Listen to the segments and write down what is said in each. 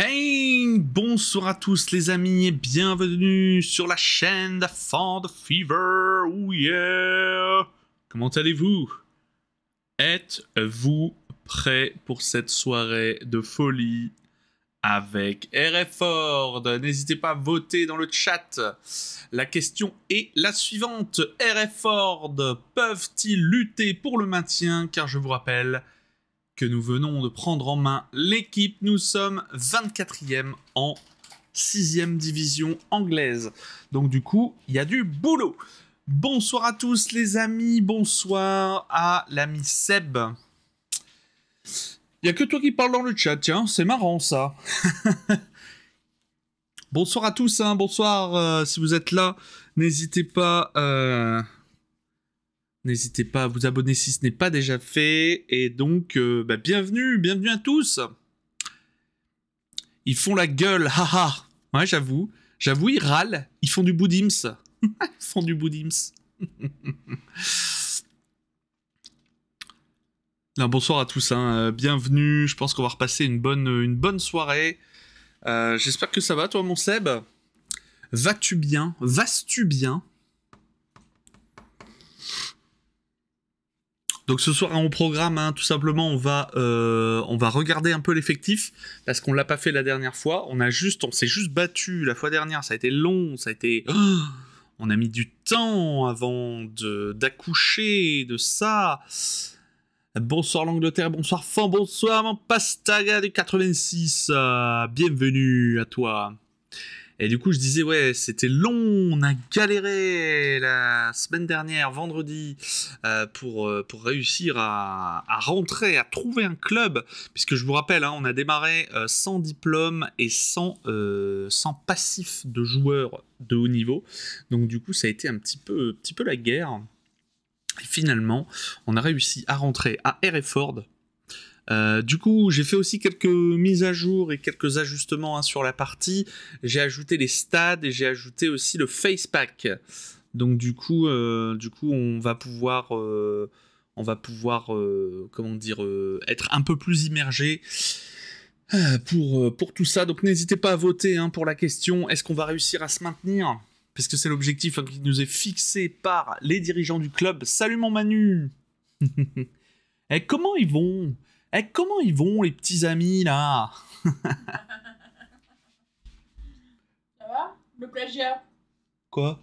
Hey, bonsoir à tous les amis et bienvenue sur la chaîne de Fever. Oh yeah! Comment allez-vous? Êtes-vous prêts pour cette soirée de folie avec RFord? N'hésitez pas à voter dans le chat. La question est la suivante. RFord peuvent-ils lutter pour le maintien? Car je vous rappelle, que nous venons de prendre en main l'équipe. Nous sommes 24e en 6e division anglaise. Donc du coup, il y a du boulot. Bonsoir à tous les amis, bonsoir à l'ami Seb. Il y a que toi qui parles dans le chat, tiens, c'est marrant ça. bonsoir à tous, hein. bonsoir euh, si vous êtes là, n'hésitez pas euh, N'hésitez pas à vous abonner si ce n'est pas déjà fait. Et donc, euh, bah, bienvenue, bienvenue à tous. Ils font la gueule, haha. Ouais, j'avoue. J'avoue, ils râlent. Ils font du boudims. ils font du boudims. bonsoir à tous. Hein. Euh, bienvenue. Je pense qu'on va repasser une bonne, une bonne soirée. Euh, j'espère que ça va, toi, mon Seb. Vas-tu bien Vas-tu bien Donc ce soir, on programme, hein, tout simplement, on va, euh, on va regarder un peu l'effectif, parce qu'on l'a pas fait la dernière fois. On a juste, on s'est juste battu la fois dernière, ça a été long, ça a été... on a mis du temps avant d'accoucher de, ça. Bonsoir l'Angleterre, bonsoir Fan, bonsoir mon Pastaga du 86. Euh, bienvenue à toi. Et du coup, je disais, ouais, c'était long, on a galéré la semaine dernière, vendredi, euh, pour, euh, pour réussir à, rentrer, à trouver un club. Puisque je vous rappelle, hein, on a démarré euh, sans diplôme et sans, sans passif de joueurs de haut niveau. Donc du coup, ça a été un petit peu, petit peu la guerre. Et finalement, on a réussi à rentrer à ford euh, du coup, j'ai fait aussi quelques mises à jour et quelques ajustements hein, sur la partie. J'ai ajouté les stades et j'ai ajouté aussi le face pack. Donc du coup, euh, du coup, on va pouvoir, euh, on va pouvoir, comment dire, être un peu plus immergé. Pour, tout ça, donc n'hésitez pas à voter hein, pour la question, est-ce qu'on va réussir à se maintenir Parce que c'est l'objectif hein, qui nous est fixé par les dirigeants du club. Salut mon Manu Et eh, comment ils vont eh, comment ils vont, les petits amis, là Ça va Le plagiat Quoi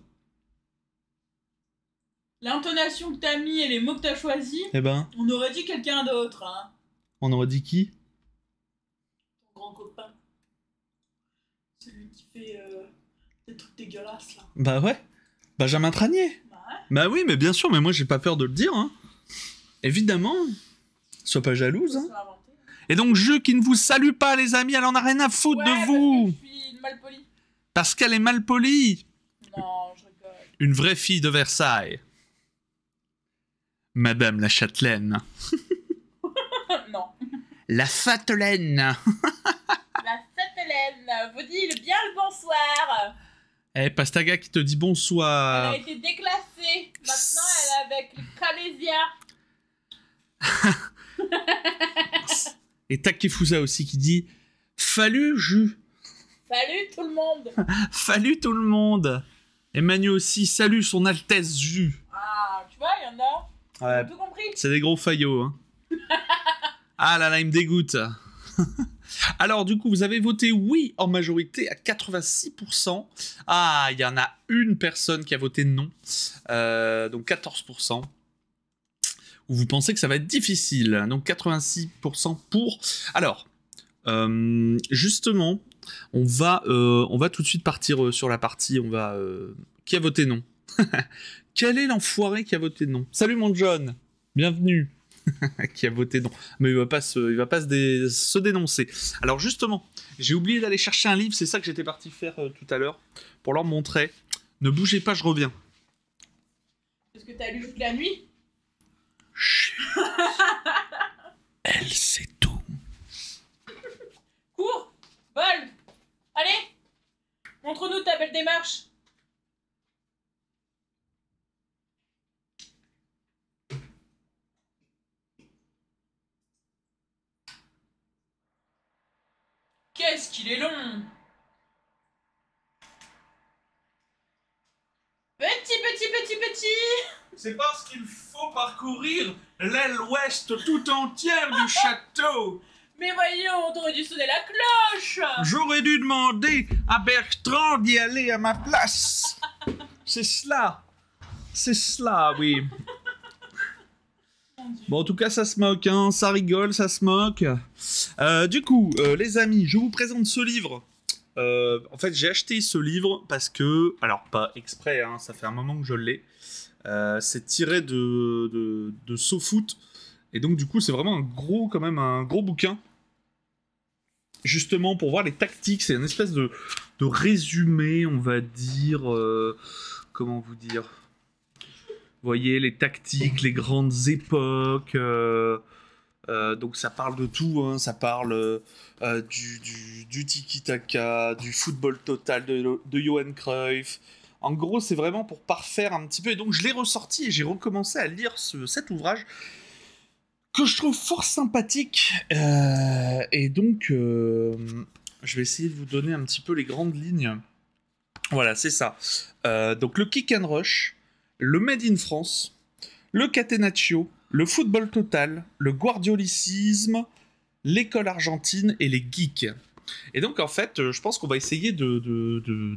L'intonation que t'as mis et les mots que t'as choisis, eh ben. on aurait dit quelqu'un d'autre. Hein. On aurait dit qui Ton grand copain. Celui qui fait euh, des trucs dégueulasses, là. Bah ouais. Benjamin Tranier. Bah ouais. Bah oui, mais bien sûr, mais moi j'ai pas peur de le dire. Hein. Évidemment. Sois pas jalouse. Hein. Et donc, je qui ne vous salue pas, les amis, elle en a rien à foutre de vous. Parce, qu'elle est malpolie. polie. Non, je rigole. Une vraie fille de Versailles. Madame la châtelaine. non. La fatelaine. la fatelaine vous dit bien le bonsoir. Eh, Pastaga qui te dit bonsoir. Elle a été déclassée. Maintenant, elle est avec les Calésia. Et Takefusa aussi qui dit Fallu, jus Fallu tout le monde Fallu tout le monde Emmanuel aussi, salut son Altesse Jus Ah, tu vois, il y en a tout compris C'est des gros faillots, hein. Ah là là, il me dégoûte Alors du coup, vous avez voté oui en majorité à 86%. Ah, il y en a une personne qui a voté non. Euh, donc 14% vous pensez que ça va être difficile. Donc 86% pour. Alors, euh, justement, on va, euh, on va tout de suite partir euh, sur la partie. On va. Qui a voté non Quel est l'enfoiré qui a voté non Salut mon John, bienvenue. qui a voté non. Mais il va pas se, il va pas se, se dénoncer. Alors justement, j'ai oublié d'aller chercher un livre, c'est ça que j'étais parti faire tout à l'heure, pour leur montrer. Ne bougez pas, je reviens. Est-ce que t'as lu toute la nuit elle sait tout. Cours Vol Allez Montre-nous ta belle démarche Qu'est-ce qu'il est long Petit, petit, petit, petit C'est parce qu'il faut parcourir l'aile ouest tout entière du château Mais voyons, on dû sonner la cloche J'aurais dû demander à Bertrand d'y aller à ma place C'est cela C'est cela, oui Bon, en tout cas, ça se moque, hein. ça rigole, ça se moque. Euh, du coup, euh, les amis, je vous présente ce livre euh, en fait, j'ai acheté ce livre parce que, alors pas exprès, hein, ça fait un moment que je l'ai. Euh, c'est tiré de, de, de Et donc, du coup, c'est vraiment un gros, quand même, un gros bouquin. Justement, pour voir les tactiques, c'est une espèce de, de résumé, on va dire. Euh, comment vous dire voyez, les tactiques, les grandes époques. Euh, donc ça parle de tout, hein. ça parle euh, euh, du, du tiki-taka, du football total de, Johan Cruyff. En gros, c'est vraiment pour parfaire un petit peu. Et donc je l'ai ressorti et j'ai recommencé à lire cet ouvrage que je trouve fort sympathique. et donc je vais essayer de vous donner un petit peu les grandes lignes. Voilà, c'est ça. donc le kick and rush, le made in France, le catenaccio, le football total, le guardiolicisme, l'école argentine et les geeks. Et donc, en fait, euh, je pense qu'on va essayer de,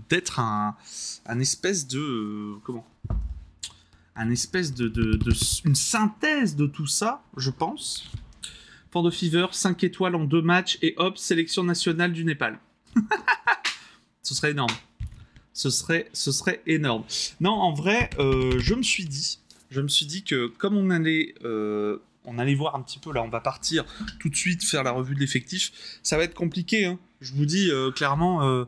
d'être un, espèce de. Euh, comment Un espèce de, Une synthèse de tout ça, je pense. de Fever, 5 étoiles en 2 matchs et hop, sélection nationale du Népal. ce serait énorme. Ce serait, serait énorme. Non, en vrai, euh, je me suis dit je me suis dit que comme on allait, euh, on allait voir un petit peu, là on va partir tout de suite faire la revue de l'effectif, ça va être compliqué. Hein. Je vous dis euh, clairement, euh,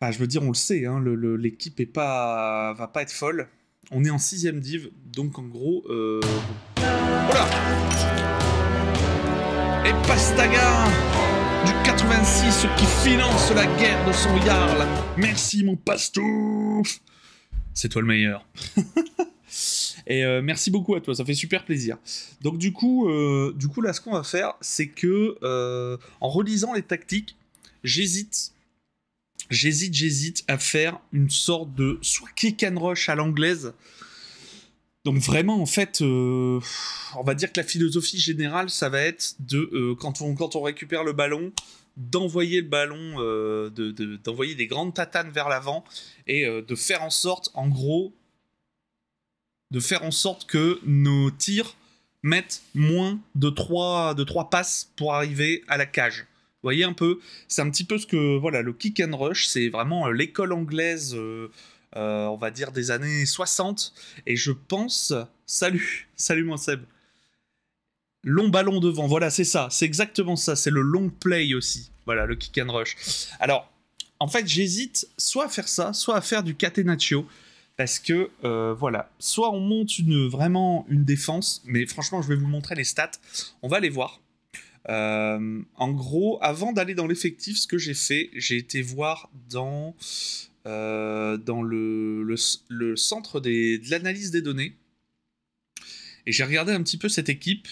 bah, je veux dire on le sait, hein, l'équipe est pas, va pas être folle. On est en sixième div, donc en gros... Voilà Et Pastaga du 86 qui finance la guerre de son là. Merci mon pastouf C'est toi le meilleur. Et euh, merci beaucoup à toi, ça fait super plaisir. Donc du coup, euh, du coup là, ce qu'on va faire, c'est que euh, en relisant les tactiques, j'hésite, j'hésite, j'hésite à faire une sorte de soit kick and rush à l'anglaise. Donc vraiment, en fait, on va dire que la philosophie générale, ça va être de quand on quand on récupère le ballon, d'envoyer le ballon, d'envoyer de, des grandes tatanes vers l'avant et de faire en sorte, en gros, de faire en sorte que nos tirs mettent moins de 3, de 3 passes pour arriver à la cage. Vous voyez un peu, c'est un petit peu ce que voilà le kick and rush, c'est vraiment euh, l'école anglaise, euh, euh, on va dire des années 60. Et je pense, salut, salut mon Seb. Long ballon devant, voilà c'est ça, c'est exactement ça, c'est le long play aussi, voilà le kick and rush. Alors en fait j'hésite soit à faire ça, soit à faire du catenaccio parce que euh, voilà, soit on monte vraiment une défense, mais franchement, je vais vous montrer les stats. On va les voir. Euh, en gros, avant d'aller dans l'effectif, ce que j'ai fait, j'ai été voir dans, euh, dans le, centre de l'analyse des données. Et j'ai regardé un petit peu cette équipe.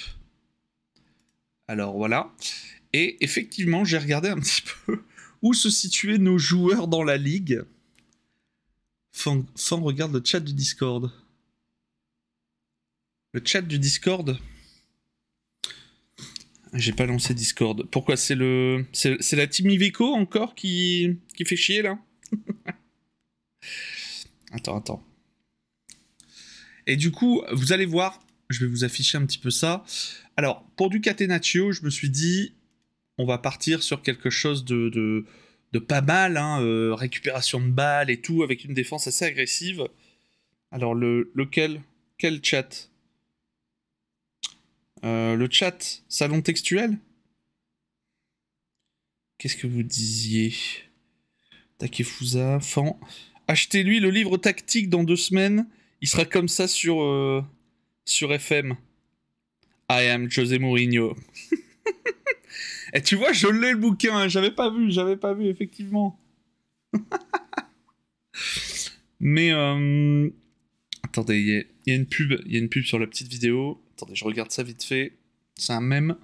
Alors voilà. Et effectivement, j'ai regardé un petit peu où se situaient nos joueurs dans la ligue. Sans, regarde le chat du Discord. Le chat du Discord J'ai pas lancé Discord. Pourquoi C'est le, c'est la team Iveco encore qui, fait chier là Attends, attends. Et du coup, vous allez voir, je vais vous afficher un petit peu ça. Alors, pour du Catenaccio, je me suis dit, on va partir sur quelque chose de de pas mal, hein, euh, récupération de balles et tout, avec une défense assez agressive. Alors, le, lequel Quel chat euh, Le chat Salon textuel Qu'est-ce que vous disiez Takefusa, Fan. Achetez-lui le livre tactique dans deux semaines. Il sera comme ça sur, euh, sur FM. I am José Mourinho. Et eh, tu vois, je l'ai le bouquin, hein. j'avais pas vu, j'avais pas vu, effectivement. Mais euh, attendez, il y, a une pub, il y a une pub sur la petite vidéo. Attendez, je regarde ça vite fait. C'est un mème.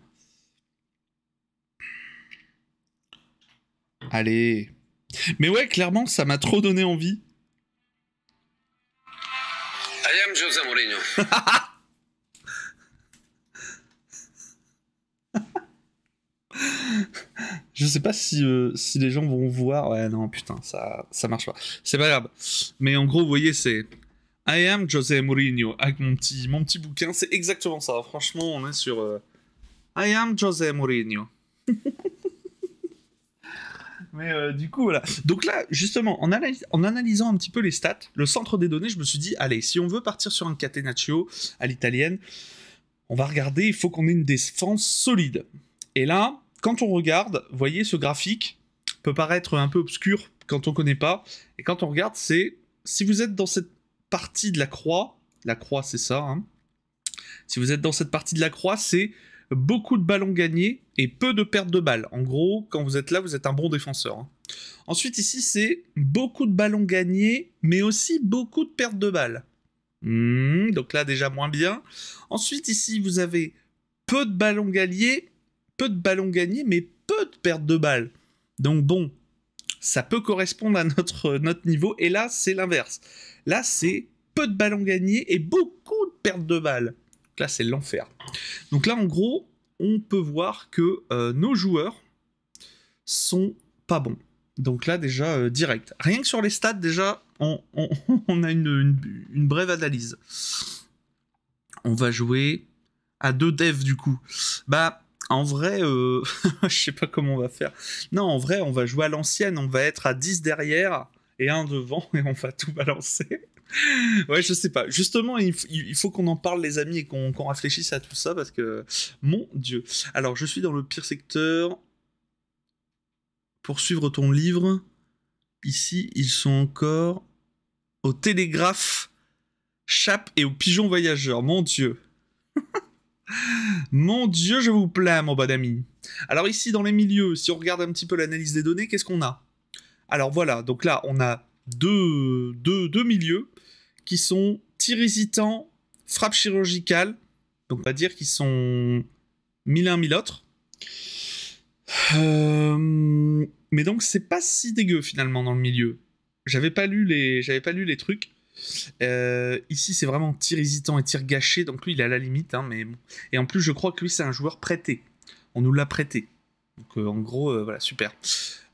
Allez. Mais ouais, clairement, ça m'a trop donné envie. José Je sais pas si, euh, si les gens vont voir. Ouais, non, putain, ça, ça marche pas. C'est pas grave. Mais en gros, vous voyez, c'est I am José Mourinho avec mon petit, mon petit bouquin. C'est exactement ça. Franchement, on est sur euh, I am José Mourinho. Mais euh, du coup, voilà. Donc là, justement, en, en, analysant un petit peu les stats, le centre des données, je me suis dit, allez, si on veut partir sur un catenaccio à l'italienne, on va regarder, il faut qu'on ait une défense solide. Et là, quand on regarde, vous voyez, ce graphique peut paraître un peu obscur quand on ne connaît pas. Et quand on regarde, c'est si vous êtes dans cette partie de la croix, la croix c'est ça, hein, si vous êtes dans cette partie de la croix, c'est beaucoup de ballons gagnés et peu de pertes de balles. En gros, quand vous êtes là, vous êtes un bon défenseur. Hein. Ensuite, ici, c'est beaucoup de ballons gagnés, mais aussi beaucoup de pertes de balles. Hmm, donc là, déjà moins bien. Ensuite, ici, vous avez peu de ballons gagnés, peu de ballons gagnés, mais peu de pertes de balles. Donc bon, ça peut correspondre à notre, euh, notre niveau. Et là, c'est l'inverse. Là, c'est peu de ballons gagnés et beaucoup de pertes de balles. là, c'est l'enfer. Donc là, en gros, on peut voir que euh, nos joueurs sont pas bons. Donc là, déjà, euh, direct. Rien que sur les stats, déjà, on, a une, une, brève analyse. On va jouer à deux devs, du coup. Bah, en vrai, je euh, je sais pas comment on va faire. Non, en vrai, on va jouer à l'ancienne. On va être à 10 derrière et un devant et on va tout balancer. ouais, je sais pas. Justement, il, faut qu'on en parle, les amis, et qu'on réfléchisse à tout ça parce que, mon Dieu. Alors, je suis dans le pire secteur. Pour suivre ton livre, ici, ils sont encore au télégraphe, chape et au pigeon voyageur. Mon Dieu. Mon Dieu, je vous plains, mon bon ami. Alors ici, dans les milieux, si on regarde un petit peu l'analyse des données, qu'est-ce qu'on a Alors voilà, donc là, on a deux, deux, deux milieux qui sont tir frappe chirurgicale, donc on va dire qu'ils sont mille un, mille autres. Euh, mais donc c'est pas si dégueu finalement dans le milieu. J'avais pas lu les, j'avais pas lu les trucs. Euh, ici, c'est vraiment tir hésitant et tir gâché, donc lui, il a la limite. Hein, mais bon. Et en plus, je crois que lui, c'est un joueur prêté. On nous l'a prêté. Donc euh, en gros, euh, voilà, super.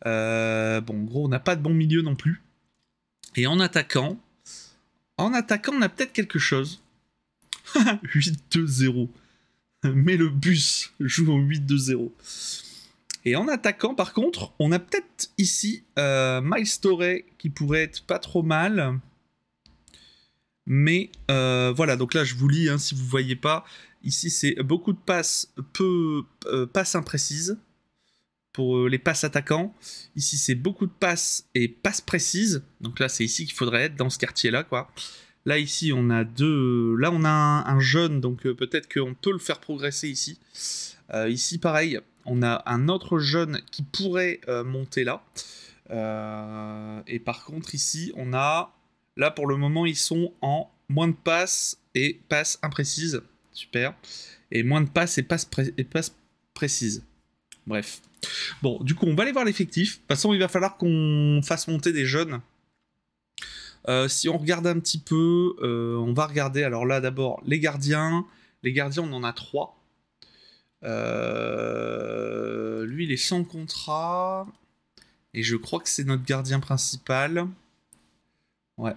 bon, en gros, on n'a pas de bon milieu non plus. Et en attaquant, en attaquant, on a peut-être quelque chose. 8-2-0. Mais le bus joue en 8-2-0. Et en attaquant, par contre, on a peut-être ici Miles Torrey qui pourrait être pas trop mal. Mais euh, voilà, donc là je vous lis, hein, si vous ne voyez pas. Ici c'est beaucoup de passes, peu euh, passes imprécises pour euh, les passes attaquants. Ici c'est beaucoup de passes et passes précises. Donc là c'est ici qu'il faudrait être dans ce quartier là quoi. Là ici on a deux, là on a un, jeune donc peut-être qu'on peut le faire progresser ici. ici pareil, on a un autre jeune qui pourrait monter là. et par contre ici on a Là, pour le moment, ils sont en moins de passes et passes imprécises. Super. Et moins de passes et passes, précises. Bref. Bon, du coup, on va aller voir l'effectif. De toute façon, il va falloir qu'on fasse monter des jeunes. Euh, si on regarde un petit peu, euh, on va regarder. Alors là, d'abord, les gardiens. Les gardiens, on en a trois. Euh, lui, il est sans contrat. Et je crois que c'est notre gardien principal. Ouais.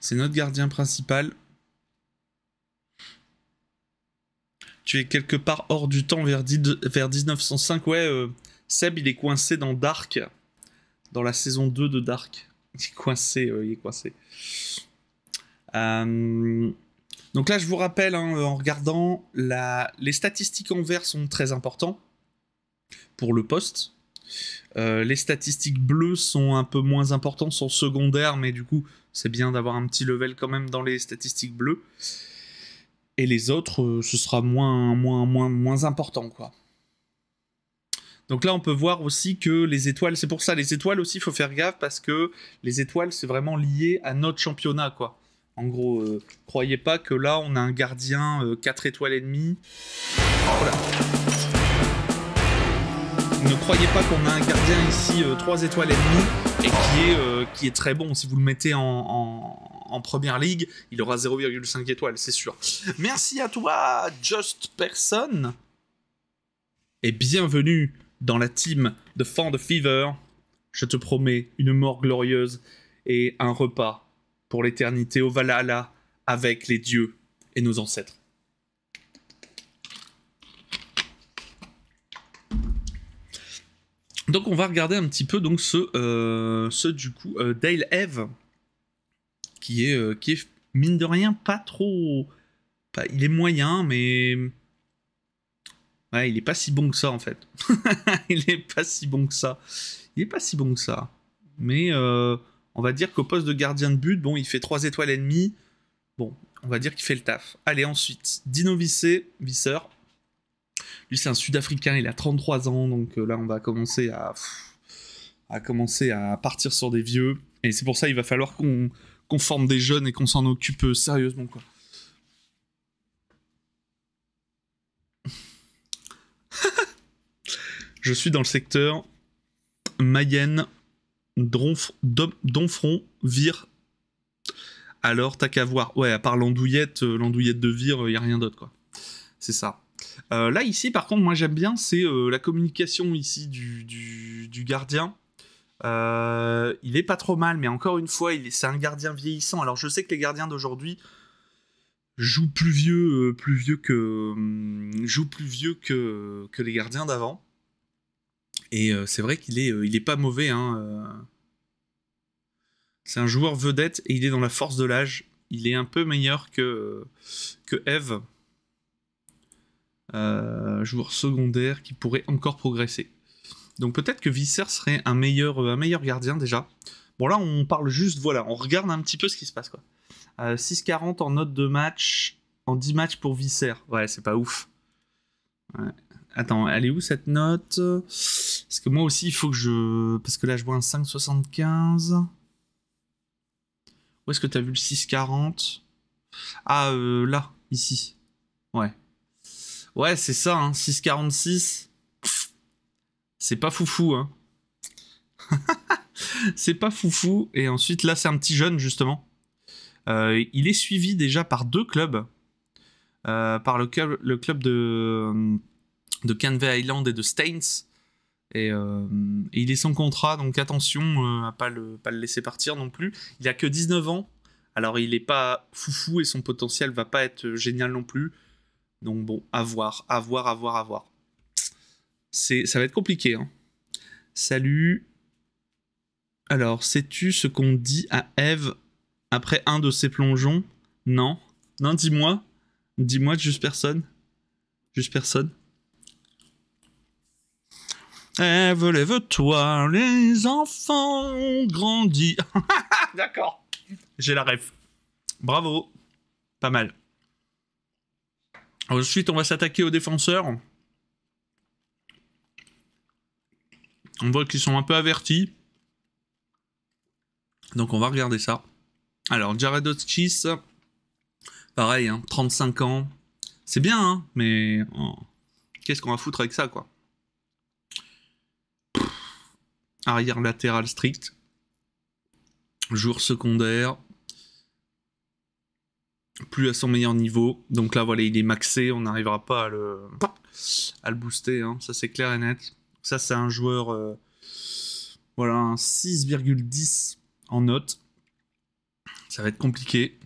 C'est notre gardien principal. Tu es quelque part hors du temps vers, vers 1905. Ouais, euh, Seb, il est coincé dans Dark. Dans la saison 2 de Dark. Il est coincé, euh, il est coincé. Euh, donc là, je vous rappelle, hein, en regardant, les statistiques en vert sont très importantes pour le poste. Euh, les statistiques bleues sont un peu moins importantes, sont secondaires, mais du coup, c'est bien d'avoir un petit level quand même dans les statistiques bleues. Et les autres, euh, ce sera moins, moins, moins, moins important, quoi. Donc là, on peut voir aussi que les étoiles, c'est pour ça, les étoiles aussi, il faut faire gaffe parce que les étoiles, c'est vraiment lié à notre championnat, quoi. En gros, euh, croyez pas que là, on a un gardien 4 étoiles et demie ne croyez pas qu'on a un gardien ici 3 euh, étoiles et demie et qui est, euh, qui est très bon. Si vous le mettez en, première ligue, il aura 0,5 étoiles, c'est sûr. Merci à toi, Just Person. Et bienvenue dans la team de Fan de Fever. Je te promets une mort glorieuse et un repas pour l'éternité au Valhalla avec les dieux et nos ancêtres. Donc on va regarder un petit peu donc ce, euh, du coup euh, Dale Eve qui est euh, qui est mine de rien pas trop il est moyen mais ouais il est pas si bon que ça en fait il est pas si bon que ça il est pas si bon que ça mais on va dire qu'au poste de gardien de but bon il fait 3 étoiles et demie bon on va dire qu'il fait le taf allez ensuite Dino Vissé visseur c'est un Sud-Africain, il a 33 ans, donc euh, là, on va commencer à, à commencer à partir sur des vieux. Et c'est pour ça il va falloir qu'on qu'on forme des jeunes et qu'on s'en occupe euh, sérieusement, quoi. Je suis dans le secteur Mayenne, Donfront, Vire. Alors, t'as qu'à voir. Ouais, à part l'andouillette, euh, l'andouillette de Vire, il a rien d'autre, quoi. C'est ça. Euh, là, ici, par contre, moi j'aime bien, c'est euh, la communication ici du, gardien. Euh, il est pas trop mal, mais encore une fois, c'est un gardien vieillissant. Alors je sais que les gardiens d'aujourd'hui jouent plus vieux, plus vieux que hum, plus vieux que, que les gardiens d'avant. Et c'est vrai qu'il est, il est pas mauvais. Hein, c'est un joueur vedette et il est dans la force de l'âge. Il est un peu meilleur que, que Eve, euh, joueur secondaire qui pourrait encore progresser. Donc peut-être que Visser serait un meilleur, euh, un meilleur gardien déjà. Bon là on parle juste, voilà, on regarde un petit peu ce qui se passe quoi. 6,40 euh, en note de match, en 10 matchs pour Visser. Ouais, c'est pas ouf. Attends, elle est où cette note Parce que moi aussi, il faut que je... Parce que là, je vois un 5,75. Où est-ce que t'as vu le 6,40 Ah, là, ici. Ouais. Ouais, c'est ça, hein, 6,46. C'est pas foufou, hein. c'est pas foufou. Et ensuite, là, c'est un petit jeune, justement. Euh, il est suivi déjà par deux clubs. Euh, par le, club, de, de Canvey Island et de Staines. Et, euh, il est sans contrat, donc attention à pas le, pas le laisser partir non plus. Il a que 19 ans, alors il n'est pas foufou et son potentiel va pas être génial non plus. Donc bon, à voir, à voir, à voir, à voir. Ça va être compliqué. Hein. Salut. Alors, sais-tu ce qu'on dit à Eve après un de ses plongeons Non. Non, dis-moi. Dis-moi, juste personne. Juste personne. Eve, lève-toi, les enfants ont grandi. D'accord. J'ai la rêve. Bravo. Pas mal. Ensuite, on va s'attaquer aux défenseurs. On voit qu'ils sont un peu avertis. Donc on va regarder ça. Alors, Jared Hotchkiss, pareil, 35 hein, ans. C'est bien, hein, mais oh, qu'est-ce qu'on va foutre avec ça, quoi Arrière latéral strict. Jour secondaire plus à son meilleur niveau. Donc là, voilà, il est maxé, on n'arrivera pas à le, à booster, hein. ça c'est clair et net. Ça, c'est un joueur, euh, voilà, un 6,10 en note. Ça va être compliqué.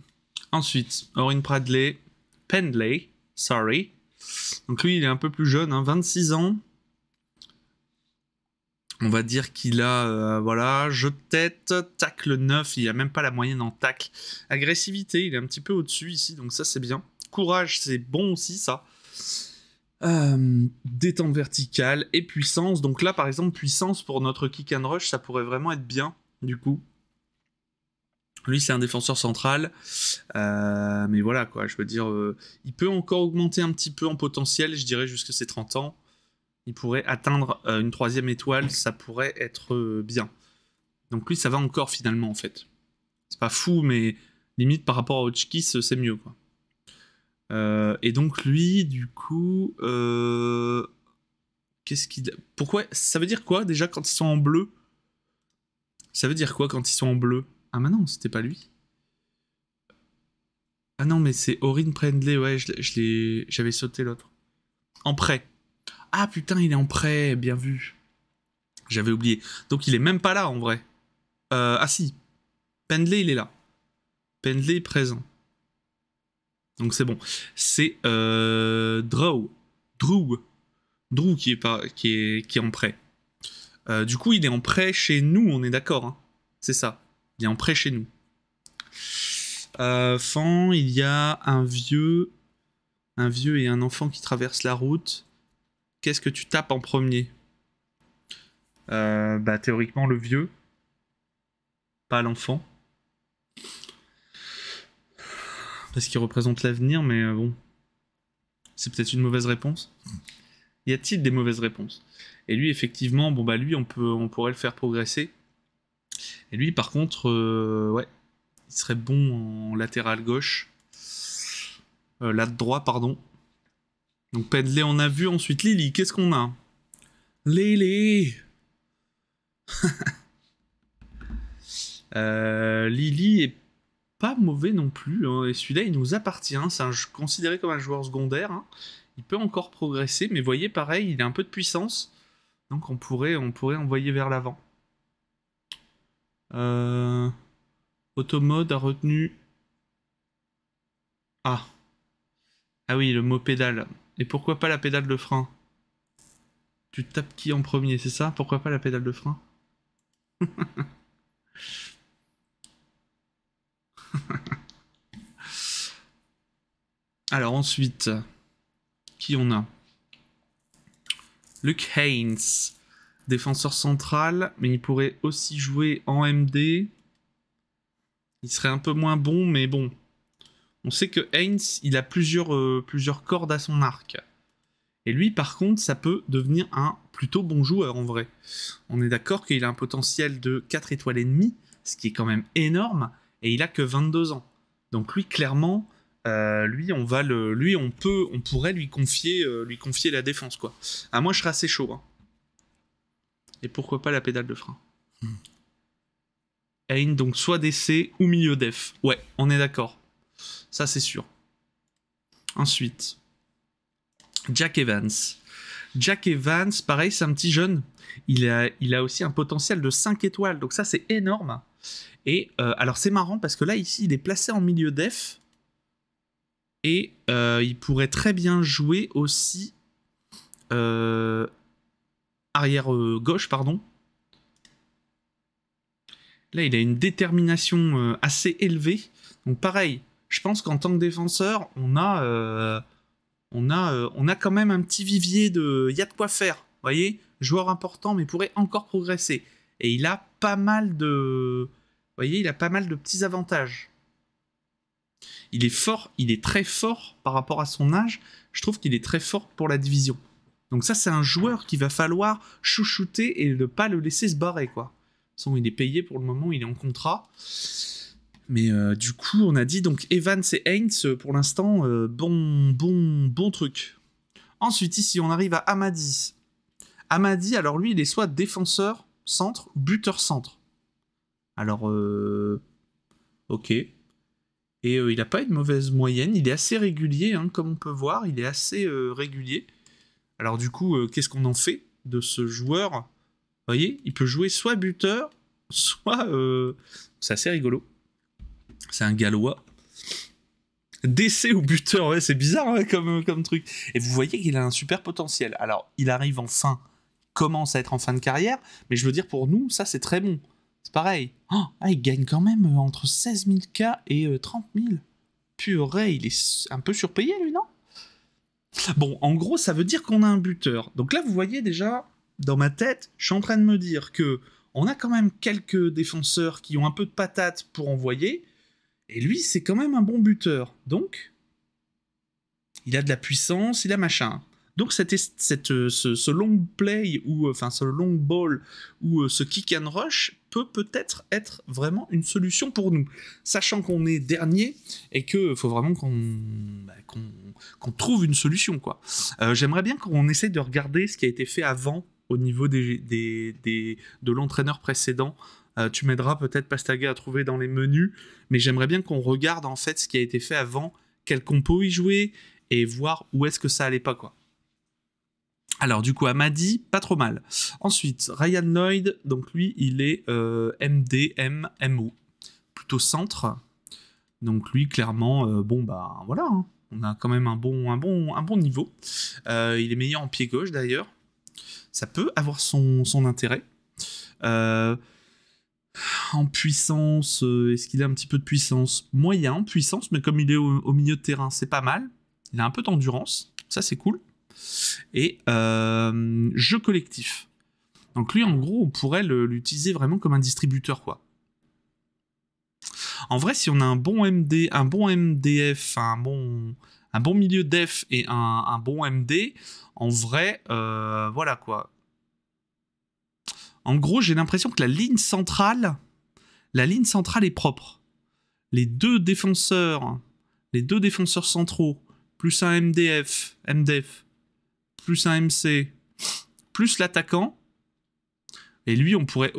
Ensuite, Orin Pradley, Pendley, sorry. Donc lui, il est un peu plus jeune, 26 hein, ans. On va dire qu'il a, euh, voilà, je de tête, tacle 9, il a même pas la moyenne en tacle. Agressivité, il est un petit peu au-dessus ici, donc ça c'est bien. Courage, c'est bon aussi ça. Euh, détente verticale et puissance. Donc là, par exemple, puissance pour notre kick and rush, ça pourrait vraiment être bien, du coup. Lui, c'est un défenseur central. Euh, mais voilà, quoi, je veux dire, il peut encore augmenter un petit peu en potentiel, je dirais, jusque ses 30 ans il pourrait atteindre euh, une troisième étoile, ça pourrait être euh, bien. Donc lui, ça va encore finalement en fait. C'est pas fou, mais limite par rapport à Hotchkiss, euh, c'est mieux quoi. et donc lui, du coup, qu'est-ce qu'il Pourquoi Ça veut dire quoi déjà quand ils sont en bleu Ça veut dire quoi quand ils sont en bleu Ah mais non, c'était pas lui. Ah non, mais c'est Orin Prendley, ouais, j'avais sauté l'autre. En prêt. Ah putain, il est en prêt, bien vu. J'avais oublié. Donc il est même pas là en vrai. Euh, ah si, Pendley il est là. Pendley est présent. Donc c'est bon. C'est euh, Drew. Drew. qui est, pas, qui est, qui est en prêt. Euh, du coup, il est en prêt chez nous, on est d'accord. Hein. C'est ça. Il est en prêt chez nous. Euh, il y a un vieux, un vieux et un enfant qui traversent la route qu'est-ce que tu tapes en premier euh, bah, Théoriquement, le vieux, pas l'enfant. Parce qu'il représente l'avenir, mais euh, bon. C'est peut-être une mauvaise réponse. Y a-t-il des mauvaises réponses Et lui, effectivement, bon bah lui, on, peut, on pourrait le faire progresser. Et lui, par contre, euh, ouais, il serait bon en latéral gauche. Euh, droit, pardon. Donc Pedley, on a vu. Ensuite, Lily, qu'est-ce qu'on a Lily euh, Lily est pas mauvais non plus. Hein, et celui-là, il nous appartient. Hein. C'est considéré comme un joueur secondaire. Hein. Il peut encore progresser, mais voyez, pareil, il a un peu de puissance. Donc on pourrait, on pourrait envoyer vers l'avant. Euh, Automode a retenu... Ah. Ah oui, le mot pédale. Et pourquoi pas la pédale de frein Tu tapes qui en premier, c'est ça Pourquoi pas la pédale de frein Alors ensuite, qui on a Luke Haynes, défenseur central, mais il pourrait aussi jouer en MD. Il serait un peu moins bon, mais bon, on sait que Haynes il a plusieurs, euh, plusieurs cordes à son arc. Et lui, par contre, ça peut devenir un plutôt bon joueur en vrai. On est d'accord qu'il a un potentiel de 4 étoiles et demie, ce qui est quand même énorme, et il a que 22 ans. Donc lui, clairement, euh, lui, on va le, lui, on peut, on pourrait lui confier, euh, lui confier la défense quoi. à moi, je serais assez chaud. Hein. Et pourquoi pas la pédale de frein. Ain, hmm. donc soit DC ou milieu def. Ouais, on est d'accord. Ça, c'est sûr. Ensuite, Jack Evans. Jack Evans, pareil, c'est un petit jeune. Il a, il a aussi un potentiel de 5 étoiles. Donc ça, c'est énorme. Et euh, alors, c'est marrant parce que là, ici, il est placé en milieu def. Et euh, il pourrait très bien jouer aussi euh, arrière gauche, pardon. Là, il a une détermination assez élevée. Donc pareil, je pense qu'en tant que défenseur, on a, euh, on, a, euh, on a quand même un petit vivier de. Il y a de quoi faire, vous voyez Joueur important, mais pourrait encore progresser. Et il a pas mal de. Vous voyez, il a pas mal de petits avantages. Il est fort, il est très fort par rapport à son âge. Je trouve qu'il est très fort pour la division. Donc ça, c'est un joueur qu'il va falloir chouchouter et ne pas le laisser se barrer, quoi. De toute façon, il est payé pour le moment, il est en contrat. Mais euh, du coup, on a dit donc Evans et Heinz euh, pour l'instant, euh, bon, bon, bon truc. Ensuite, ici, on arrive à Amadi. Amadi, alors lui, il est soit défenseur centre buteur centre. Alors, ok. Et il n'a pas une mauvaise moyenne. Il est assez régulier, hein, comme on peut voir. Il est assez régulier. Alors, du coup, qu'est-ce qu'on en fait de ce joueur Vous voyez, il peut jouer soit buteur, soit. C'est assez rigolo. C'est un gallois. Décès ou buteur, ouais, c'est bizarre comme, comme truc. Et vous voyez qu'il a un super potentiel. Alors, il arrive en fin, commence à être en fin de carrière, mais je veux dire, pour nous, ça, c'est très bon. C'est pareil. Oh, ah, il gagne quand même euh, entre 16 000 K et 30 euh, 000. Purée, il est un peu surpayé, lui, non Bon, en gros, ça veut dire qu'on a un buteur. Donc là, vous voyez déjà, dans ma tête, je suis en train de me dire que on a quand même quelques défenseurs qui ont un peu de patate pour envoyer, et lui, c'est quand même un bon buteur. Donc, il a de la puissance, il a machin. Donc cette, euh, ce, long play, ou euh, enfin ce long ball, ou euh, ce kick and rush peut peut-être être vraiment une solution pour nous. Sachant qu'on est dernier et qu'il faut vraiment bah, qu'on trouve une solution. quoi. J'aimerais bien qu'on essaie de regarder ce qui a été fait avant au niveau des, des de l'entraîneur précédent euh, tu m'aideras peut-être, Pastaga, à trouver dans les menus. Mais j'aimerais bien qu'on regarde en fait ce qui a été fait avant, quel compo y jouer et voir où est-ce que ça allait pas, quoi. Alors, du coup, Amadi, pas trop mal. Ensuite, Ryan Lloyd, donc lui, il est euh, MDMMO, plutôt centre. Donc, lui, clairement, euh, bon, bah voilà, hein. on a quand même un bon, un bon, un bon niveau. il est meilleur en pied gauche d'ailleurs. Ça peut avoir son, son intérêt en puissance, euh, est-ce qu'il a un petit peu de puissance Moyen en puissance, mais comme il est au, milieu de terrain, c'est pas mal. Il a un peu d'endurance, ça c'est cool. Et euh, jeu collectif. Donc lui, en gros, on pourrait l'utiliser vraiment comme un distributeur, quoi. En vrai, si on a un bon MD, un bon MDF, un bon, un bon milieu def et un, bon MD, en vrai, euh, voilà quoi. En gros, j'ai l'impression que la ligne centrale, la ligne centrale est propre. Les deux défenseurs, les deux défenseurs centraux, plus un MDF, MDF, plus un MC, plus l'attaquant. Et lui, on pourrait,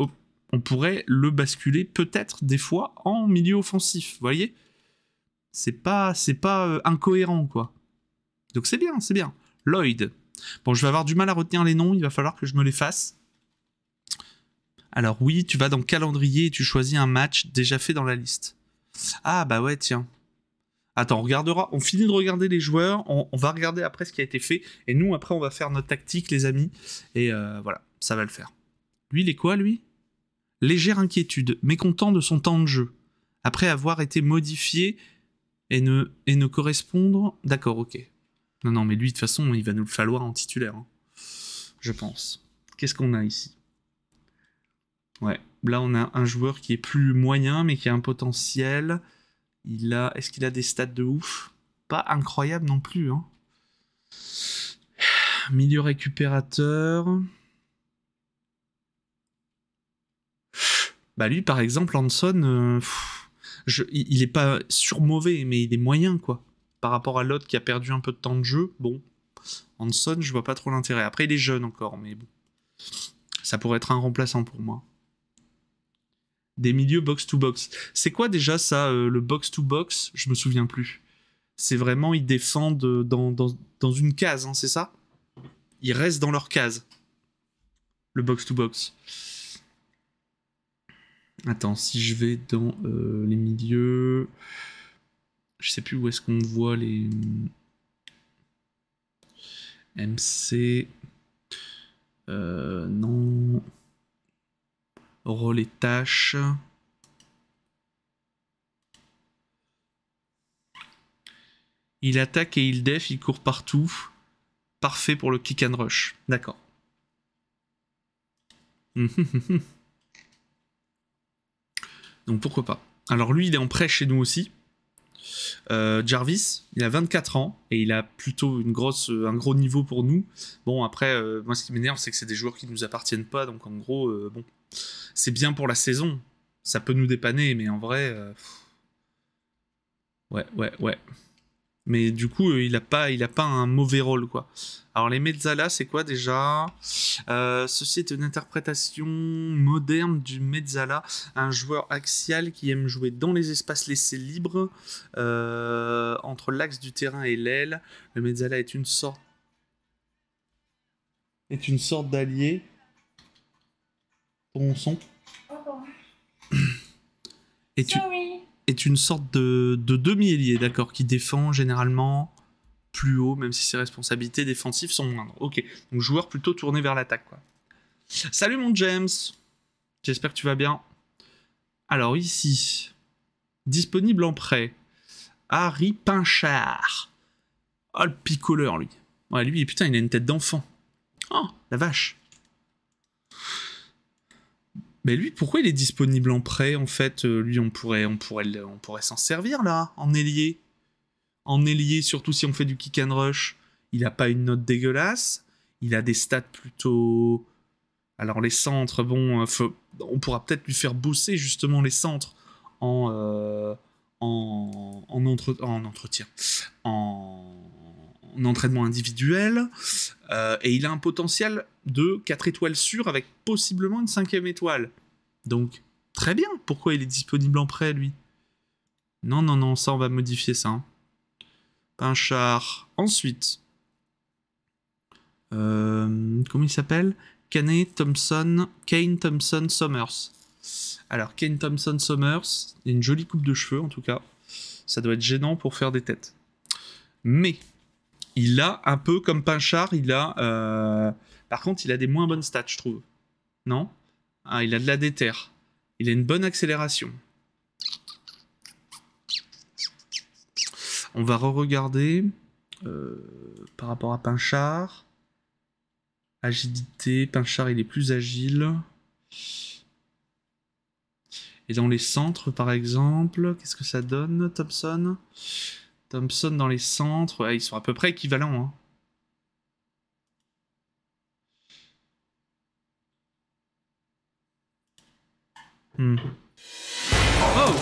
on pourrait le basculer peut-être des fois en milieu offensif, vous voyez C'est pas, c'est pas euh, incohérent, quoi. Donc c'est bien, c'est bien. Lloyd. Bon, je vais avoir du mal à retenir les noms, il va falloir que je me les fasse. Alors oui, tu vas dans calendrier et tu choisis un match déjà fait dans la liste. Ah bah ouais, tiens. Attends, on regardera, on finit de regarder les joueurs, on, va regarder après ce qui a été fait, et nous après on va faire notre tactique, les amis, et euh, voilà, ça va le faire. Lui, il est quoi, lui Légère inquiétude, mécontent de son temps de jeu, après avoir été modifié et ne, et ne correspondre... D'accord, ok. Non, non, mais lui, de toute façon, il va nous le falloir en titulaire, hein. je pense. Qu'est-ce qu'on a ici Ouais. Là, on a un joueur qui est plus moyen, mais qui a un potentiel. Il a, est-ce qu'il a des stats de ouf Pas incroyable non plus. Hein. Milieu récupérateur. Bah lui, par exemple, Hanson, euh, il est pas sur mauvais, mais il est moyen quoi. Par rapport à l'autre qui a perdu un peu de temps de jeu, bon, Hanson, je vois pas trop l'intérêt. Après, il est jeune encore, mais bon, ça pourrait être un remplaçant pour moi des milieux box-to-box. C'est quoi déjà ça, euh, le box-to-box Je me souviens plus. C'est vraiment, ils défendent dans, une case, hein, c'est ça Ils restent dans leur case. Le box-to-box. Attends, si je vais dans euh, les milieux... Je sais plus où est-ce qu'on voit les... MC... Euh, non rôle tâches. Il attaque et il def, il court partout. Parfait pour le kick and rush. D'accord. Donc pourquoi pas. Alors lui, il est en prêt chez nous aussi. Euh, Jarvis, il a 24 ans et il a plutôt une grosse, un gros niveau pour nous. Bon, après, euh, moi ce qui m'énerve, c'est que c'est des joueurs qui ne nous appartiennent pas, donc en gros, euh, bon, c'est bien pour la saison. Ça peut nous dépanner, mais en vrai. Euh, ouais, ouais, ouais. Mais du coup, euh, il n'a pas, il a pas un mauvais rôle, quoi. Alors, les mezzala, c'est quoi déjà euh, Ceci est une interprétation moderne du mezzala, un joueur axial qui aime jouer dans les espaces laissés libres entre l'axe du terrain et l'aile. Le mezzala est une sorte est une sorte d'allié Bon mon son. Est, est une sorte de, de demi-ailier, d'accord, qui défend généralement plus haut, même si ses responsabilités défensives sont moindres. Ok, donc joueur plutôt tourné vers l'attaque, quoi. Salut mon James, j'espère que tu vas bien. Alors ici, disponible en prêt, Harry Pinchard. Oh le picoleur lui. Ouais lui, putain, il a une tête d'enfant. Oh, la vache. Mais lui, pourquoi il est disponible en prêt en fait euh, Lui, on pourrait, on pourrait, on pourrait s'en servir là, en ailier. En ailier, surtout si on fait du kick and rush. Il n'a pas une note dégueulasse. Il a des stats plutôt. Alors les centres, bon, euh, on pourra peut-être lui faire bosser justement les centres en euh, en, en, en entretien, en entraînement individuel, euh, et il a un potentiel de 4 étoiles sûres avec possiblement une cinquième étoile. Donc, très bien, pourquoi il est disponible en prêt, lui Non, non, non, ça, on va modifier ça. Hein. Pinchard. Ensuite, euh, comment il s'appelle Kane Thompson, Kane Thompson Summers. Alors, Kane Thompson Summers, il a une jolie coupe de cheveux en tout cas. Ça doit être gênant pour faire des têtes. Mais il a un peu comme Pinchard, il a. Euh, par contre, il a des moins bonnes stats, je trouve. Non ah, Il a de la déterre. Il a une bonne accélération. On va re-regarder euh, par rapport à Pinchard. Agilité, Pinchard il est plus agile. Et dans les centres par exemple, qu'est-ce que ça donne Thompson Thompson dans les centres, ils sont à peu près équivalents. Hein. Hmm. Oh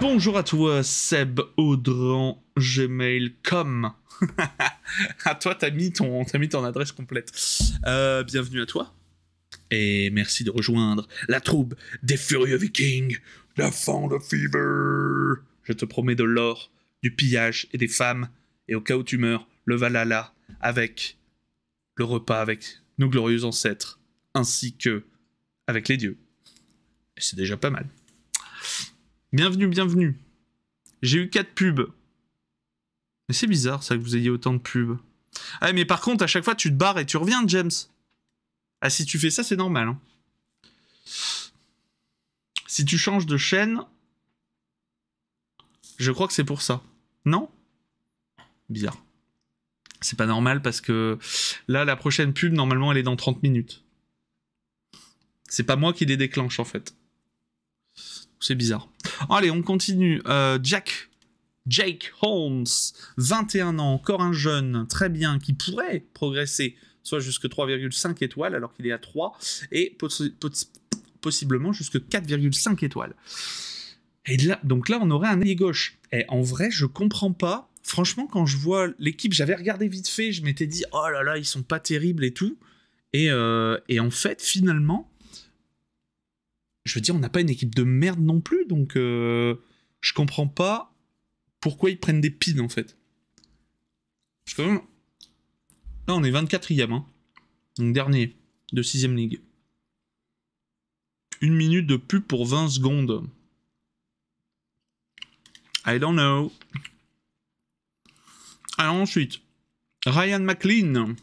Bonjour à toi, Seb Audran, gmail.com. à ah, toi, t'as mis, ton, mis ton adresse complète. Euh, bienvenue à toi. Et merci de rejoindre la troupe des furieux vikings, la de Fever. Je te promets de l'or, du pillage et des femmes. Et au cas où tu meurs, le Valhalla avec le repas avec nos glorieux ancêtres, ainsi que avec les dieux. C'est déjà pas mal. Bienvenue, bienvenue. J'ai eu 4 pubs. Mais c'est bizarre ça que vous ayez autant de pubs. Ah mais par contre, à chaque fois tu te barres et tu reviens, James. Ah, si tu fais ça, c'est normal. Hein. Si tu changes de chaîne, je crois que c'est pour ça. Non Bizarre. C'est pas normal parce que là, la prochaine pub, normalement, elle est dans 30 minutes. C'est pas moi qui les déclenche en fait. C'est bizarre. Allez, on continue. Euh, Jack. Jake Holmes, 21 ans, encore un jeune, très bien, qui pourrait progresser soit jusque 3,5 étoiles alors qu'il est à 3, et possiblement jusque 4,5 étoiles. Et là, donc là, on aurait un ailier gauche. Et en vrai, je comprends pas. Franchement, quand je vois l'équipe, j'avais regardé vite fait, je m'étais dit, oh là là, ils sont pas terribles et tout. Et, euh, en fait, finalement, je veux dire, on n'a pas une équipe de merde non plus, donc euh, je comprends pas pourquoi ils prennent des pins en fait. Là, on est 24 e hein. donc dernier de 6ème ligue. Une minute de plus pour 20 secondes. I don't know. Alors ensuite, Ryan McLean.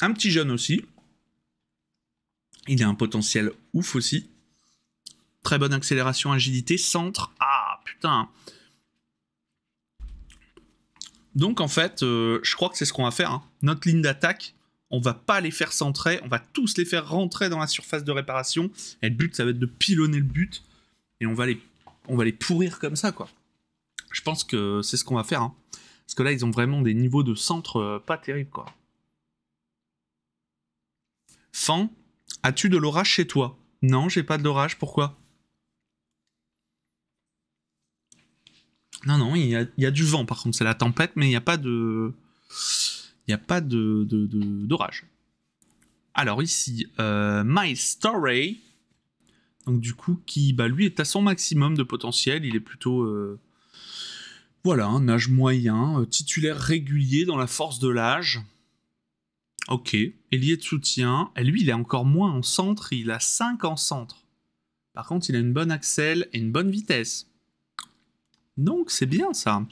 Un petit jeune aussi. Il a un potentiel ouf aussi. Très bonne accélération, agilité, centre. Ah putain. Donc en fait, euh, je crois que c'est ce qu'on va faire. Hein. Notre ligne d'attaque, on va pas les faire centrer, on va tous les faire rentrer dans la surface de réparation. Et le but, ça va être de pilonner le but. Et on va les, on va les pourrir comme ça, quoi. Je pense que c'est ce qu'on va faire. Hein. Parce que là, ils ont vraiment des niveaux de centre euh, pas terribles, quoi. Fan, as-tu de l'orage chez toi Non, j'ai pas de l'orage, pourquoi Non, non, il y, a, du vent par contre, c'est la tempête, mais il n'y a pas de. Il n'y a pas de, de, de, d'orage. Alors ici, euh, My Story. Donc du coup, qui bah, lui est à son maximum de potentiel. Il est plutôt. Euh, voilà, un âge moyen, euh, titulaire régulier dans la force de l'âge. Ok. Ailier de soutien. Et lui, il est encore moins en centre. Il a 5 en centre. Par contre, il a une bonne axelle et une bonne vitesse. Donc c'est bien ça.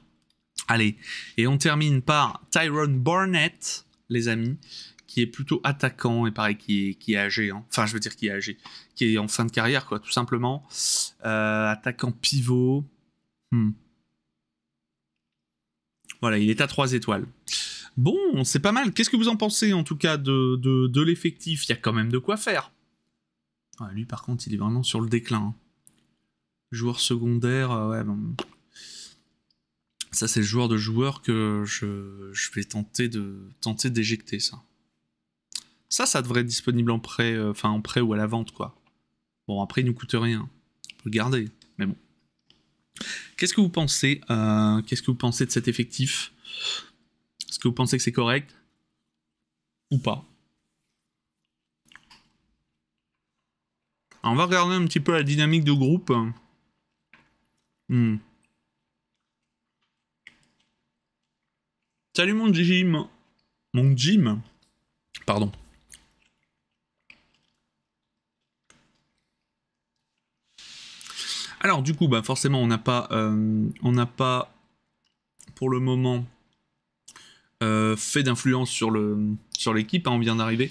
Allez, et on termine par tyron Barnett, les amis, qui est plutôt attaquant et pareil, qui est, qui âgé. Hein. Enfin, je veux dire qui est âgé, qui est en fin de carrière, quoi, tout simplement. Euh, attaquant pivot. Hmm. Voilà, il est à 3 étoiles. Bon, c'est pas mal. Qu'est-ce que vous en pensez en tout cas de, l'effectif Il y a quand même de quoi faire. Ah, lui, par contre, il est vraiment sur le déclin. Hein. Joueur secondaire, euh, ouais, bon, ça, c'est le joueur de joueur que je, vais tenter de tenter d'éjecter ça. Ça, ça devrait être disponible en prêt, euh, enfin en prêt ou à la vente, quoi. Bon, après, il nous coûte rien. On peut le garder, mais bon. Qu'est-ce que vous pensez euh, Qu'est-ce que vous pensez de cet effectif Est-ce que vous pensez que c'est correct ou pas On va regarder un petit peu la dynamique de groupe. Hmm. Salut mon Jim. Mon Jim. Pardon. Alors du coup, bah forcément, on n'a pas, euh, on n'a pas, pour le moment, euh, fait d'influence sur le, sur l'équipe. Hein, on vient d'arriver.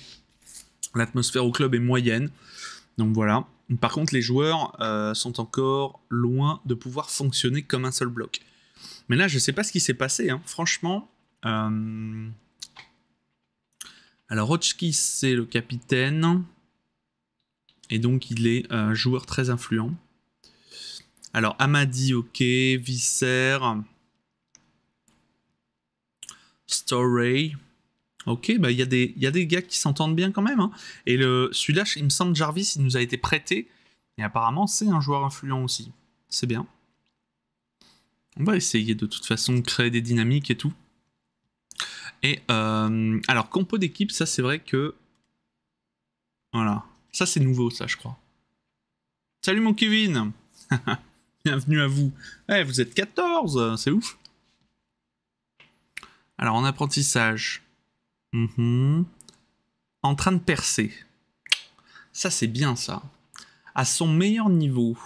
L'atmosphère au club est moyenne, donc voilà. Par contre, les joueurs euh, sont encore loin de pouvoir fonctionner comme un seul bloc. Mais là, je ne sais pas ce qui s'est passé. Hein. Franchement, euh, alors, Hotchkiss, c'est le capitaine. Et donc, il est un joueur très influent. Alors, Amadi, ok. Visser. Story. Ok, bah, il y, a des, des gars qui s'entendent bien quand même. Hein. Et le là il me semble, Jarvis, il nous a été prêté. Et apparemment, c'est un joueur influent aussi. C'est bien. On va essayer de toute façon de créer des dynamiques et tout. Et euh, alors, compo d'équipe, ça c'est vrai que... Voilà. Ça c'est nouveau, ça je crois. Salut mon Kevin Bienvenue à vous. Eh, vous êtes 14, c'est ouf. Alors, en apprentissage. Mhm. En train de percer. Ça c'est bien ça. À son meilleur niveau.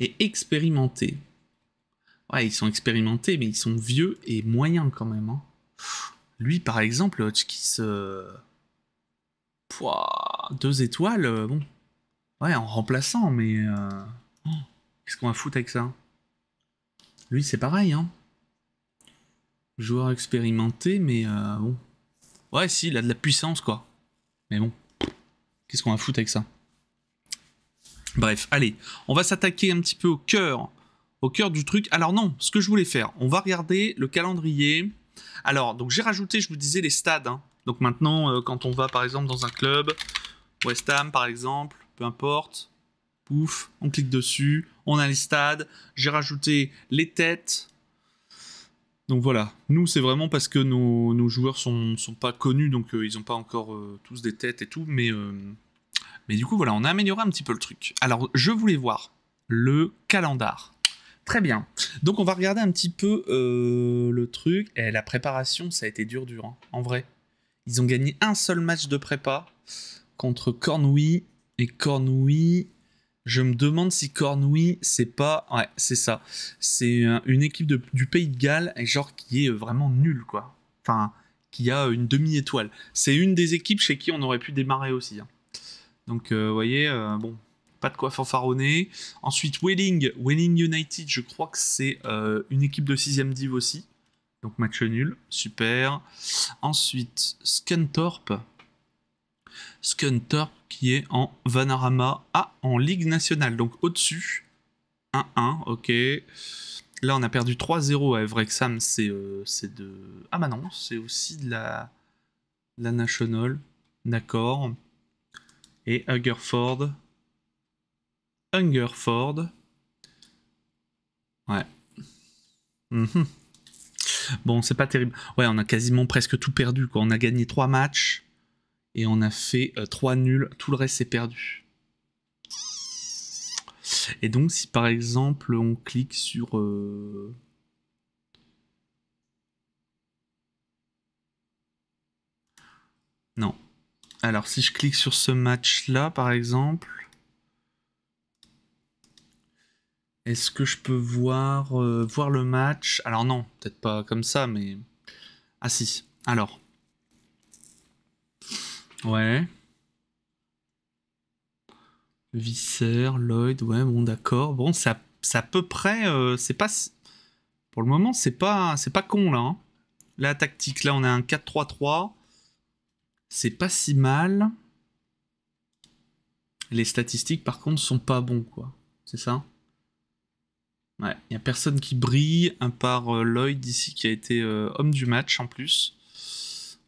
Et expérimenté. Ouais, ils sont expérimentés, mais ils sont vieux et moyens quand même. Hein. Lui, par exemple, Hotchkiss. Euh, pouah, deux étoiles, euh, bon. Ouais, en remplaçant, mais. Euh, oh, qu'est-ce qu'on va foutre avec ça Lui, c'est pareil, hein. Joueur expérimenté, mais bon. Ouais, si, il a de la puissance, quoi. Mais bon. Qu'est-ce qu'on va foutre avec ça Bref, allez, on va s'attaquer un petit peu au cœur au cœur du truc. Alors non, ce que je voulais faire, on va regarder le calendrier. Alors, donc j'ai rajouté, je vous disais, les stades. Hein. Donc maintenant, euh, quand on va par exemple dans un club, West Ham par exemple, peu importe, pouf, on clique dessus, on a les stades, j'ai rajouté les têtes. Donc voilà, nous c'est vraiment parce que nos, joueurs sont, sont pas connus, donc euh, ils n'ont pas encore euh, tous des têtes et tout, mais, mais du coup voilà, on a amélioré un petit peu le truc. Alors je voulais voir le calendrier. Très bien. Donc on va regarder un petit peu euh, le truc. Et eh, la préparation, ça a été dur dur, hein, en vrai. Ils ont gagné un seul match de prépa contre Cornouille. Et Cornouille, je me demande si Cornouille, c'est pas... Ouais, c'est ça. C'est une équipe du Pays de Galles, genre qui est vraiment nulle, quoi. Enfin, qui a une demi-étoile. C'est une des équipes chez qui on aurait pu démarrer aussi. Hein. Donc, vous euh, voyez, euh, bon, pas de quoi fanfaronner. Ensuite, Welling, Welling United, je crois que c'est euh, une équipe de 6ème div aussi. Donc match nul, super. Ensuite, Scunthorpe. Scunthorpe qui est en Vanarama. Ah, en Ligue nationale, donc au-dessus. 1-1, ok. Là, on a perdu 3-0 à Evrexham, euh, c'est de... Ah bah non, c'est aussi de la... la National, d'accord. Et Huggerford. Hungerford. Ouais. Mhm. Bon, c'est pas terrible. Ouais, on a quasiment presque tout perdu. Quoi. On a gagné 3 matchs et on a fait 3 euh, nuls. Tout le reste, c'est perdu. Et donc, si par exemple, on clique sur... Euh, non. Alors, si je clique sur ce match-là, par exemple... Est-ce que je peux voir, euh, voir le match Alors non, peut-être pas comme ça, mais... Ah si, alors. Ouais. Visser, Lloyd, ouais, bon d'accord. Bon, c'est à, peu près... Euh, c'est pas... Pour le moment, c'est pas, pas con, là. Hein. La tactique, là, on a un 4-3-3. C'est pas si mal. Les statistiques, par contre, sont pas bons, quoi. C'est ça Ouais, il n'y a personne qui brille, à part euh, Lloyd ici qui a été euh, homme du match en plus.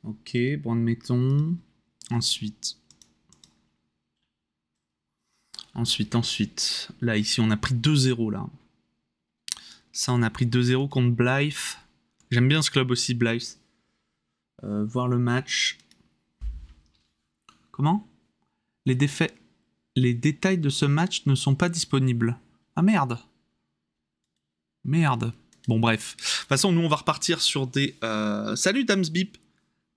Ok, bon, admettons. Ensuite. Ensuite, ensuite. Là, ici, on a pris 2-0 là. Ça, on a pris 2-0 contre Blythe. J'aime bien ce club aussi, Blythe. Euh, voir le match. Comment Les défaits. Les détails de ce match ne sont pas disponibles. Ah merde Merde. Bon, bref. De toute façon, nous, on va repartir sur des. Euh... Salut, Damsbip.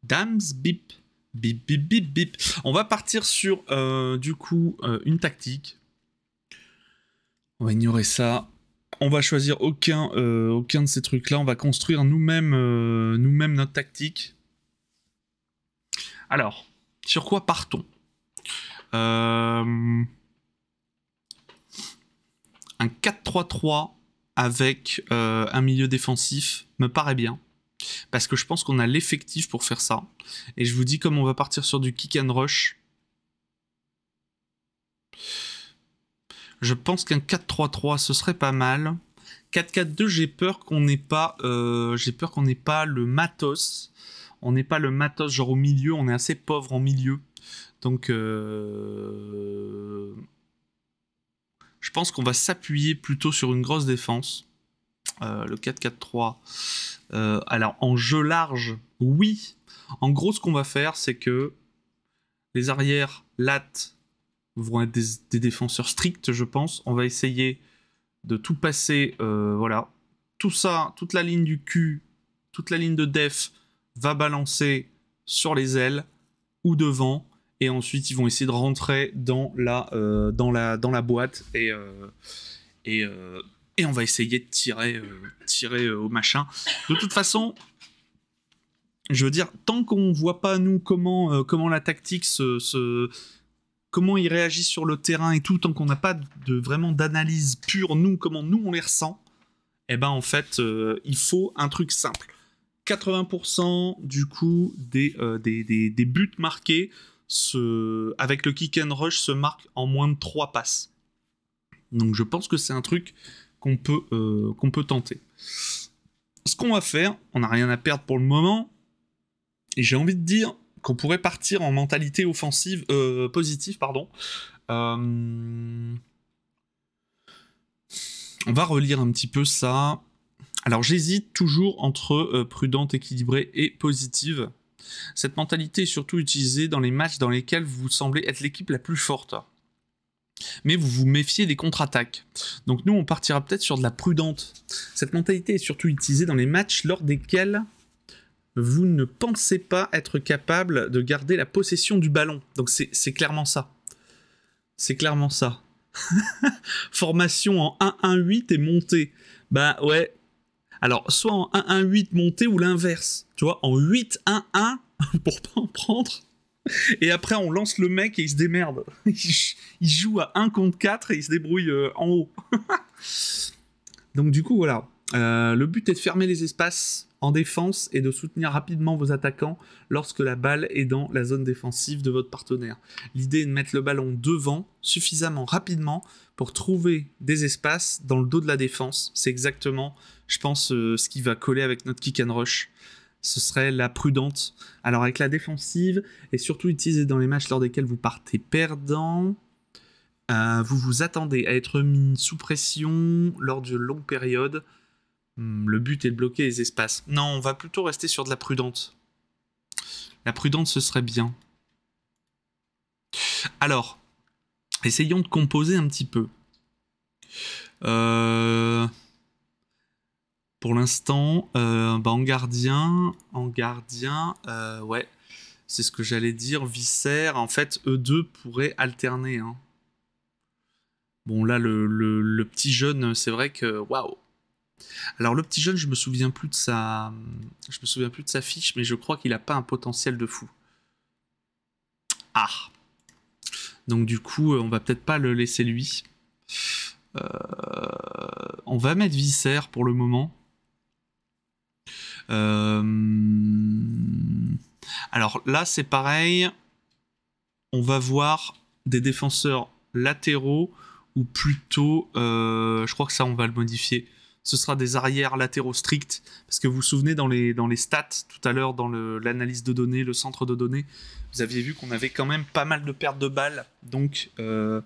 Damsbip. Bip, bip, bip, bip. On va partir sur, euh, du coup, euh, une tactique. On va ignorer ça. On va choisir aucun, euh, aucun de ces trucs-là. On va construire nous-mêmes nous-mêmes notre tactique. Alors, sur quoi partons Un 4-3-3 avec euh, un milieu défensif me paraît bien. Parce que je pense qu'on a l'effectif pour faire ça. Et je vous dis, comme on va partir sur du kick and rush, je pense qu'un 4-3-3 ce serait pas mal. 4-4-2, j'ai peur qu'on n'ait pas, euh, j'ai peur qu'on n'ait pas le matos. On n'est pas le matos genre au milieu, on est assez pauvre en milieu. Donc euh, je pense qu'on va s'appuyer plutôt sur une grosse défense. Euh, le 4-4-3. Euh, alors, en jeu large, oui. En gros, ce qu'on va faire, c'est que les arrières lattes vont être des, défenseurs stricts, je pense. On va essayer de tout passer, euh, voilà. Tout ça, toute la ligne du cul, toute la ligne de def va balancer sur les ailes ou devant et ensuite ils vont essayer de rentrer dans la, euh, dans la, dans la boîte et, euh, et, euh, et, on va essayer de tirer, tirer au machin. De toute façon, je veux dire, tant qu'on voit pas nous comment, comment la tactique se, comment ils réagissent sur le terrain et tout, tant qu'on n'a pas de, vraiment d'analyse pure, nous, comment nous on les ressent, eh ben en fait, il faut un truc simple. 80% du coup des, des, des, buts marqués avec le kick and rush se marque en moins de 3 passes. Donc je pense que c'est un truc qu'on peut, euh, peut tenter. Ce qu'on va faire, on n'a rien à perdre pour le moment, et j'ai envie de dire qu'on pourrait partir en mentalité offensive, euh, positive, pardon. Euh, on va relire un petit peu ça. Alors j'hésite toujours entre prudente, équilibrée et positive. Cette mentalité est surtout utilisée dans les matchs dans lesquels vous semblez être l'équipe la plus forte. Mais vous vous méfiez des contre-attaques. Donc nous, on partira peut-être sur de la prudente. Cette mentalité est surtout utilisée dans les matchs lors desquels vous ne pensez pas être capable de garder la possession du ballon. Donc c'est clairement ça. C'est clairement ça. Formation en 1-1-8 et montée. Ben ouais, alors, soit en 1-1-8 monté ou l'inverse. Tu vois, en 8-1-1, pour pas en prendre. Et après, on lance le mec et il se démerde. Il joue à 1 contre 4 et il se débrouille euh, en haut. Donc, du coup, voilà. Euh, le but est de fermer les espaces en défense et de soutenir rapidement vos attaquants lorsque la balle est dans la zone défensive de votre partenaire. L'idée est de mettre le ballon devant suffisamment rapidement pour trouver des espaces dans le dos de la défense. C'est exactement, je pense, euh, ce qui va coller avec notre kick and rush. Ce serait la prudente. Alors avec la défensive, et surtout utilisée dans les matchs lors desquels vous partez perdant, euh, vous vous attendez à être mis sous pression lors d'une longue période. Hmm, le but est de bloquer les espaces. Non, on va plutôt rester sur de la prudente. La prudente, ce serait bien. Alors, Essayons de composer un petit peu. Euh, pour l'instant, euh, bah, en gardien, en gardien, euh, ouais, c'est ce que j'allais dire. Viscère, en fait, eux deux pourraient alterner. Hein. Bon, là, le, petit jeune, c'est vrai que waouh. Alors le petit jeune, je me souviens plus de sa, je me souviens plus de sa fiche, mais je crois qu'il a pas un potentiel de fou. Ah, donc du coup, euh, on va peut-être pas le laisser lui. Euh, on va mettre Visser pour le moment. Euh, alors là, c'est pareil. On va voir des défenseurs latéraux ou plutôt, je crois que ça, on va le modifier ce sera des arrières latéraux stricts. Parce que vous vous souvenez, dans les, dans les stats, tout à l'heure, dans l'analyse de données, le centre de données, vous aviez vu qu'on avait quand même pas mal de pertes de balles. Donc, euh,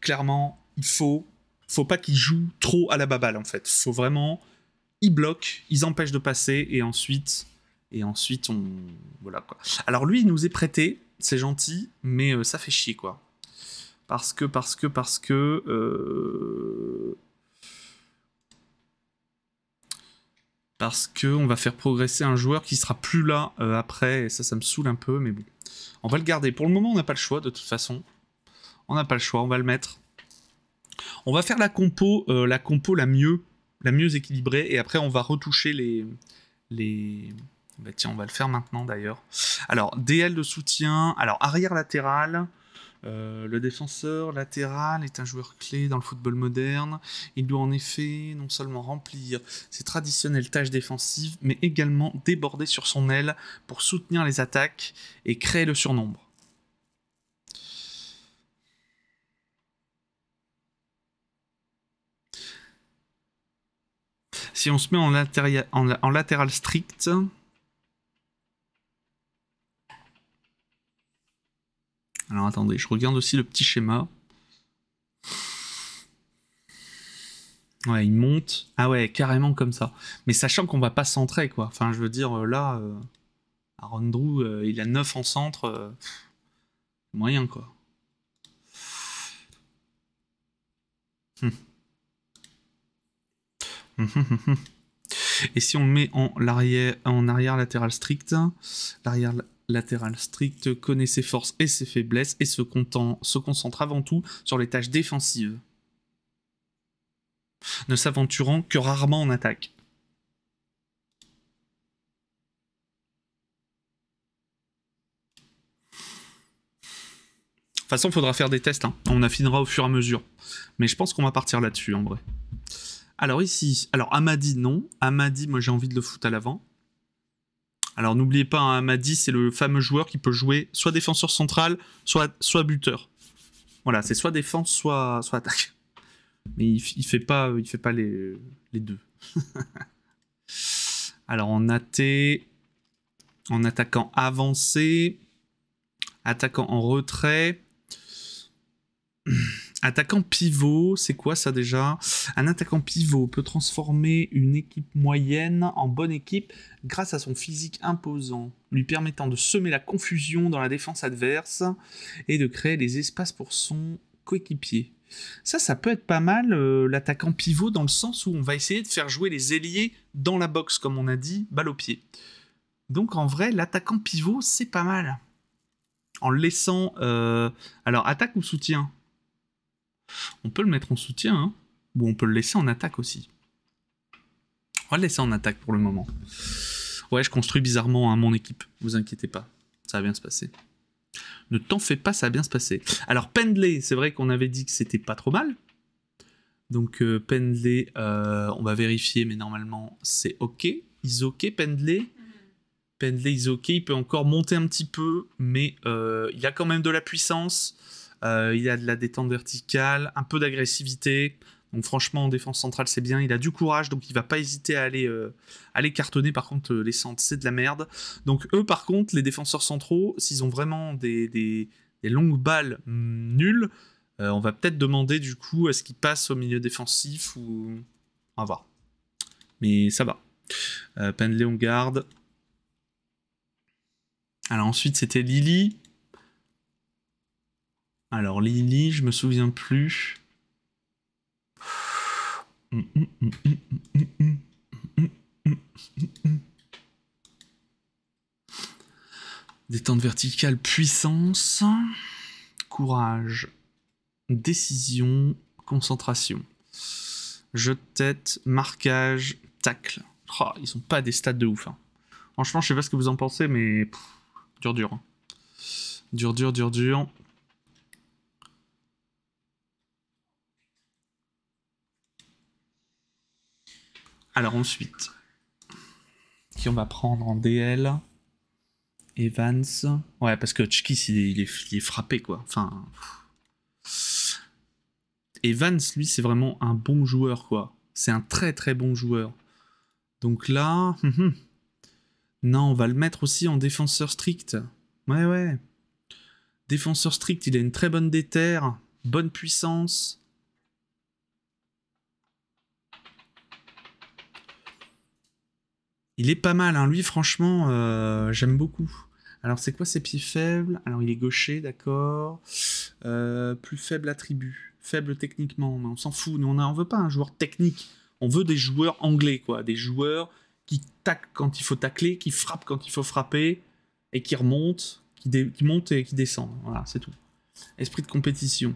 clairement, il faut, faut pas qu'ils jouent trop à la baballe, en fait. faut vraiment... Ils bloquent, ils empêchent de passer, et ensuite... Et ensuite, on... Voilà, quoi. Alors lui, il nous est prêté, c'est gentil, mais euh, ça fait chier, quoi. Parce que, parce que, parce que... Euh, parce qu'on va faire progresser un joueur qui sera plus là euh, après, et ça, ça me saoule un peu, mais bon. On va le garder. Pour le moment, on n'a pas le choix, de toute façon. On n'a pas le choix, on va le mettre. On va faire la compo, euh, la compo la mieux, la mieux équilibrée, et après, on va retoucher les... les... Bah, tiens, on va le faire maintenant, d'ailleurs. Alors, DL de soutien, alors arrière latéral, euh, le défenseur latéral est un joueur clé dans le football moderne. Il doit en effet non seulement remplir ses traditionnelles tâches défensives, mais également déborder sur son aile pour soutenir les attaques et créer le surnombre. Si on se met en latéral strict, Alors attendez, je regarde aussi le petit schéma. Ouais, il monte. Ah ouais, carrément comme ça. Mais sachant qu'on va pas centrer, quoi. Enfin, je veux dire, euh, là, euh, Aaron Drew, euh, il a 9 en centre. Euh, moyen, quoi. Hum. Hum, hum, Et si on le met en, arrière, en arrière latéral strict, l'arrière latéral strict, connaît ses forces et ses faiblesses et se, concentre avant tout sur les tâches défensives, ne s'aventurant que rarement en attaque. De toute façon, faudra faire des tests. Hein. On affinera au fur et à mesure. Mais je pense qu'on va partir là-dessus, en vrai. Alors ici, alors Amadi, non. Amadi, moi j'ai envie de le foutre à l'avant. Alors n'oubliez pas, Amadi, hein, c'est le fameux joueur qui peut jouer soit défenseur central, soit, soit buteur. Voilà, c'est soit défense, soit, soit attaque. Mais il, ne fait pas, fait pas les, deux. Alors en athée, en attaquant avancé, attaquant en retrait. Attaquant pivot, c'est quoi ça déjà Un attaquant pivot peut transformer une équipe moyenne en bonne équipe grâce à son physique imposant, lui permettant de semer la confusion dans la défense adverse et de créer des espaces pour son coéquipier. Ça, ça peut être pas mal euh, l'attaquant pivot dans le sens où on va essayer de faire jouer les ailiers dans la boxe, comme on a dit, balle au pied. Donc en vrai, l'attaquant pivot, c'est pas mal. En laissant... Euh, alors, attaque ou soutien on peut le mettre en soutien, hein, ou on peut le laisser en attaque aussi. On va le laisser en attaque pour le moment. Ouais, je construis bizarrement hein, mon équipe, vous inquiétez pas, ça va bien se passer. Ne t'en fais pas, ça va bien se passer. Alors Pendley, c'est vrai qu'on avait dit que c'était pas trop mal. Donc euh, Pendley, euh, on va vérifier, mais normalement c'est ok. Is ok Pendley Pendley is ok, il peut encore monter un petit peu, mais il euh, il a quand même de la puissance. Euh, il a de la détente verticale, un peu d'agressivité. Donc franchement, en défense centrale, c'est bien. Il a du courage, donc il va pas hésiter à aller, euh, cartonner. Par contre, euh, les centres, c'est de la merde. Donc eux, par contre, les défenseurs centraux, s'ils ont vraiment des, longues balles mm, nulles, on va peut-être demander du coup à ce qu'ils passent au milieu défensif ou... On va Mais ça va. Pendley, on garde. Alors ensuite, c'était Lily. Alors, Lily, je me souviens plus. Détente verticale, puissance, courage, décision, concentration. Jeu de tête, marquage, tacle. Oh, ils sont pas des stats de ouf. Hein. Franchement, je sais pas ce que vous en pensez, mais hein. dur, dur. Dur, dur, dur, dur. Alors ensuite, qui on va prendre en DL Evans. Ouais, parce que Chkis, il, est, frappé, quoi. Enfin... Evans, lui, c'est vraiment un bon joueur, quoi. C'est un très très bon joueur. Donc là... non, on va le mettre aussi en défenseur strict. Ouais, ouais. Défenseur strict, il a une très bonne déterre, bonne puissance. Il est pas mal, hein. lui franchement, euh, j'aime beaucoup. Alors c'est quoi ses pieds faibles Alors il est gaucher, d'accord. Euh, plus faible attribut, faible techniquement, mais on s'en fout, on ne veut pas un joueur technique. On veut des joueurs anglais, quoi. Des joueurs qui tacquent quand il faut tacler, qui frappent quand il faut frapper, et qui remontent, qui, qui montent et qui descendent. Voilà, c'est tout. Esprit de compétition.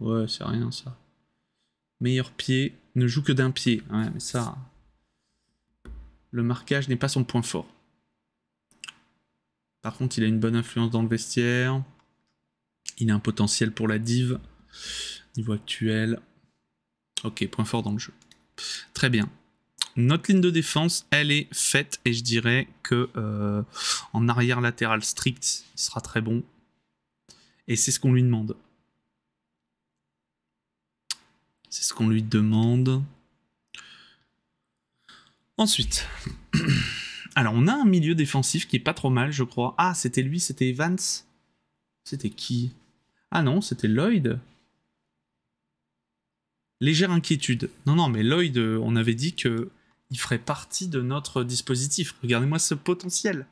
Ouais, c'est rien ça. Meilleur pied, ne joue que d'un pied. Ouais, mais ça, le marquage n'est pas son point fort. Par contre, il a une bonne influence dans le vestiaire. Il a un potentiel pour la DIV. Niveau actuel. Ok, point fort dans le jeu. Très bien. Notre ligne de défense, elle est faite et je dirais que euh, en arrière latéral strict, il sera très bon. Et c'est ce qu'on lui demande. C'est ce qu'on lui demande. Ensuite, alors on a un milieu défensif qui est pas trop mal, je crois. Ah, c'était lui, c'était Evans. C'était qui Ah non, c'était Lloyd. Légère inquiétude. Non, non, mais Lloyd, euh, on avait dit que il ferait partie de notre dispositif. Regardez-moi ce potentiel.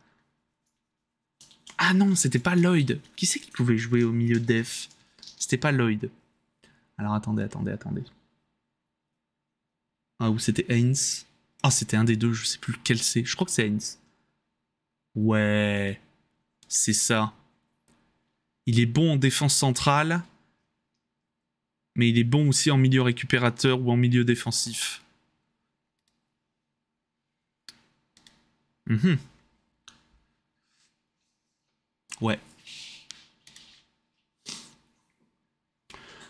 Ah non, c'était pas Lloyd. Qui c'est qui pouvait jouer au milieu def C'était pas Lloyd. Alors attendez, attendez, attendez. Ah, ou c'était Haynes ah, c'était un des deux, je sais plus lequel c'est. Je crois que c'est Heinz. Ouais, c'est ça. Il est bon en défense centrale, mais il est bon aussi en milieu récupérateur ou en milieu défensif. mhm. Ouais.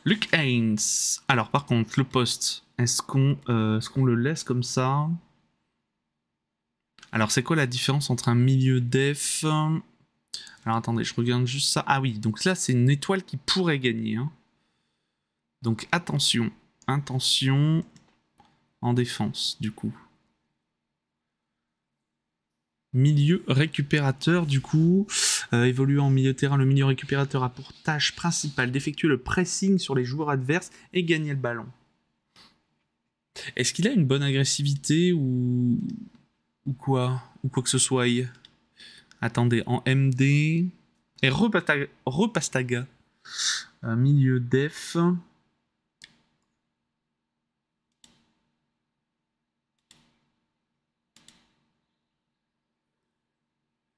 Luke Haynes. Alors par contre, le poste, est-ce qu'on euh, le laisse comme ça alors, c'est quoi la différence entre un milieu def euh, Alors, attendez, je regarde juste ça. Ah oui, donc là, c'est une étoile qui pourrait gagner. Hein. Donc, attention. Intention en défense, du coup. Milieu récupérateur, du coup. Évoluer euh, évoluant en milieu terrain, le milieu récupérateur a pour tâche principale d'effectuer le pressing sur les joueurs adverses et gagner le ballon. Est-ce qu'il a une bonne agressivité ou ou quoi, ou quoi que ce soit. Attendez, en MD. Et repastaga. repastaga. Euh, milieu def.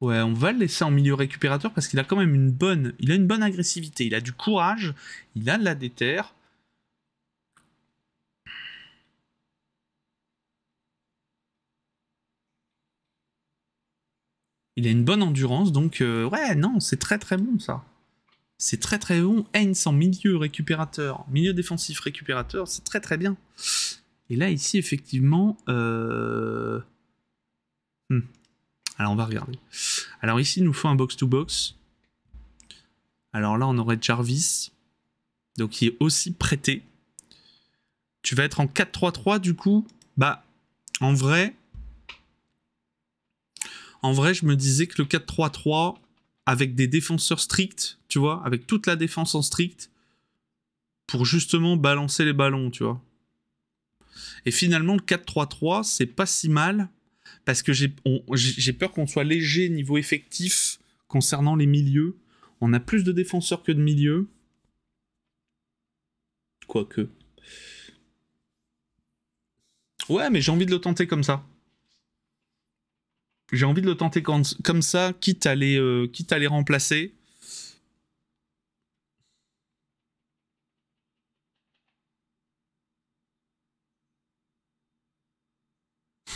Ouais, on va le laisser en milieu récupérateur parce qu'il a quand même une bonne, il a une bonne agressivité, il a du courage, il a de la déterre. Il a une bonne endurance, donc euh, ouais, non, c'est très très bon ça. C'est très très bon. Heinz en milieu récupérateur, milieu défensif récupérateur, c'est très très bien. Et là, ici, effectivement... Euh, hmm. Alors, on va regarder. Alors ici, il nous faut un box-to-box. Alors là, on aurait Jarvis, donc il est aussi prêté. Tu vas être en 4-3-3, du coup. Bah, en vrai, en vrai, je me disais que le 4-3-3, avec des défenseurs stricts, tu vois, avec toute la défense en strict, pour justement balancer les ballons, tu vois. Et finalement, le 4-3-3, c'est pas si mal, parce que j'ai peur qu'on soit léger niveau effectif concernant les milieux. On a plus de défenseurs que de milieux. Quoique. Ouais, mais j'ai envie de le tenter comme ça j'ai envie de le tenter comme ça, quitte à les, euh, quitte à les remplacer.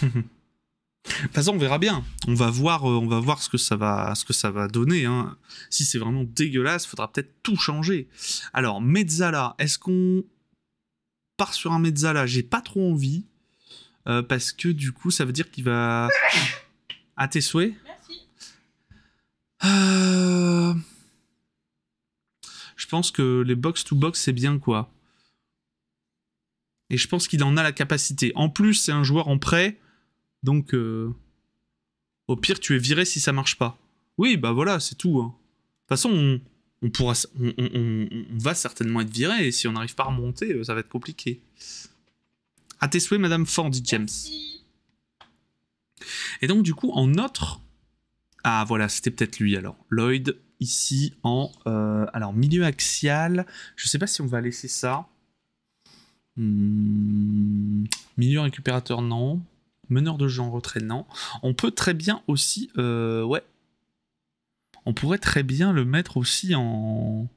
de on verra bien. On va voir, euh, on va voir ce que ça va, ce que ça va donner. Hein. Si c'est vraiment dégueulasse, faudra peut-être tout changer. Alors, Mezzala, est-ce qu'on part sur un Mezzala J'ai pas trop envie. Euh, parce que du coup, ça veut dire qu'il va. À tes souhaits. Merci. Euh, je pense que les box-to-box, c'est bien, quoi. Et je pense qu'il en a la capacité. En plus, c'est un joueur en prêt. Donc, euh, au pire, tu es viré si ça marche pas. Oui, bah voilà, c'est tout. Hein. De toute façon, on, pourra, on, va certainement être viré. Et si on n'arrive pas à remonter, euh, ça va être compliqué. À tes souhaits, Madame Ford, dit James. Et donc, du coup, en autre. Ah, voilà, c'était peut-être lui alors. Lloyd, ici, en euh, alors milieu axial. Je sais pas si on va laisser ça. Hmm, milieu récupérateur, non. Meneur de jeu en retrait, non. On peut très bien aussi. Euh, ouais. On pourrait très bien le mettre aussi en.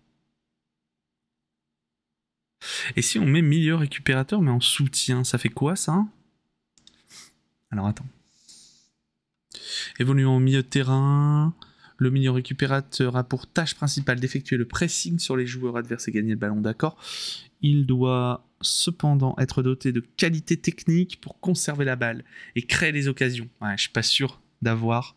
Et si on met milieu récupérateur, mais en soutien, ça fait quoi ça Alors attends. Évoluant au milieu de terrain, le milieu récupérateur a pour tâche principale d'effectuer le pressing sur les joueurs adverses et gagner le ballon, d'accord Il doit cependant être doté de qualité technique pour conserver la balle et créer les occasions. Ouais, je suis pas sûr d'avoir.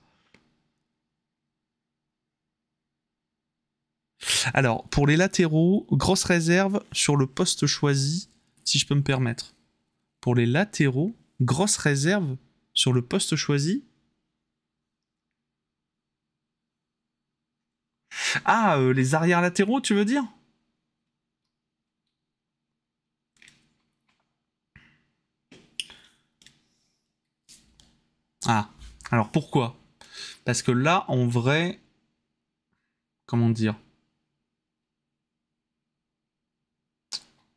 Alors, pour les latéraux, grosse réserve sur le poste choisi, si je peux me permettre. Pour les latéraux, grosse réserve sur le poste choisi, Ah, euh, les arrières latéraux, tu veux dire Ah, alors pourquoi Parce que là, en vrai, comment dire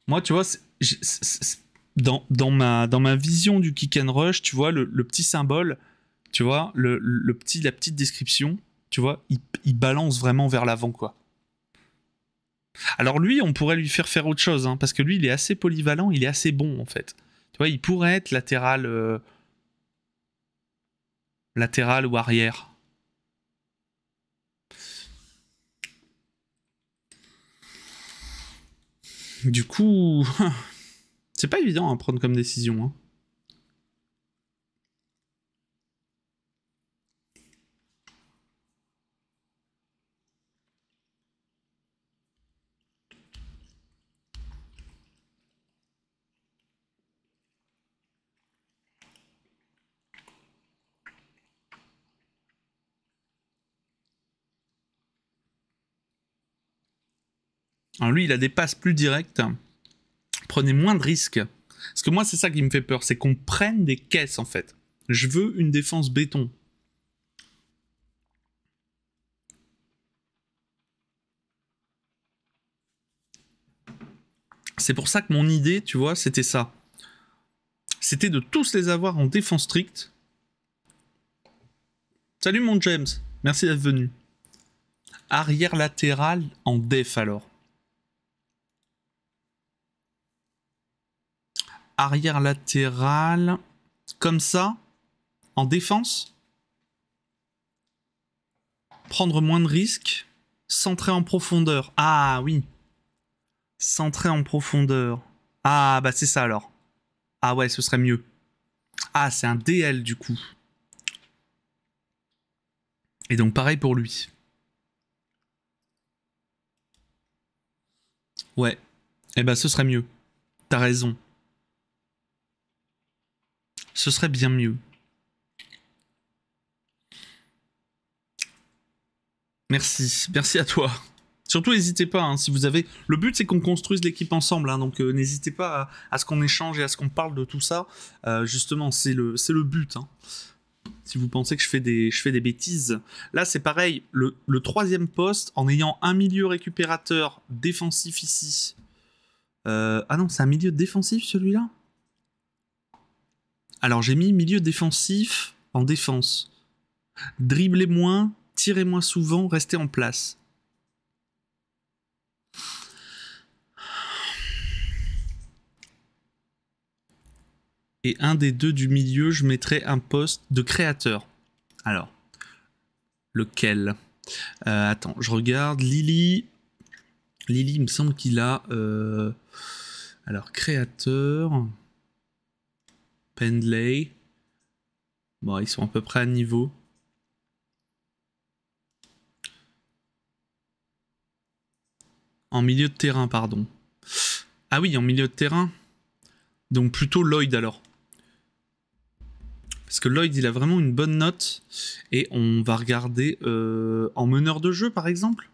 Moi, tu vois, dans, ma, dans ma vision du kick and rush, tu vois, le, petit symbole, tu vois, le petit, la petite description, tu vois, il, balance vraiment vers l'avant, quoi. Alors lui, on pourrait lui faire faire autre chose, hein, parce que lui, il est assez polyvalent, il est assez bon, en fait. Tu vois, il pourrait être latéral... Euh, latéral ou arrière. Du coup... C'est pas évident à prendre comme décision. Hein. lui, il a des passes plus directes. Prenez moins de risques. Parce que moi, c'est ça qui me fait peur, c'est qu'on prenne des caisses en fait. Je veux une défense béton. C'est pour ça que mon idée, tu vois, c'était ça. C'était de tous les avoir en défense stricte. Salut mon James, merci d'être venu. Arrière latéral en def alors. arrière latéral, comme ça, en défense. Prendre moins de risques. Centrer en profondeur. Ah oui. Centrer en profondeur. Ah bah c'est ça alors. Ah ouais, ce serait mieux. Ah, c'est un DL du coup. Et donc pareil pour lui. Ouais. Eh bah ce serait mieux. T'as raison ce serait bien mieux. Merci, merci à toi. Surtout, n'hésitez pas, hein. si vous avez... Le but, c'est qu'on construise l'équipe ensemble, hein. donc euh, n'hésitez pas à, ce qu'on échange et à ce qu'on parle de tout ça. Euh, justement, c'est le, le but. Hein. Si vous pensez que je fais des, fais des bêtises. Là, c'est pareil, le, troisième poste, en ayant un milieu récupérateur défensif ici. Euh, ah non, c'est un milieu défensif, celui-là alors j'ai mis milieu défensif en défense. Dribblez moins, tirez moins souvent, restez en place. Et un des deux du milieu, je mettrai un poste de créateur. Alors, lequel euh, Attends, je regarde. Lily. Lily, il me semble qu'il a... Euh, alors, créateur. Pendley. Bon, ils sont à peu près à niveau. En milieu de terrain, pardon. Ah oui, en milieu de terrain. Donc plutôt Lloyd alors. Parce que Lloyd, il a vraiment une bonne note. Et on va regarder euh, en meneur de jeu, par exemple.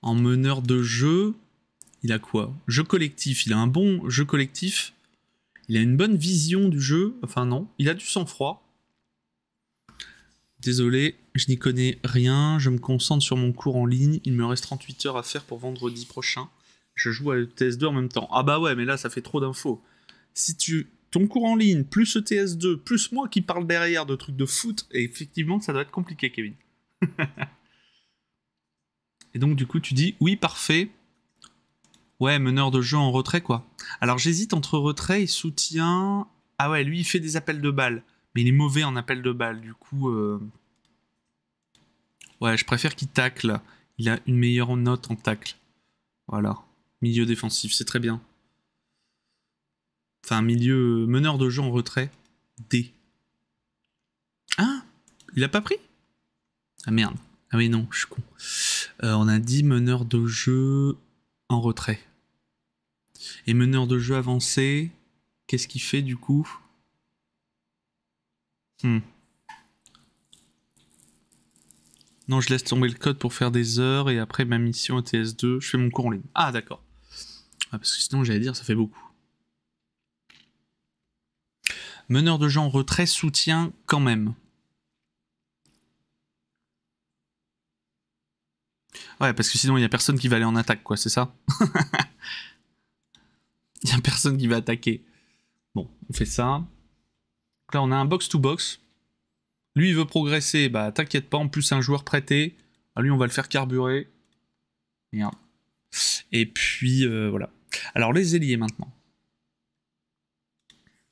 En meneur de jeu, il a quoi Jeu collectif, il a un bon jeu collectif, il a une bonne vision du jeu, enfin non, il a du sang-froid. Désolé, je n'y connais rien, je me concentre sur mon cours en ligne, il me reste 38 heures à faire pour vendredi prochain. Je joue à ETS2 en même temps. Ah bah ouais, mais là ça fait trop d'infos. Si tu ton cours en ligne, plus e ts 2 plus moi qui parle derrière de trucs de foot, et effectivement, ça doit être compliqué, Kevin. et donc, du coup, tu dis oui, parfait. Ouais, meneur de jeu en retrait, quoi. Alors j'hésite entre retrait et soutien. Ah ouais, lui, il fait des appels de balles. Mais il est mauvais en appel de balles, du coup... Euh. Ouais, je préfère qu'il tacle. Il a une meilleure note en tacle. Voilà. Milieu défensif, c'est très bien. Enfin, milieu... Euh, meneur de jeu en retrait. D. Ah Il a pas pris Ah merde. Ah oui, non, je suis con. Euh, on a dit meneur de jeu en retrait. Et meneur de jeu avancé, qu'est-ce qu'il fait du coup hmm. Non, je laisse tomber le code pour faire des heures et après ma mission ETS2, je fais mon cours en ligne. Ah, d'accord. Ah, parce que sinon, j'allais dire, ça fait beaucoup. Meneur de jeu en retrait, soutien quand même. Ouais, parce que sinon, il n'y a personne qui va aller en attaque, quoi, c'est ça Il n'y a personne qui va attaquer. Bon, on fait ça. là, on a un box-to-box. Lui, il veut progresser. Bah, t'inquiète pas, en plus, un joueur prêté. Ah, lui, on va le faire carburer. Et puis, euh, voilà. Alors, les ailiers maintenant.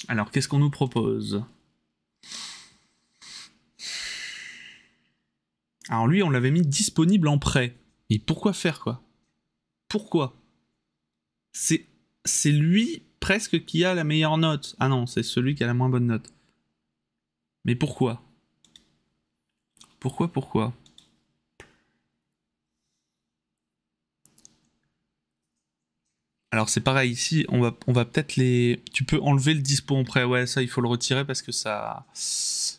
Alors, qu'est-ce qu'on nous propose Alors, lui, on l'avait mis disponible en prêt. Et pourquoi faire, quoi Pourquoi C'est c'est lui presque qui a la meilleure note. Ah non, c'est celui qui a la moins bonne note. Mais pourquoi Pourquoi, pourquoi Alors c'est pareil ici, on va, on va peut-être les... Tu peux enlever le dispo en prêt, ouais ça il faut le retirer parce que ça...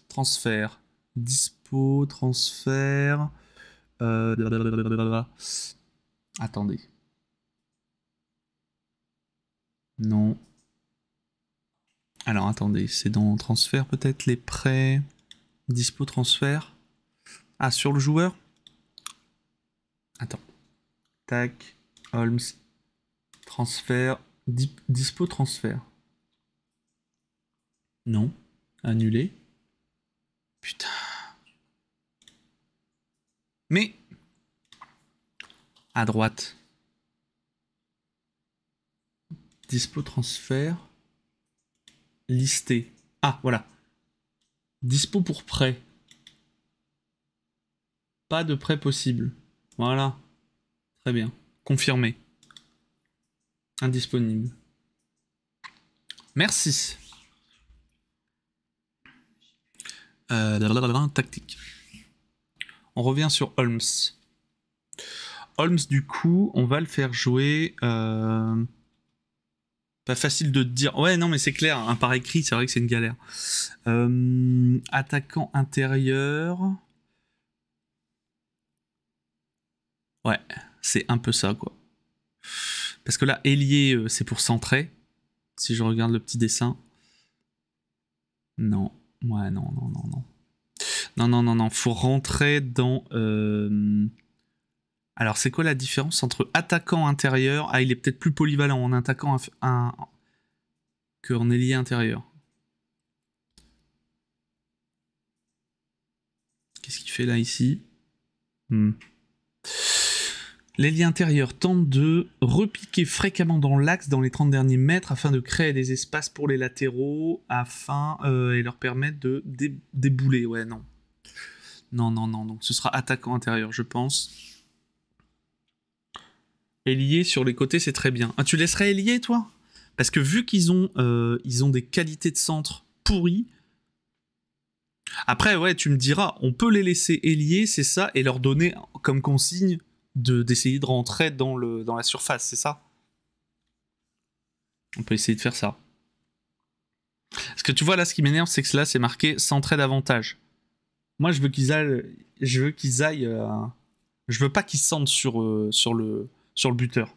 Transfert. Dispo, transfert... Euh... Attendez. Non. Alors attendez, c'est dans transfert peut-être les prêts Dispo transfert Ah, sur le joueur Attends. Tac, Holmes, transfert, dispo transfert. Non, annulé. Putain. Mais, à droite, Dispo transfert listé. Ah, voilà. Dispo pour prêt. Pas de prêt possible. Voilà. Très bien. Confirmé. Indisponible. Merci. Euh, tactique. On revient sur Holmes. Holmes, du coup, on va le faire jouer. Euh, pas facile de dire. Ouais, non, mais c'est clair, un hein, par écrit, c'est vrai que c'est une galère. Euh, attaquant intérieur. Ouais, c'est un peu ça, quoi. Parce que là, ailier, euh, c'est pour centrer. Si je regarde le petit dessin. Non. Ouais, non, non, non, non. Non, non, non, non. Faut rentrer dans. Euh, alors, c'est quoi la différence entre attaquant intérieur Ah, il est peut-être plus polyvalent en attaquant un... qu'en ailier intérieur. Qu'est-ce qu'il fait là, ici hmm. L'ailier intérieur tente de repiquer fréquemment dans l'axe dans les 30 derniers mètres afin de créer des espaces pour les latéraux afin, euh, et leur permettre de débouler. Ouais, non. Non, non, non. Donc ce sera attaquant intérieur, je pense. Ailier sur les côtés, c'est très bien. Ah, tu laisserais élier, toi Parce que vu qu'ils ont, euh, ont des qualités de centre pourries. Après, ouais, tu me diras, on peut les laisser élier, c'est ça, et leur donner comme consigne de d'essayer de rentrer dans, le, dans la surface, c'est ça On peut essayer de faire ça. Parce que tu vois, là, ce qui m'énerve, c'est que là, c'est marqué centrer davantage. Moi, je veux qu'ils aillent. Je veux qu'ils aillent. Euh, je veux pas qu'ils sentent sur, euh, sur le sur le buteur.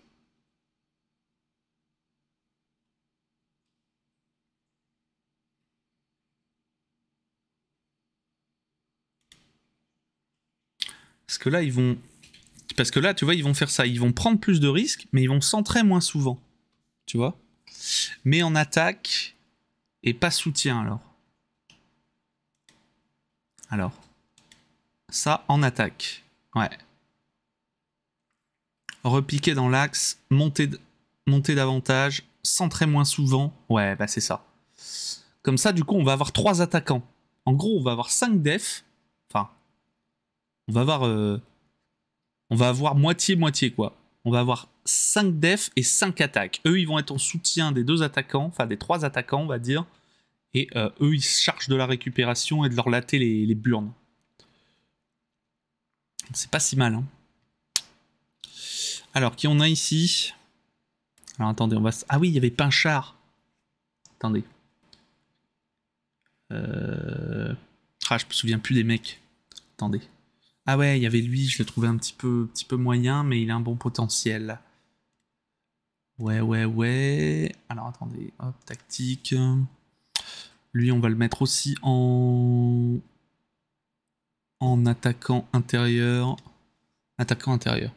Parce que là, ils vont... Parce que là, tu vois, ils vont faire ça. Ils vont prendre plus de risques, mais ils vont centrer moins souvent. Tu vois Mais en attaque, et pas soutien, alors. Alors. Ça, en attaque. Ouais repiquer dans l'axe, monter, monter davantage, centrer moins souvent. Ouais, bah c'est ça. Comme ça, du coup, on va avoir trois attaquants. En gros, on va avoir 5 def. Enfin, on va avoir... Euh, on va avoir moitié-moitié, quoi. On va avoir 5 def et 5 attaques. Eux, ils vont être en soutien des deux attaquants, enfin des trois attaquants, on va dire. Et euh, eux, ils se chargent de la récupération et de leur latter les, les burnes. C'est pas si mal, hein. Alors, qui on a ici Alors, attendez, on va... Ah oui, il y avait Pinchard. Attendez. Euh, ah, je me souviens plus des mecs. Attendez. Ah ouais, il y avait lui, je le trouvais un petit peu, petit peu moyen, mais il a un bon potentiel. Ouais, ouais, ouais. Alors, attendez. Hop, tactique. Lui, on va le mettre aussi en... En attaquant intérieur. Attaquant intérieur.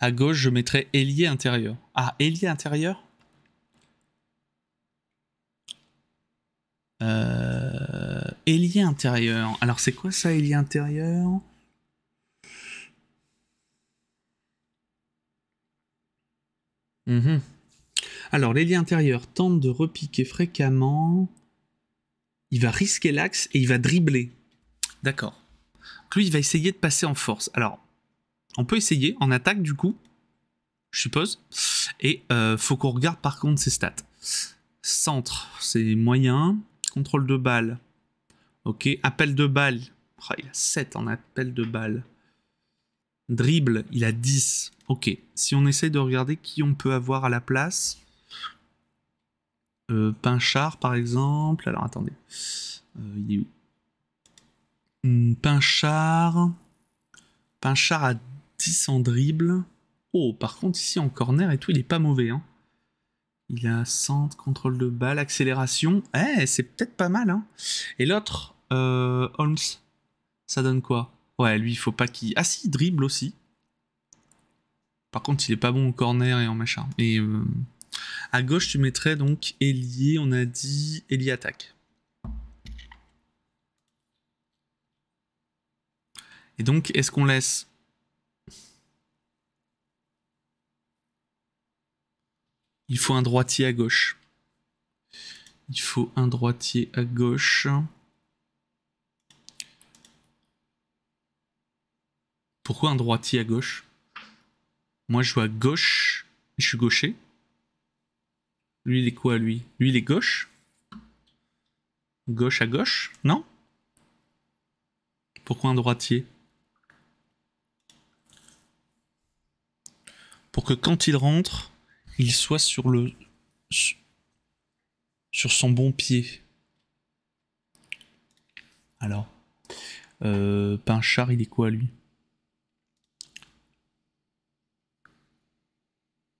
À gauche, je mettrai ailier intérieur. Ah, ailier intérieur ailier euh, intérieur. Alors c'est quoi ça, ailier intérieur mhm. Alors l'ailier intérieur tente de repiquer fréquemment. Il va risquer l'axe et il va dribbler. D'accord. Lui, il va essayer de passer en force. Alors, on peut essayer en attaque du coup, je suppose. Et euh, faut qu'on regarde par contre ses stats. Centre, c'est moyen. Contrôle de balle. Ok. Appel de balle. Oh, il a 7 en appel de balle. Dribble, il a 10. Ok. Si on essaye de regarder qui on peut avoir à la place. Euh, Pinchard, par exemple. Alors, attendez. Euh, il est où hmm, Pinchard. Pinchard a 10 en dribble. Oh, par contre, ici en corner et tout, il est pas mauvais. Hein. Il a centre, contrôle de balle, accélération. Eh, c'est peut-être pas mal. Hein. Et l'autre, euh, Holmes, ça donne quoi Ouais, lui, il faut pas qu'il... Ah si, il dribble aussi. Par contre, il est pas bon en corner et en machin. Et euh, à gauche, tu mettrais donc Elie. on a dit Elie attaque. Et donc, est-ce qu'on laisse Il faut un droitier à gauche. Il faut un droitier à gauche. Pourquoi un droitier à gauche Moi je joue à gauche, je suis gaucher. Lui il est quoi lui Lui il est gauche Gauche à gauche Non Pourquoi un droitier Pour que quand il rentre, il soit sur le sur son bon pied. Alors, euh, Pinchard, il est quoi lui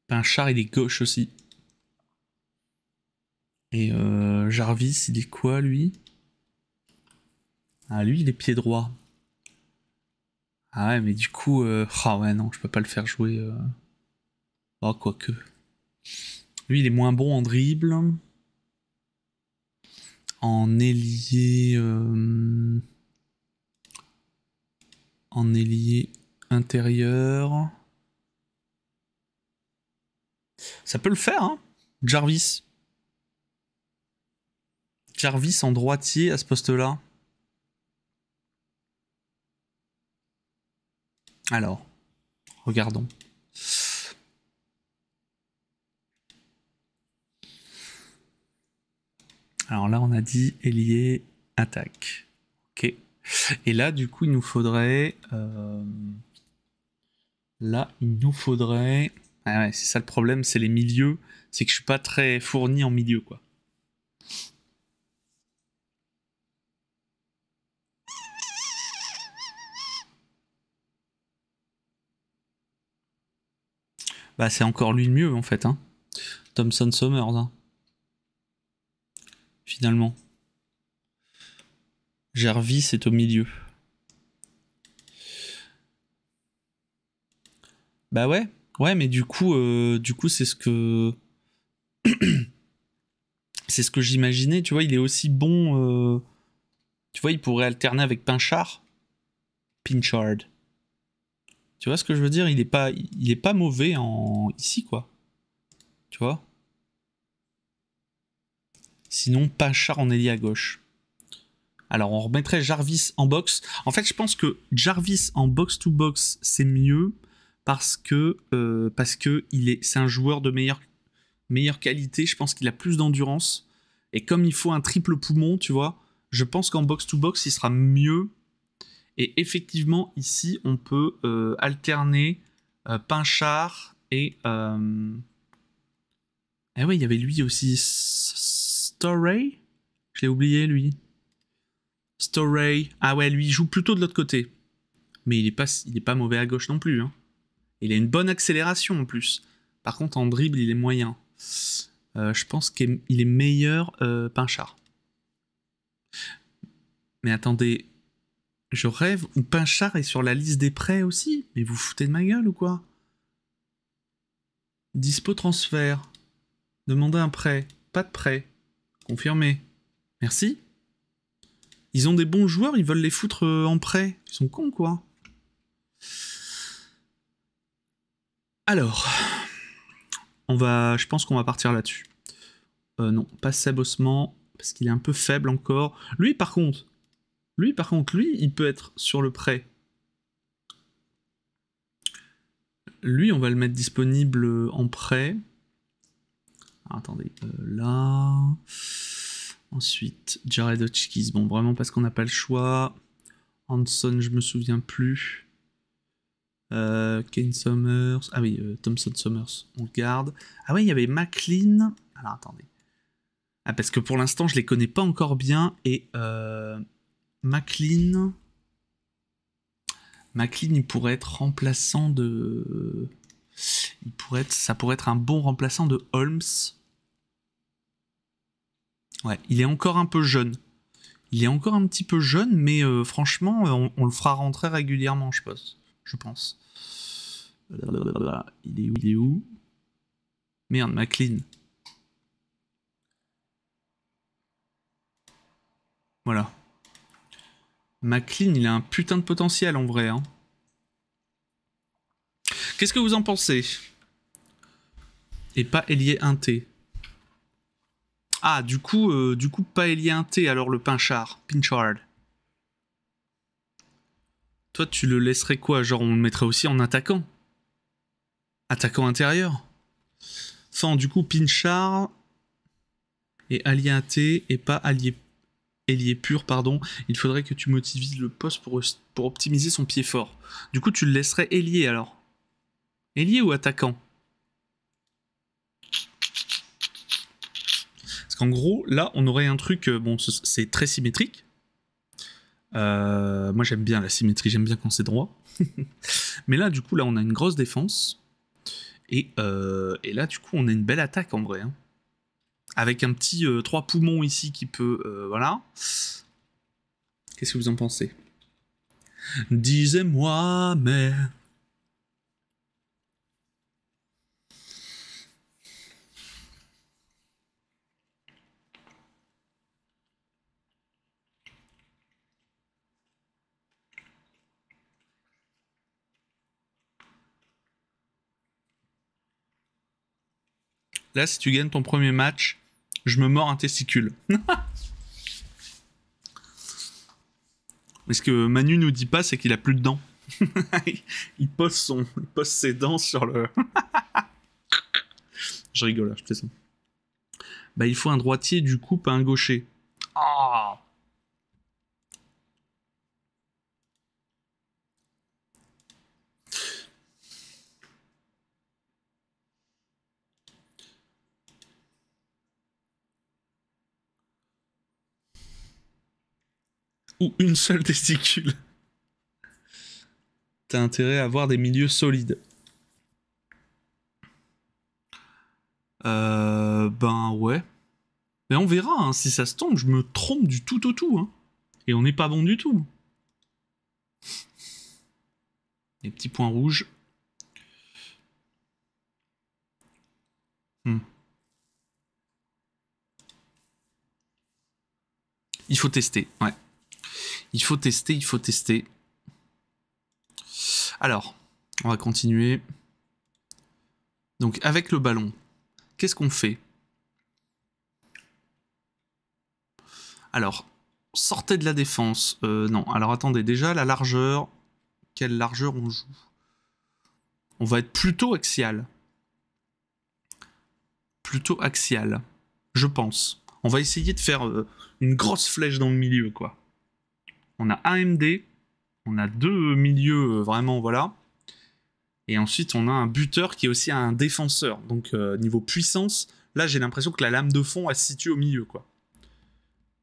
Pinchard, il est gauche aussi. Et euh, Jarvis, il est quoi lui Ah, lui, il est pied droit. Ah ouais, mais du coup, euh, ah ouais, non, je peux pas le faire jouer. Ah, oh, quoique. Lui, il est moins bon en dribble. En ailier. Euh, en ailier intérieur. Ça peut le faire, hein Jarvis. Jarvis en droitier à ce poste-là. Alors, regardons. Alors là, on a dit ailier attaque. Ok. Et là, du coup, il nous faudrait... Euh, là, il nous faudrait... Ah c'est ça le problème, c'est les milieux. C'est que je suis pas très fourni en milieu, quoi. Bah, c'est encore lui le mieux, en fait. Hein. Thompson Summers. Hein finalement. Jarvis est au milieu. Bah ouais, ouais, mais du coup, euh, du coup, c'est ce que c'est ce que j'imaginais. Tu vois, il est aussi bon. Euh, tu vois, il pourrait alterner avec Pinchard. Pinchard. Tu vois ce que je veux dire Il est pas, il est pas mauvais en ici quoi. Tu vois Sinon, on en lié à gauche. Alors, on remettrait Jarvis en box. En fait, je pense que Jarvis en box-to-box, c'est mieux parce que euh, parce que est c'est un joueur de meilleure meilleure qualité. Je pense qu'il a plus d'endurance et comme il faut un triple poumon, tu vois, je pense qu'en box to box il sera mieux. Et effectivement ici on peut euh, alterner euh, Pinchard et Ah eh oui il y avait lui aussi Story, Je l'ai oublié, lui. Story, Ah ouais, lui, il joue plutôt de l'autre côté. Mais il est pas, il est pas mauvais à gauche non plus. Hein. Il a une bonne accélération en plus. Par contre, en dribble, il est moyen. Euh, je pense qu'il est meilleur euh, Pinchard. Mais attendez, je rêve ou Pinchard est sur la liste des prêts aussi Mais vous foutez de ma gueule ou quoi Dispo transfert. Demandez un prêt. Pas de prêt. Confirmé. Merci. Ils ont des bons joueurs, ils veulent les foutre euh, en prêt. Ils sont cons, quoi. Alors, on va, je pense qu'on va partir là-dessus. Euh, non, pas Seb parce qu'il est un peu faible encore. Lui, par contre, lui, par contre, lui, il peut être sur le prêt. Lui, on va le mettre disponible en prêt attendez, euh, là. Ensuite, Jared Hotchkiss. Bon, vraiment parce qu'on n'a pas le choix. Hanson, je me souviens plus. Euh, Kane Summers. Ah oui, euh, Thompson Summers, on le garde. Ah oui, il y avait McLean. Alors attendez. Ah, parce que pour l'instant, je ne les connais pas encore bien. Et McLean. McLean, il pourrait être remplaçant de. Il pourrait ça pourrait être un bon remplaçant de Holmes. Ouais, il est encore un peu jeune. Il est encore un petit peu jeune, mais euh, franchement, euh, on, le fera rentrer régulièrement, je pense. Je pense. Il est où Il est où Merde, McLean. Voilà. McLean, il a un putain de potentiel en vrai. Hein. Qu'est-ce que vous en pensez Et pas ailier un t Ah, du coup, euh, du coup, pas ailier 1T, alors le pinchard. Pinchard. Toi, tu le laisserais quoi Genre, on le mettrait aussi en attaquant Attaquant intérieur Enfin, du coup, pinchard et allié 1T et pas allié ailier pur, pardon, il faudrait que tu motivises le poste pour, pour optimiser son pied fort. Du coup, tu le laisserais ailier alors lié ou attaquant Parce qu'en gros, là, on aurait un truc, euh, bon, c'est très symétrique. Euh, moi, j'aime bien la symétrie, j'aime bien quand c'est droit. Mais là, du coup, là, on a une grosse défense. Et, euh, et, là, du coup, on a une belle attaque, en vrai. Hein. Avec un petit trois poumons ici qui peut... voilà. Qu'est-ce que vous en pensez dis moi mais... là, si tu gagnes ton premier match, je me mords un testicule. Mais ce que Manu nous dit pas, c'est qu'il a plus de dents. il, pose son, ses dents sur le. je rigole, hein, je plaisante. Bah, il faut un droitier, du coup, pas un gaucher. Ah, une seule testicule. T'as intérêt à avoir des milieux solides. Euh, ben ouais. Mais on verra, hein. si ça se tombe, je me trompe du tout au tout. Hein. Et on n'est pas bon du tout. Les petits points rouges. Hmm. Il faut tester, ouais. Il faut tester, il faut tester. Alors, on va continuer. Donc avec le ballon, qu'est-ce qu'on fait Alors, sortez de la défense. Euh, non, alors attendez, déjà la largeur. Quelle largeur on joue On va être plutôt axial. Plutôt axial, je pense. On va essayer de faire euh, une grosse flèche dans le milieu, quoi on a AMD, on a deux milieux euh, vraiment, voilà. Et ensuite, on a un buteur qui est aussi un défenseur. Donc, euh, niveau puissance, là, j'ai l'impression que la lame de fond, elle se situe au milieu, quoi.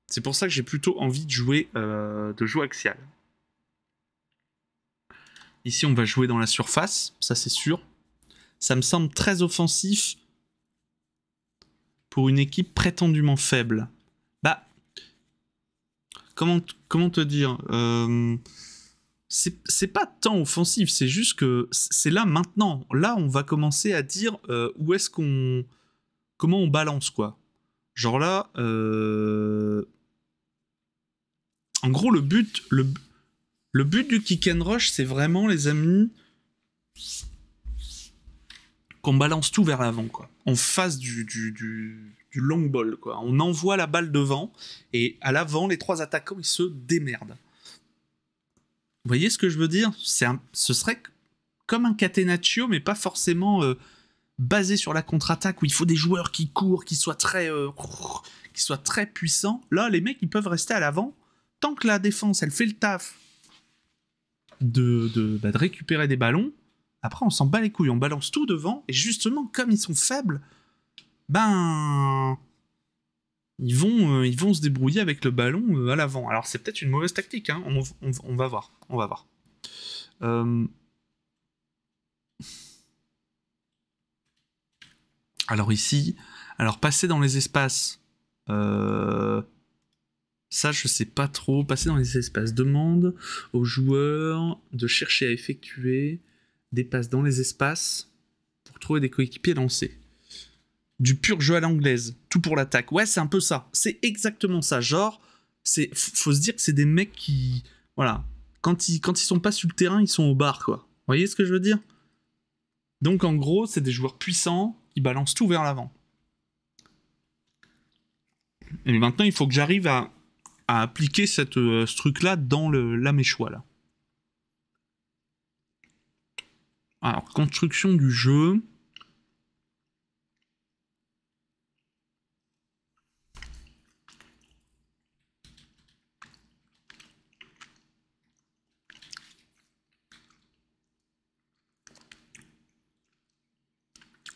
C'est pour ça que j'ai plutôt envie de jouer euh, de jouer axial. Ici, on va jouer dans la surface, ça c'est sûr. Ça me semble très offensif pour une équipe prétendument faible comment, te dire euh, c'est pas tant offensif, c'est juste que c'est là maintenant. Là, on va commencer à dire euh, où est-ce qu'on. Comment on balance, quoi. Genre là. Euh, en gros, le but, le, le but du kick and rush, c'est vraiment, les amis, qu'on balance tout vers l'avant, quoi. On fasse du, du, du long ball. Quoi. On envoie la balle devant et à l'avant, les trois attaquants, ils se démerdent. Vous voyez ce que je veux dire un, Ce serait comme un catenaccio, mais pas forcément euh, basé sur la contre-attaque où il faut des joueurs qui courent, qui soient très, euh, qui soient très puissants. Là, les mecs, ils peuvent rester à l'avant tant que la défense, elle fait le taf de, de, bah, de récupérer des ballons. Après, on s'en bat les couilles, on balance tout devant. Et justement, comme ils sont faibles, ben ils vont, euh, ils vont se débrouiller avec le ballon euh, à l'avant. Alors c'est peut-être une mauvaise tactique, hein. on, va voir, on va voir. Euh, alors ici, alors passer dans les espaces, ça je sais pas trop, passer dans les espaces demande aux joueurs de chercher à effectuer des passes dans les espaces pour trouver des coéquipiers lancés du pur jeu à l'anglaise, tout pour l'attaque. Ouais, c'est un peu ça. C'est exactement ça. Genre, c'est faut se dire que c'est des mecs qui, voilà, quand ils quand ils sont pas sur le terrain, ils sont au bar, quoi. Vous voyez ce que je veux dire Donc en gros, c'est des joueurs puissants, qui balancent tout vers l'avant. Et maintenant, il faut que j'arrive à, à, appliquer cette, ce euh, truc-là dans la méchois, Alors, construction du jeu.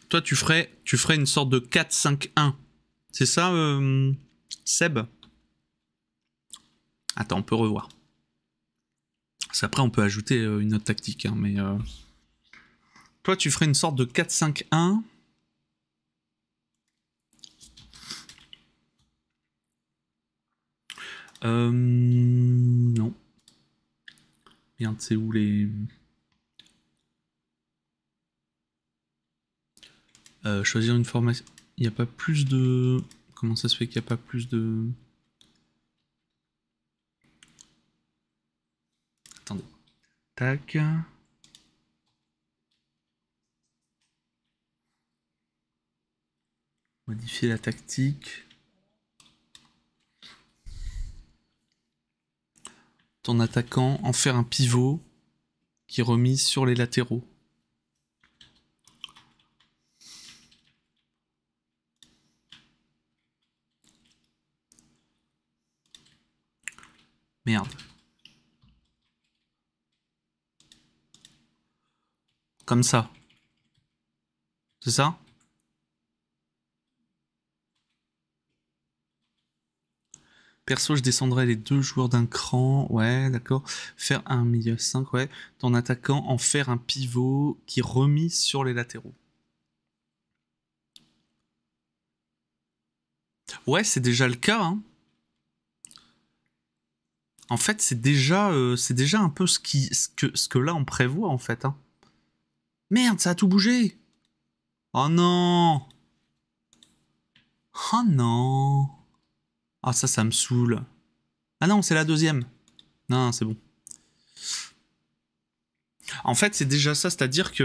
Toi, tu ferais, tu ferais une sorte de 4-5-1. C'est ça, euh, Seb Attends, on peut revoir. Après, on peut ajouter euh, une autre tactique, hein, mais... Euh, toi, tu ferais une sorte de 4-5-1... Non. Merde, c'est où les... Euh, choisir une formation. Il n'y a pas plus de. Comment ça se fait qu'il n'y a pas plus de. Attendez. Tac. Modifier la tactique. Ton attaquant, en faire un pivot qui est remis sur les latéraux. Merde. Comme ça. C'est ça Perso, je descendrais les deux joueurs d'un cran, ouais, d'accord. Faire un milieu 5, ouais. Ton attaquant, en faire un pivot qui remis sur les latéraux. Ouais, c'est déjà le cas, hein en fait, c'est déjà, euh, c'est déjà un peu ce, qui, ce, que, ce que là on prévoit en fait. Hein. Merde, ça a tout bougé. Oh non. Oh non. Ah ça, ça me saoule. Ah non, c'est la deuxième. Non, c'est bon. En fait, c'est déjà ça, c'est-à-dire que...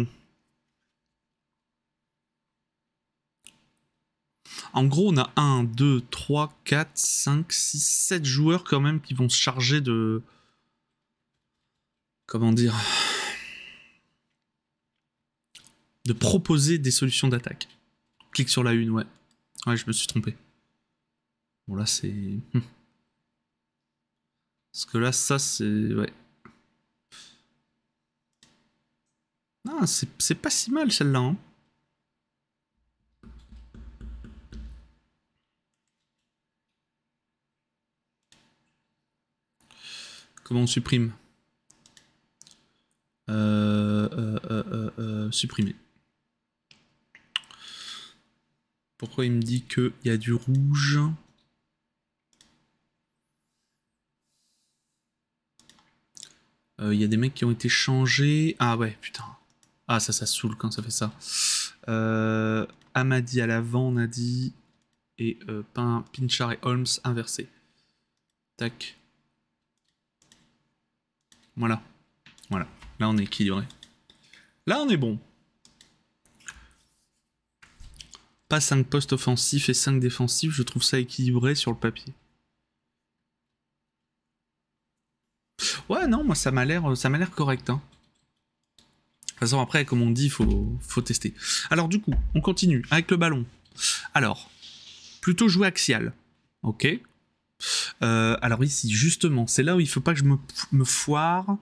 Euh, En gros, on a 1, 2, 3, 4, 5, 6, 7 joueurs quand même qui vont se charger de... Comment dire De proposer des solutions d'attaque. Clique sur la une, ouais. Ouais, je me suis trompé. Bon, là, c'est... Hmm. Parce que là, ça, c'est... Ouais. Ah, c'est pas si mal, celle-là, hein. on supprime euh, euh, euh, Supprimer. Pourquoi il me dit qu'il y a du rouge Il y a des mecs qui ont été changés. Ah ouais, putain. Ah, ça, ça saoule quand ça fait ça. Amadi à l'avant, on a dit. Et euh, Pinchar et Holmes inversé Tac. Voilà. Voilà. Là, on est équilibré. Là, on est bon. Pas 5 postes offensifs et 5 défensifs, je trouve ça équilibré sur le papier. Ouais, non, moi, ça m'a l'air, ça m'a l'air correct. Hein. De toute façon, après, comme on dit, faut, faut tester. Alors, du coup, on continue avec le ballon. Alors, plutôt jouer axial. Ok. Euh, alors ici, justement, c'est là où il faut pas que je me, foire.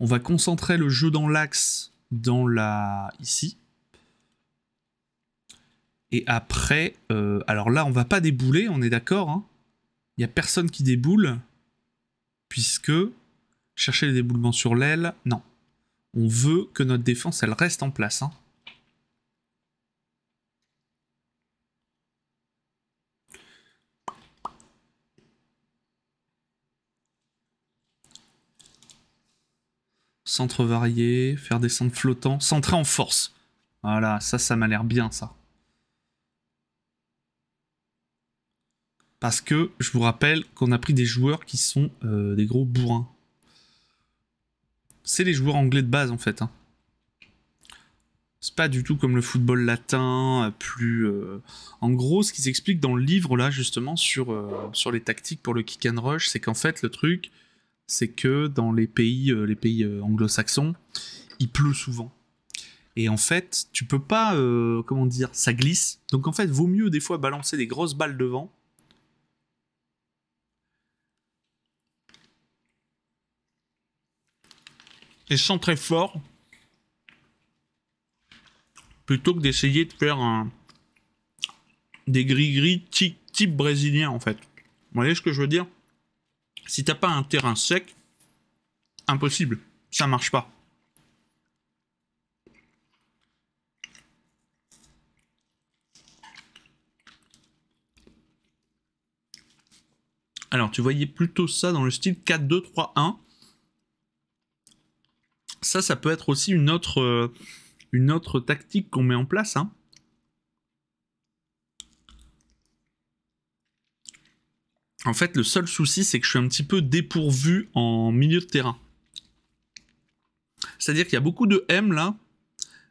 On va concentrer le jeu dans l'axe, dans la... ici. Et après, euh, alors là, on ne va pas débouler, on est d'accord. Hein. Il n'y a personne qui déboule, puisque chercher les déboulements sur l'aile, non. On veut que notre défense, elle reste en place. Hein. Centre varié, faire des centres flottants, centrer en force. Voilà, ça, ça m'a l'air bien, ça. Parce que, je vous rappelle qu'on a pris des joueurs qui sont euh, des gros bourrins. C'est les joueurs anglais de base, en fait. Hein. C'est pas du tout comme le football latin, euh, plus... Euh, en gros, ce qui s'explique dans le livre, là, justement, sur, sur les tactiques pour le kick and rush, c'est qu'en fait, le truc, c'est que dans les pays, euh, les pays euh, anglo-saxons, il pleut souvent. Et en fait, tu peux pas, euh, comment dire, ça glisse. Donc en fait, vaut mieux des fois balancer des grosses balles devant. Et chanter très fort. Plutôt que d'essayer de faire un... des gris-gris type brésilien en fait. Vous voyez ce que je veux dire si t'as pas un terrain sec, impossible. Ça marche pas. Alors, tu voyais plutôt ça dans le style 4-2-3-1. Ça, ça peut être aussi une autre, euh, une autre tactique qu'on met en place. Hein. En fait, le seul souci, c'est que je suis un petit peu dépourvu en milieu de terrain. C'est-à-dire qu'il y a beaucoup de M là,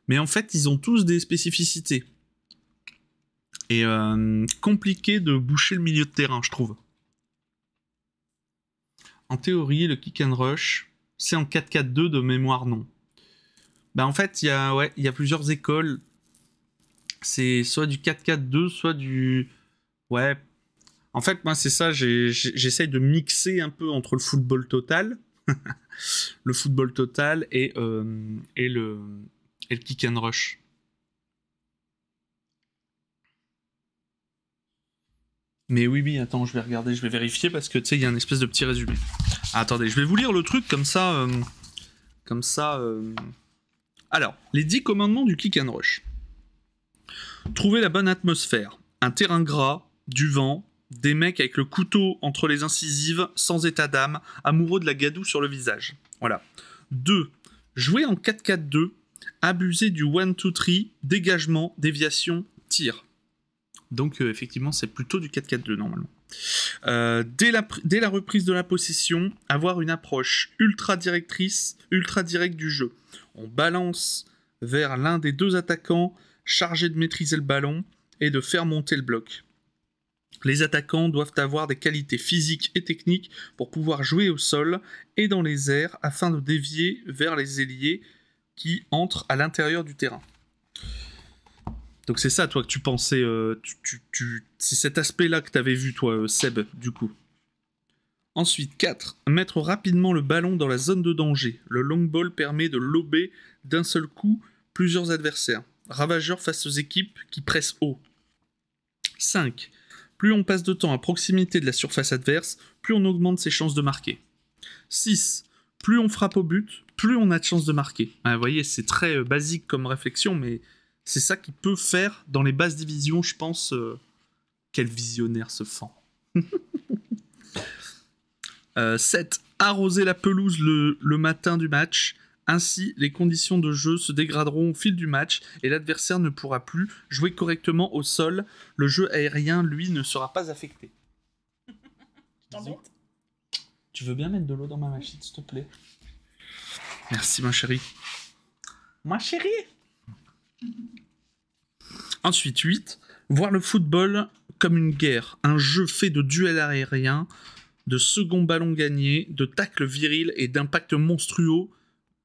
mais en fait, ils ont tous des spécificités. Et euh, compliqué de boucher le milieu de terrain, je trouve. En théorie, le kick and rush, c'est en 4-4-2 de mémoire, non. Bah en fait, il y, ouais, y a plusieurs écoles. C'est soit du 4-4-2, soit du... Ouais, en fait, moi, c'est ça, j'essaye de mixer un peu entre le football total, le football total euh, et, le, kick and rush. Mais oui, oui, attends, je vais regarder, je vais vérifier parce que tu sais, il y a un espèce de petit résumé. Ah, attendez, je vais vous lire le truc comme ça. Euh, comme ça. Euh. Alors, les dix commandements du kick and rush. Trouver la bonne atmosphère, un terrain gras, du vent, des mecs avec le couteau entre les incisives, sans état d'âme, amoureux de la gadoue sur le visage. Voilà. 2. Jouer en 4-4-2, abuser du 1-2-3, dégagement, déviation, tir. Donc euh, effectivement, c'est plutôt du 4-4-2 normalement. Euh, dès, la, dès, la, reprise de la possession, avoir une approche ultra directrice, ultra directe du jeu. On balance vers l'un des deux attaquants chargés de maîtriser le ballon et de faire monter le bloc. Les attaquants doivent avoir des qualités physiques et techniques pour pouvoir jouer au sol et dans les airs afin de dévier vers les ailiers qui entrent à l'intérieur du terrain. Donc c'est ça, toi, que tu pensais. Euh, c'est cet aspect-là que tu avais vu, toi, euh, Seb, du coup. Ensuite, 4. Mettre rapidement le ballon dans la zone de danger. Le long ball permet de lober d'un seul coup plusieurs adversaires. Ravageur face aux équipes qui pressent haut. 5. Plus on passe de temps à proximité de la surface adverse, plus on augmente ses chances de marquer. 6. Plus on frappe au but, plus on a de chances de marquer. Ah, vous voyez, c'est très euh, basique comme réflexion, mais c'est ça qui peut faire dans les basses divisions, je pense. Euh, quel visionnaire se fend. 7. Euh, arroser la pelouse le matin du match ainsi, les conditions de jeu se dégraderont au fil du match et l'adversaire ne pourra plus jouer correctement au sol. Le jeu aérien, lui, ne sera pas affecté. Tu veux bien mettre de l'eau dans ma machine, s'il te plaît Merci, ma chérie. Ma chérie Ensuite, 8. Voir le football comme une guerre, un jeu fait de duels aériens, de second ballon gagné, de tacles virils et d'impacts monstrueux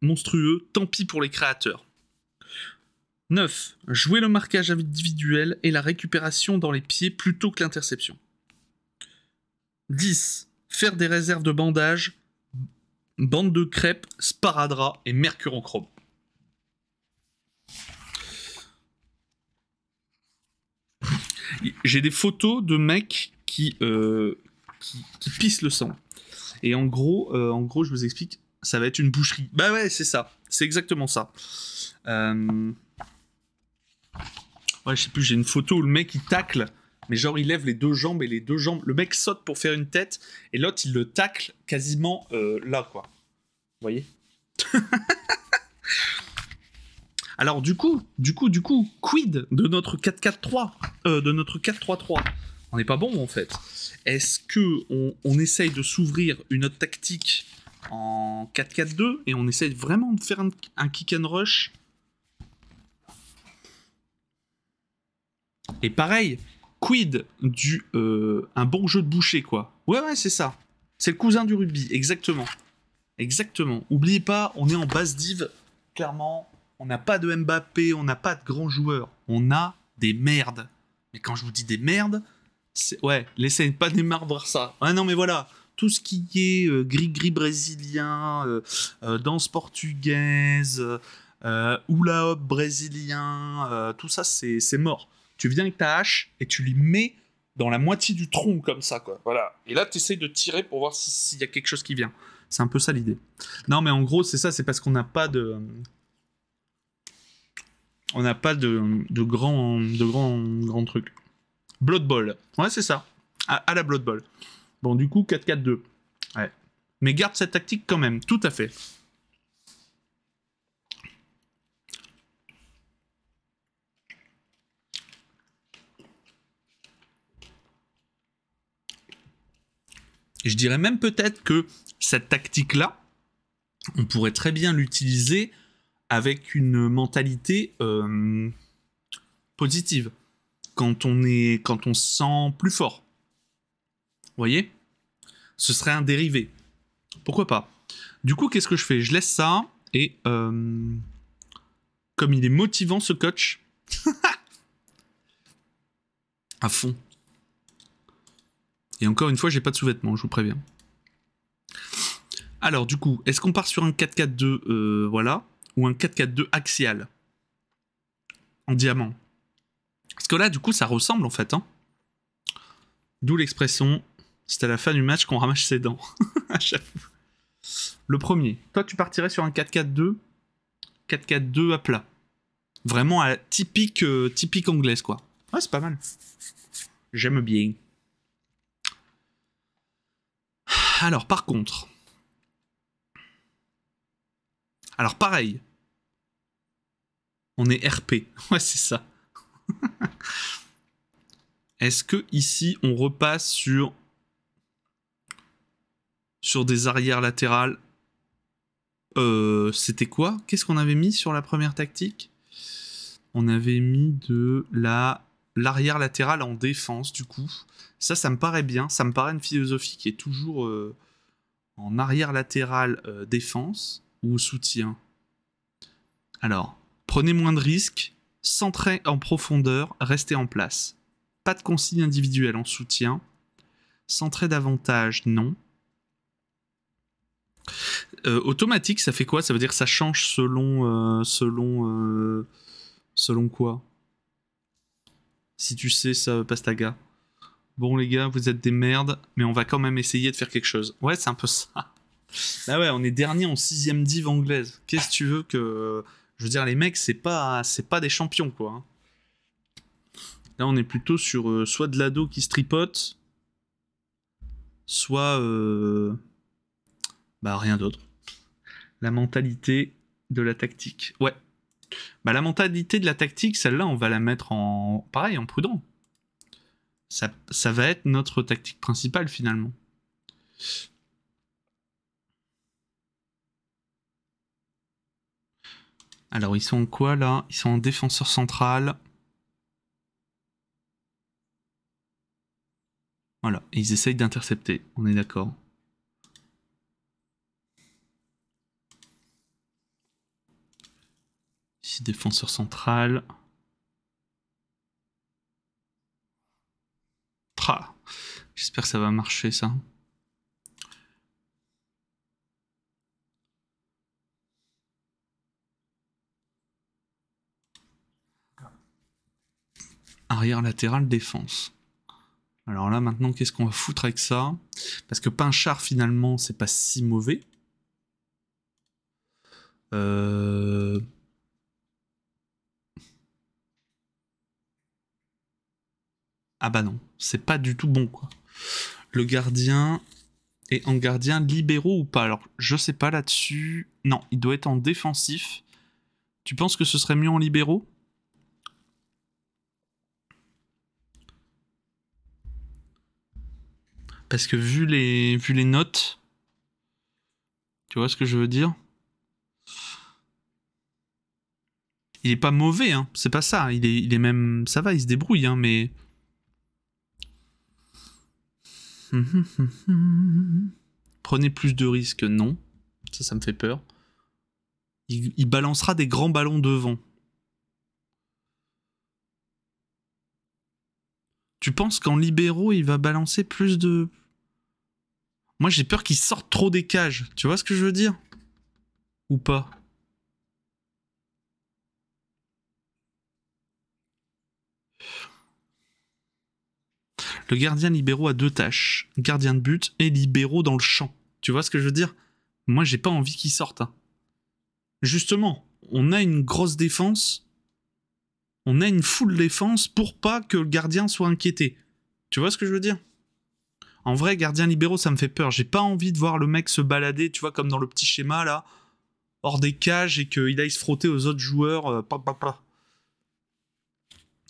monstrueux, tant pis pour les créateurs. 9. Jouer le marquage individuel et la récupération dans les pieds plutôt que l'interception. 10. Faire des réserves de bandages, bande de crêpes, sparadrap et mercure en chrome. J'ai des photos de mecs euh, qui, qui, pissent le sang. Et en gros, euh, en gros, je vous explique, ça va être une boucherie. Bah ouais, c'est ça. C'est exactement ça. Euh, ouais, je sais plus, j'ai une photo où le mec il tacle, mais genre il lève les deux jambes et les deux jambes. Le mec saute pour faire une tête et l'autre il le tacle quasiment euh, là, quoi. Vous voyez Alors du coup, du coup, du coup, quid de notre 4-4-3 euh, De notre 4-3-3 On n'est pas bon en fait. Est-ce que on, essaye de s'ouvrir une autre tactique en 4-4-2 et on essaye vraiment de faire un, kick and rush. Et pareil, quid du euh, un bon jeu de boucher quoi. Ouais ouais c'est ça. C'est le cousin du rugby, exactement. Exactement. Oubliez pas, on est en base div. Clairement, on n'a pas de Mbappé, on n'a pas de grands joueurs. On a des merdes. Mais quand je vous dis des merdes, Ouais, laissez pas Neymar voir ça. Ah non mais voilà, tout ce qui est euh, gris-gris brésilien, euh, euh, danse portugaise, hula hoop brésilien, tout ça, c'est mort. Tu viens avec ta hache et tu lui mets dans la moitié du tronc comme ça, quoi. Voilà. Et là, tu essayes de tirer pour voir s'il y a quelque chose qui vient. C'est un peu ça l'idée. Non, mais en gros, c'est ça, c'est parce qu'on n'a pas de. On n'a pas de, de grands de grand, truc. trucs. Blood ball. Ouais, c'est ça. À, la Blood Bowl. Bon, du coup, 4-4-2. Ouais. Mais garde cette tactique quand même, tout à fait. je dirais même peut-être que cette tactique-là, on pourrait très bien l'utiliser avec une mentalité euh, positive, quand on, est, quand on se sent plus fort voyez Ce serait un dérivé. Pourquoi pas Du coup, qu'est-ce que je fais Je laisse ça, et euh, comme il est motivant ce coach, à fond. Et encore une fois, j'ai pas de sous-vêtements, je vous préviens. Alors, du coup, est-ce qu'on part sur un 4-4-2, euh, voilà, ou un 4-4-2 axial En diamant. Parce que là, du coup, ça ressemble, en fait. Hein. D'où l'expression c'est à la fin du match qu'on ramasse ses dents. Le premier. Toi, tu partirais sur un 4-4-2. 4-4-2 à plat. Vraiment à typique, euh, typique anglaise, quoi. Ouais, c'est pas mal. J'aime bien. Alors, par contre. Alors, pareil. On est RP. Ouais, c'est ça. Est-ce que ici, on repasse sur sur des arrières latérales. Euh, c'était quoi Qu'est-ce qu'on avait mis sur la première tactique On avait mis de la l'arrière latérale en défense du coup. Ça, ça me paraît bien. Ça me paraît une philosophie qui est toujours euh, en arrière latérale euh, défense ou soutien. Alors, prenez moins de risques, centrez en profondeur, restez en place. Pas de consigne individuelle en soutien. Centrez davantage, non. Euh, automatique, ça fait quoi Ça veut dire que ça change selon euh, selon euh, selon quoi Si tu sais ça, Pastaga. Bon les gars, vous êtes des merdes, mais on va quand même essayer de faire quelque chose. Ouais, c'est un peu ça. Bah ouais, on est dernier en sixième div anglaise. Qu'est-ce que tu veux que je veux dire les mecs, c'est pas c'est pas des champions quoi. Hein. Là, on est plutôt sur soit de l'ado qui se tripote, soit bah rien d'autre. La mentalité de la tactique. Ouais. Bah la mentalité de la tactique, celle-là, on va la mettre en... Pareil, en prudent. Ça, ça va être notre tactique principale finalement. Alors ils sont en quoi là Ils sont en défenseur central. Voilà, ils essayent d'intercepter, on est d'accord. défenseur central. J'espère que ça va marcher, ça. Arrière latéral défense. Alors là, maintenant, qu'est-ce qu'on va foutre avec ça Parce que Pinchard, finalement, c'est pas si mauvais. Euh... Ah bah non, c'est pas du tout bon quoi. Le gardien est en gardien libéraux ou pas Alors je sais pas là-dessus. Non, il doit être en défensif. Tu penses que ce serait mieux en libéraux Parce que vu les, vu les notes, tu vois ce que je veux dire Il est pas mauvais, hein. c'est pas ça. Hein. Il est, il est même. Ça va, il se débrouille, hein, mais. Prenez plus de risques, non. Ça, ça me fait peur. Il, balancera des grands ballons devant. Tu penses qu'en libéraux, il va balancer plus de... Moi, j'ai peur qu'il sorte trop des cages. Tu vois ce que je veux dire Ou pas Le gardien libéraux a deux tâches, gardien de but et libéraux dans le champ. Tu vois ce que je veux dire Moi, j'ai pas envie qu'il sorte. Hein. Justement, on a une grosse défense, on a une foule défense pour pas que le gardien soit inquiété. Tu vois ce que je veux dire En vrai, gardien libéraux, ça me fait peur. J'ai pas envie de voir le mec se balader, tu vois, comme dans le petit schéma là, hors des cages et qu'il aille se frotter aux autres joueurs. Euh,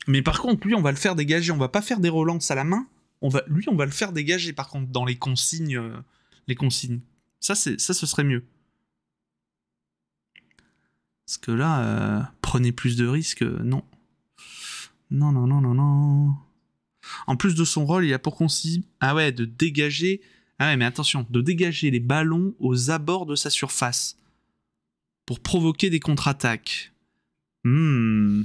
mais par contre, lui, on va le faire dégager. On va pas faire des relances à la main. On va, lui, on va le faire dégager. Par contre, dans les consignes, euh, les consignes. Ça, c'est, ça, ce serait mieux. Parce que là, euh, prenez plus de risques. Euh, non. Non, non, non, non, non. En plus de son rôle, il a pour consigne, ah ouais, de dégager. Ah ouais, mais attention, de dégager les ballons aux abords de sa surface pour provoquer des contre-attaques. Hmm.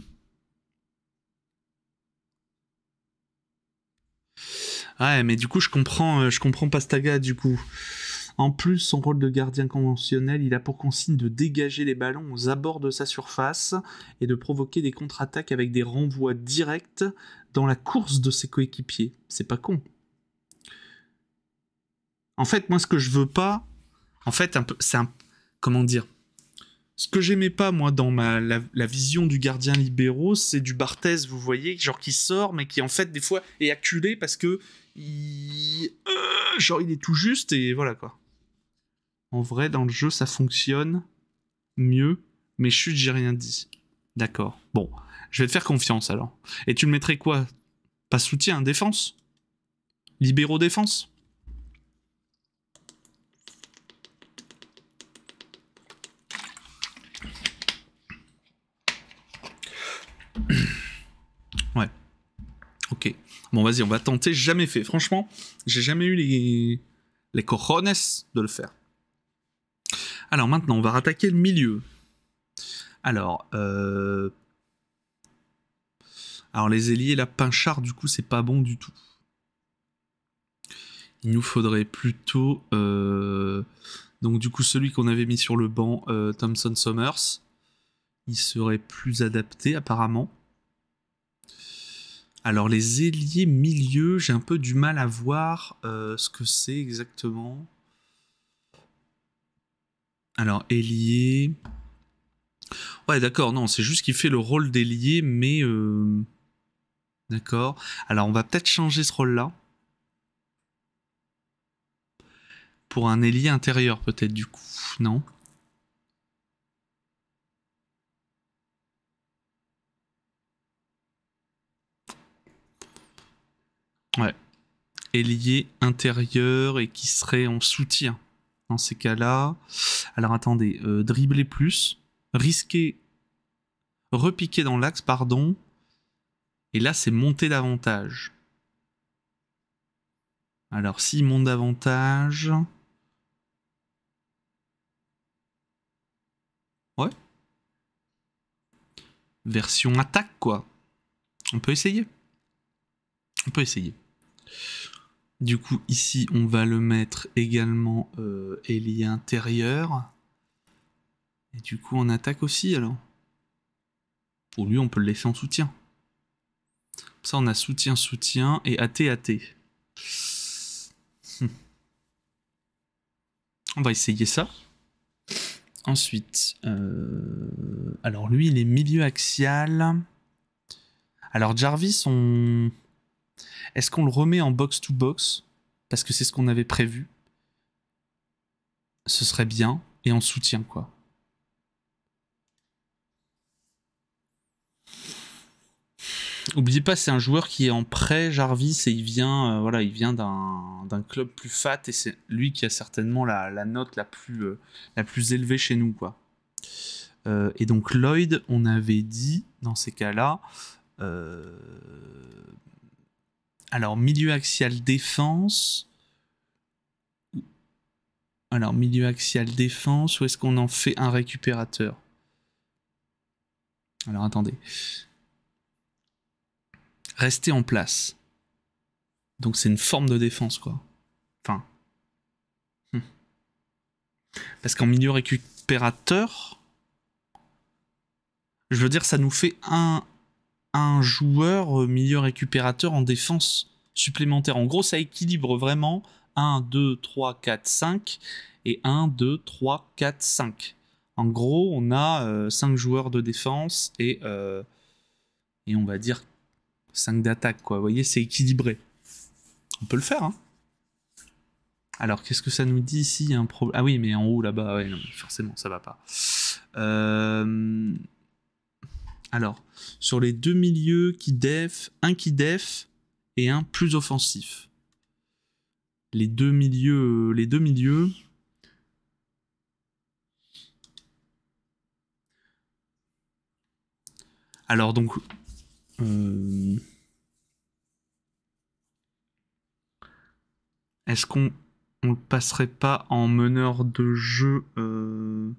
Ouais, mais du coup, je comprends, euh, je comprends Pastaga, du coup. En plus, son rôle de gardien conventionnel, il a pour consigne de dégager les ballons aux abords de sa surface et de provoquer des contre-attaques avec des renvois directs dans la course de ses coéquipiers. C'est pas con. En fait, moi, ce que je veux pas, en fait, un peu, c'est un, comment dire, ce que j'aimais pas moi dans la, vision du gardien libéraux, c'est du Barthez, vous voyez, genre qui sort mais qui en fait des fois est acculé parce que euh, genre, il est tout juste et voilà quoi. En vrai, dans le jeu, ça fonctionne mieux, mais chut, j'ai rien dit. D'accord. Bon, je vais te faire confiance alors. Et tu le mettrais quoi Pas soutien, défense libéro défense bon vas-y, on va tenter. Jamais fait. Franchement, j'ai jamais eu les, les cojones de le faire. Alors maintenant, on va rattaquer le milieu. Alors, euh, alors les ailiers, la pinchard, du coup, c'est pas bon du tout. Il nous faudrait plutôt, euh, donc du coup, celui qu'on avait mis sur le banc, euh, Thompson Summers, il serait plus adapté apparemment. Alors les ailiers milieu, j'ai un peu du mal à voir euh, ce que c'est exactement. Alors ailier... Ouais d'accord, non, c'est juste qu'il fait le rôle d'ailier, mais... Euh, d'accord. Alors on va peut-être changer ce rôle-là. Pour un ailier intérieur peut-être du coup, non Ouais. Ailier intérieur et qui serait en soutien dans ces cas-là. Alors attendez, euh, dribbler plus, risquer, repiquer dans l'axe, pardon. Et là, c'est monter davantage. Alors, si, monte davantage... Ouais. Version attaque, quoi. On peut essayer. On peut essayer. Du coup, ici, on va le mettre également euh, ailier intérieur. Et du coup, on attaque aussi, alors. Pour lui, on peut le laisser en soutien. ça, on a soutien, soutien et AT, AT. Hum. On va essayer ça. Ensuite, euh, alors lui, il est milieu axial. Alors Jarvis, on... Est-ce qu'on le remet en box-to-box parce que c'est ce qu'on avait prévu Ce serait bien et en soutient quoi. Oubliez pas, c'est un joueur qui est en prêt, Jarvis, et il vient, euh, voilà, il vient d'un club plus fat, et c'est lui qui a certainement la, note la plus, euh, la plus élevée chez nous, quoi. Euh, et donc Lloyd, on avait dit, dans ces cas-là, alors, milieu axial défense. Alors, milieu axial défense, ou est-ce qu'on en fait un récupérateur Alors, attendez. Rester en place. Donc, c'est une forme de défense, quoi. Enfin. Hmm. Parce qu'en milieu récupérateur, je veux dire, ça nous fait un, un joueur euh, milieu récupérateur en défense supplémentaire. En gros, ça équilibre vraiment 1, 2, 3, 4, 5 et 1, 2, 3, 4, 5. En gros, on a 5 euh, joueurs de défense et, euh, et on va dire 5 d'attaque. Vous voyez, c'est équilibré. On peut le faire. Hein Alors, qu'est-ce que ça nous dit ici un problème. Ah oui, mais en haut là-bas, ouais, forcément, ça va pas. Euh, alors, sur les deux milieux qui def, un qui def et un plus offensif. Les deux milieux, les deux milieux. Alors donc, euh, est-ce qu'on ne le passerait pas en meneur de jeu euh,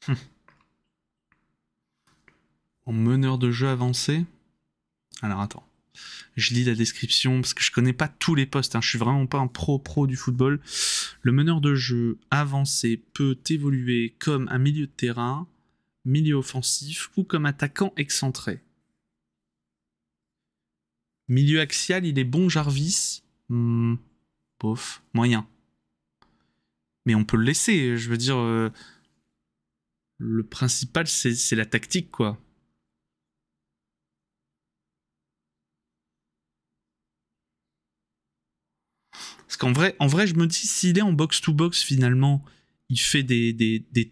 hmm en meneur de jeu avancé. Alors attends, je lis la description parce que je connais pas tous les postes. Je hein. Je suis vraiment pas un pro pro du football. Le meneur de jeu avancé peut évoluer comme un milieu de terrain, milieu offensif ou comme attaquant excentré. Milieu axial, il est bon Jarvis. Pouf, hmm, moyen. Mais on peut le laisser. Je veux dire, euh, le principal c'est la tactique quoi. Parce qu'en vrai, en vrai, je me dis, s'il est en box-to-box, finalement, il fait des,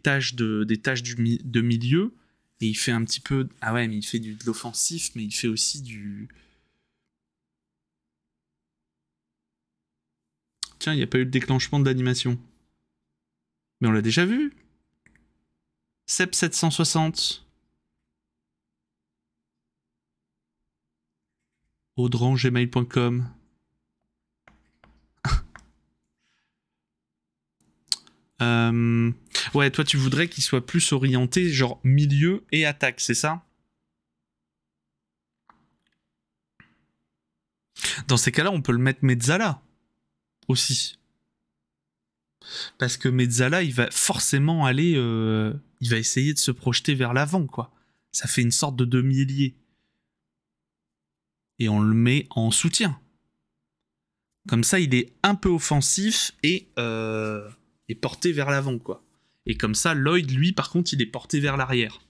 tâches, de, des tâches de milieu, et il fait un petit peu. Ah ouais, mais il fait du, de l'offensif, mais il fait aussi du. Tiens, il n'y a pas eu le déclenchement de l'animation. Mais on l'a déjà vu. CEP 760. audrangemail.com Euh, ouais, toi, tu voudrais qu'il soit plus orienté, genre milieu et attaque, c'est ça Dans ces cas-là, on peut le mettre Mezzala aussi. Parce que Mezzala, il va forcément aller. Euh, il va essayer de se projeter vers l'avant, quoi. Ça fait une sorte de demi-ailier. Et on le met en soutien. Comme ça, il est un peu offensif et. Euh, est porté vers l'avant, quoi. Et comme ça, Lloyd, lui, par contre, il est porté vers l'arrière.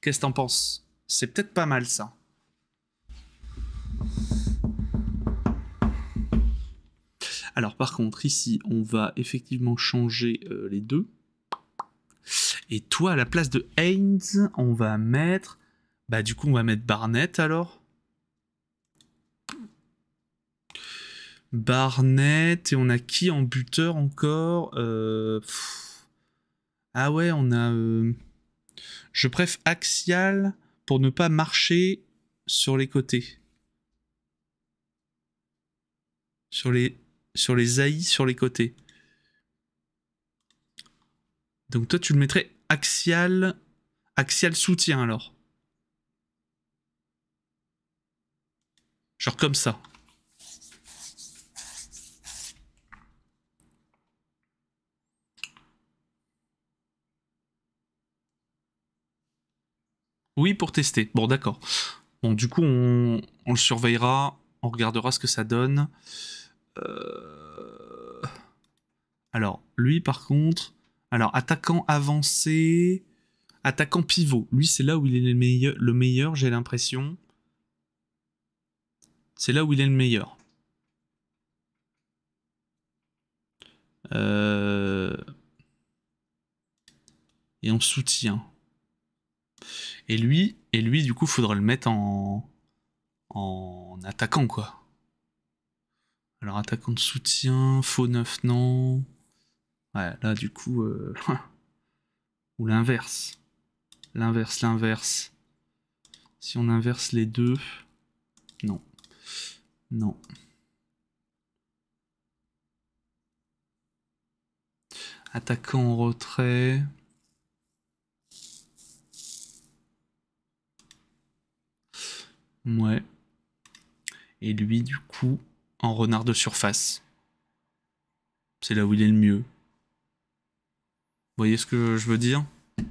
Qu'est-ce que t'en penses C'est peut-être pas mal, ça. Alors par contre, ici, on va effectivement changer euh, les deux. Et toi, à la place de Haynes, on va mettre... Bah du coup, on va mettre Barnett alors. Barnett, et on a qui en buteur encore euh, Ah ouais, on a... Euh, je préfère axial pour ne pas marcher sur les côtés. Sur les, sur les sur les côtés. Donc toi, tu le mettrais axial, axial soutien alors. Genre comme ça. Oui, pour tester. Bon, d'accord. Bon, du coup, on, le surveillera, on regardera ce que ça donne. Euh, alors, lui, par contre... Alors, attaquant avancé, attaquant pivot. Lui, c'est là où il est le meilleur, le meilleur j'ai l'impression. C'est là où il est le meilleur. Euh, et on soutient. Et lui, et lui du coup, faudrait le mettre en, en attaquant, quoi. Alors, attaquant de soutien, faux neuf, non. Ouais, là, du coup... Euh, ou l'inverse. L'inverse, l'inverse. Si on inverse les deux... Non. Non. Attaquant en retrait. Ouais. Et lui, du coup, en renard de surface. C'est là où il est le mieux. Vous voyez ce que je veux dire En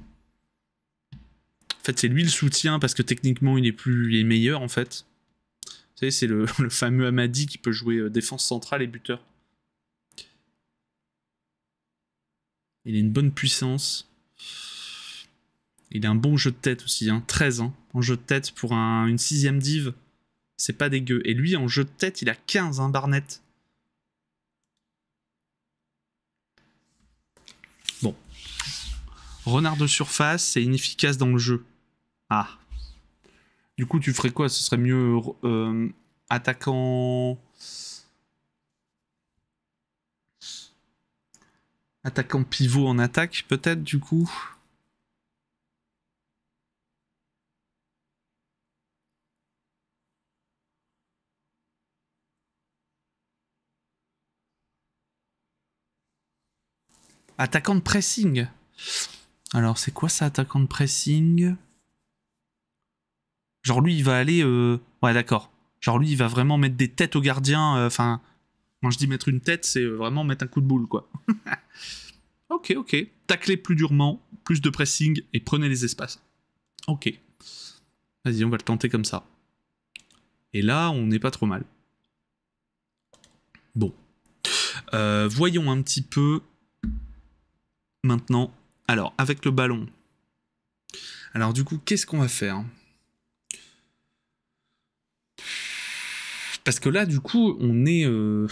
fait, c'est lui le soutien parce que techniquement, il est plus, il meilleur en fait. Vous savez, c'est le, fameux Amadi qui peut jouer euh, défense centrale et buteur. Il a une bonne puissance. Il a un bon jeu de tête aussi, hein, 13 ans. En jeu de tête pour une sixième div, c'est pas dégueu. Et lui, en jeu de tête, il a 15, hein, Barnett. Bon. Renard de surface, c'est inefficace dans le jeu. Ah. Du coup, tu ferais quoi Ce serait mieux euh, attaquant... Attaquant pivot en attaque, peut-être, du coup Attaquant de pressing. Alors, c'est quoi ça, attaquant de pressing Genre, lui, il va aller... Euh, ouais, d'accord. Genre, lui, il va vraiment mettre des têtes aux gardiens. Euh, enfin, quand je dis mettre une tête, c'est vraiment mettre un coup de boule, quoi. ok, ok. Taclez plus durement, plus de pressing, et prenez les espaces. Ok. Vas-y, on va le tenter comme ça. Et là, on n'est pas trop mal. Bon. Euh, voyons un petit peu maintenant. Alors, avec le ballon. Alors du coup, qu'est-ce qu'on va faire Parce que là, du coup, on est... Euh,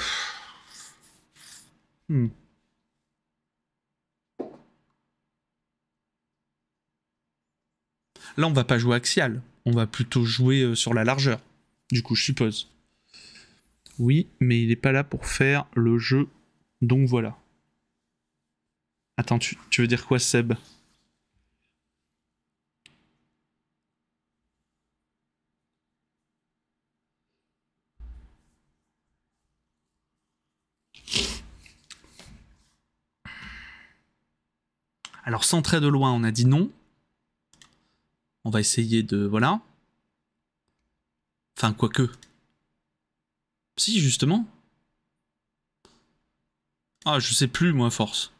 hmm. Là, on va pas jouer axial. On va plutôt jouer euh, sur la largeur. Du coup, je suppose. Oui, mais il n'est pas là pour faire le jeu. Donc voilà. Attends, tu, veux dire quoi, Seb Alors, sans trait de loin, on a dit non. On va essayer de... Voilà. Enfin, quoique. Si, justement. Ah, je sais plus, moi, force.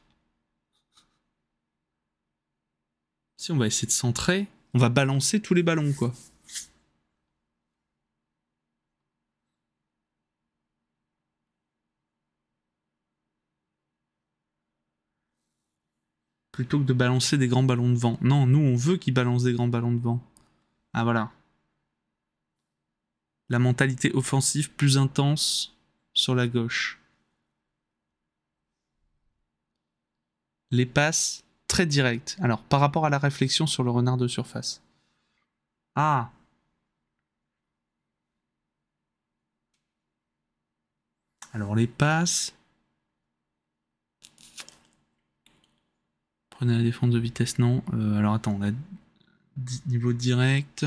Si on va essayer de centrer, on va balancer tous les ballons, quoi. Plutôt que de balancer des grands ballons de vent. Non, nous, on veut qu'ils balancent des grands ballons de vent. Ah, voilà. La mentalité offensive plus intense sur la gauche. Les passes très direct. Alors, par rapport à la réflexion sur le renard de surface. Ah Alors, les passes. Prenez la défense de vitesse, non. Euh, alors, attends, on a niveau direct.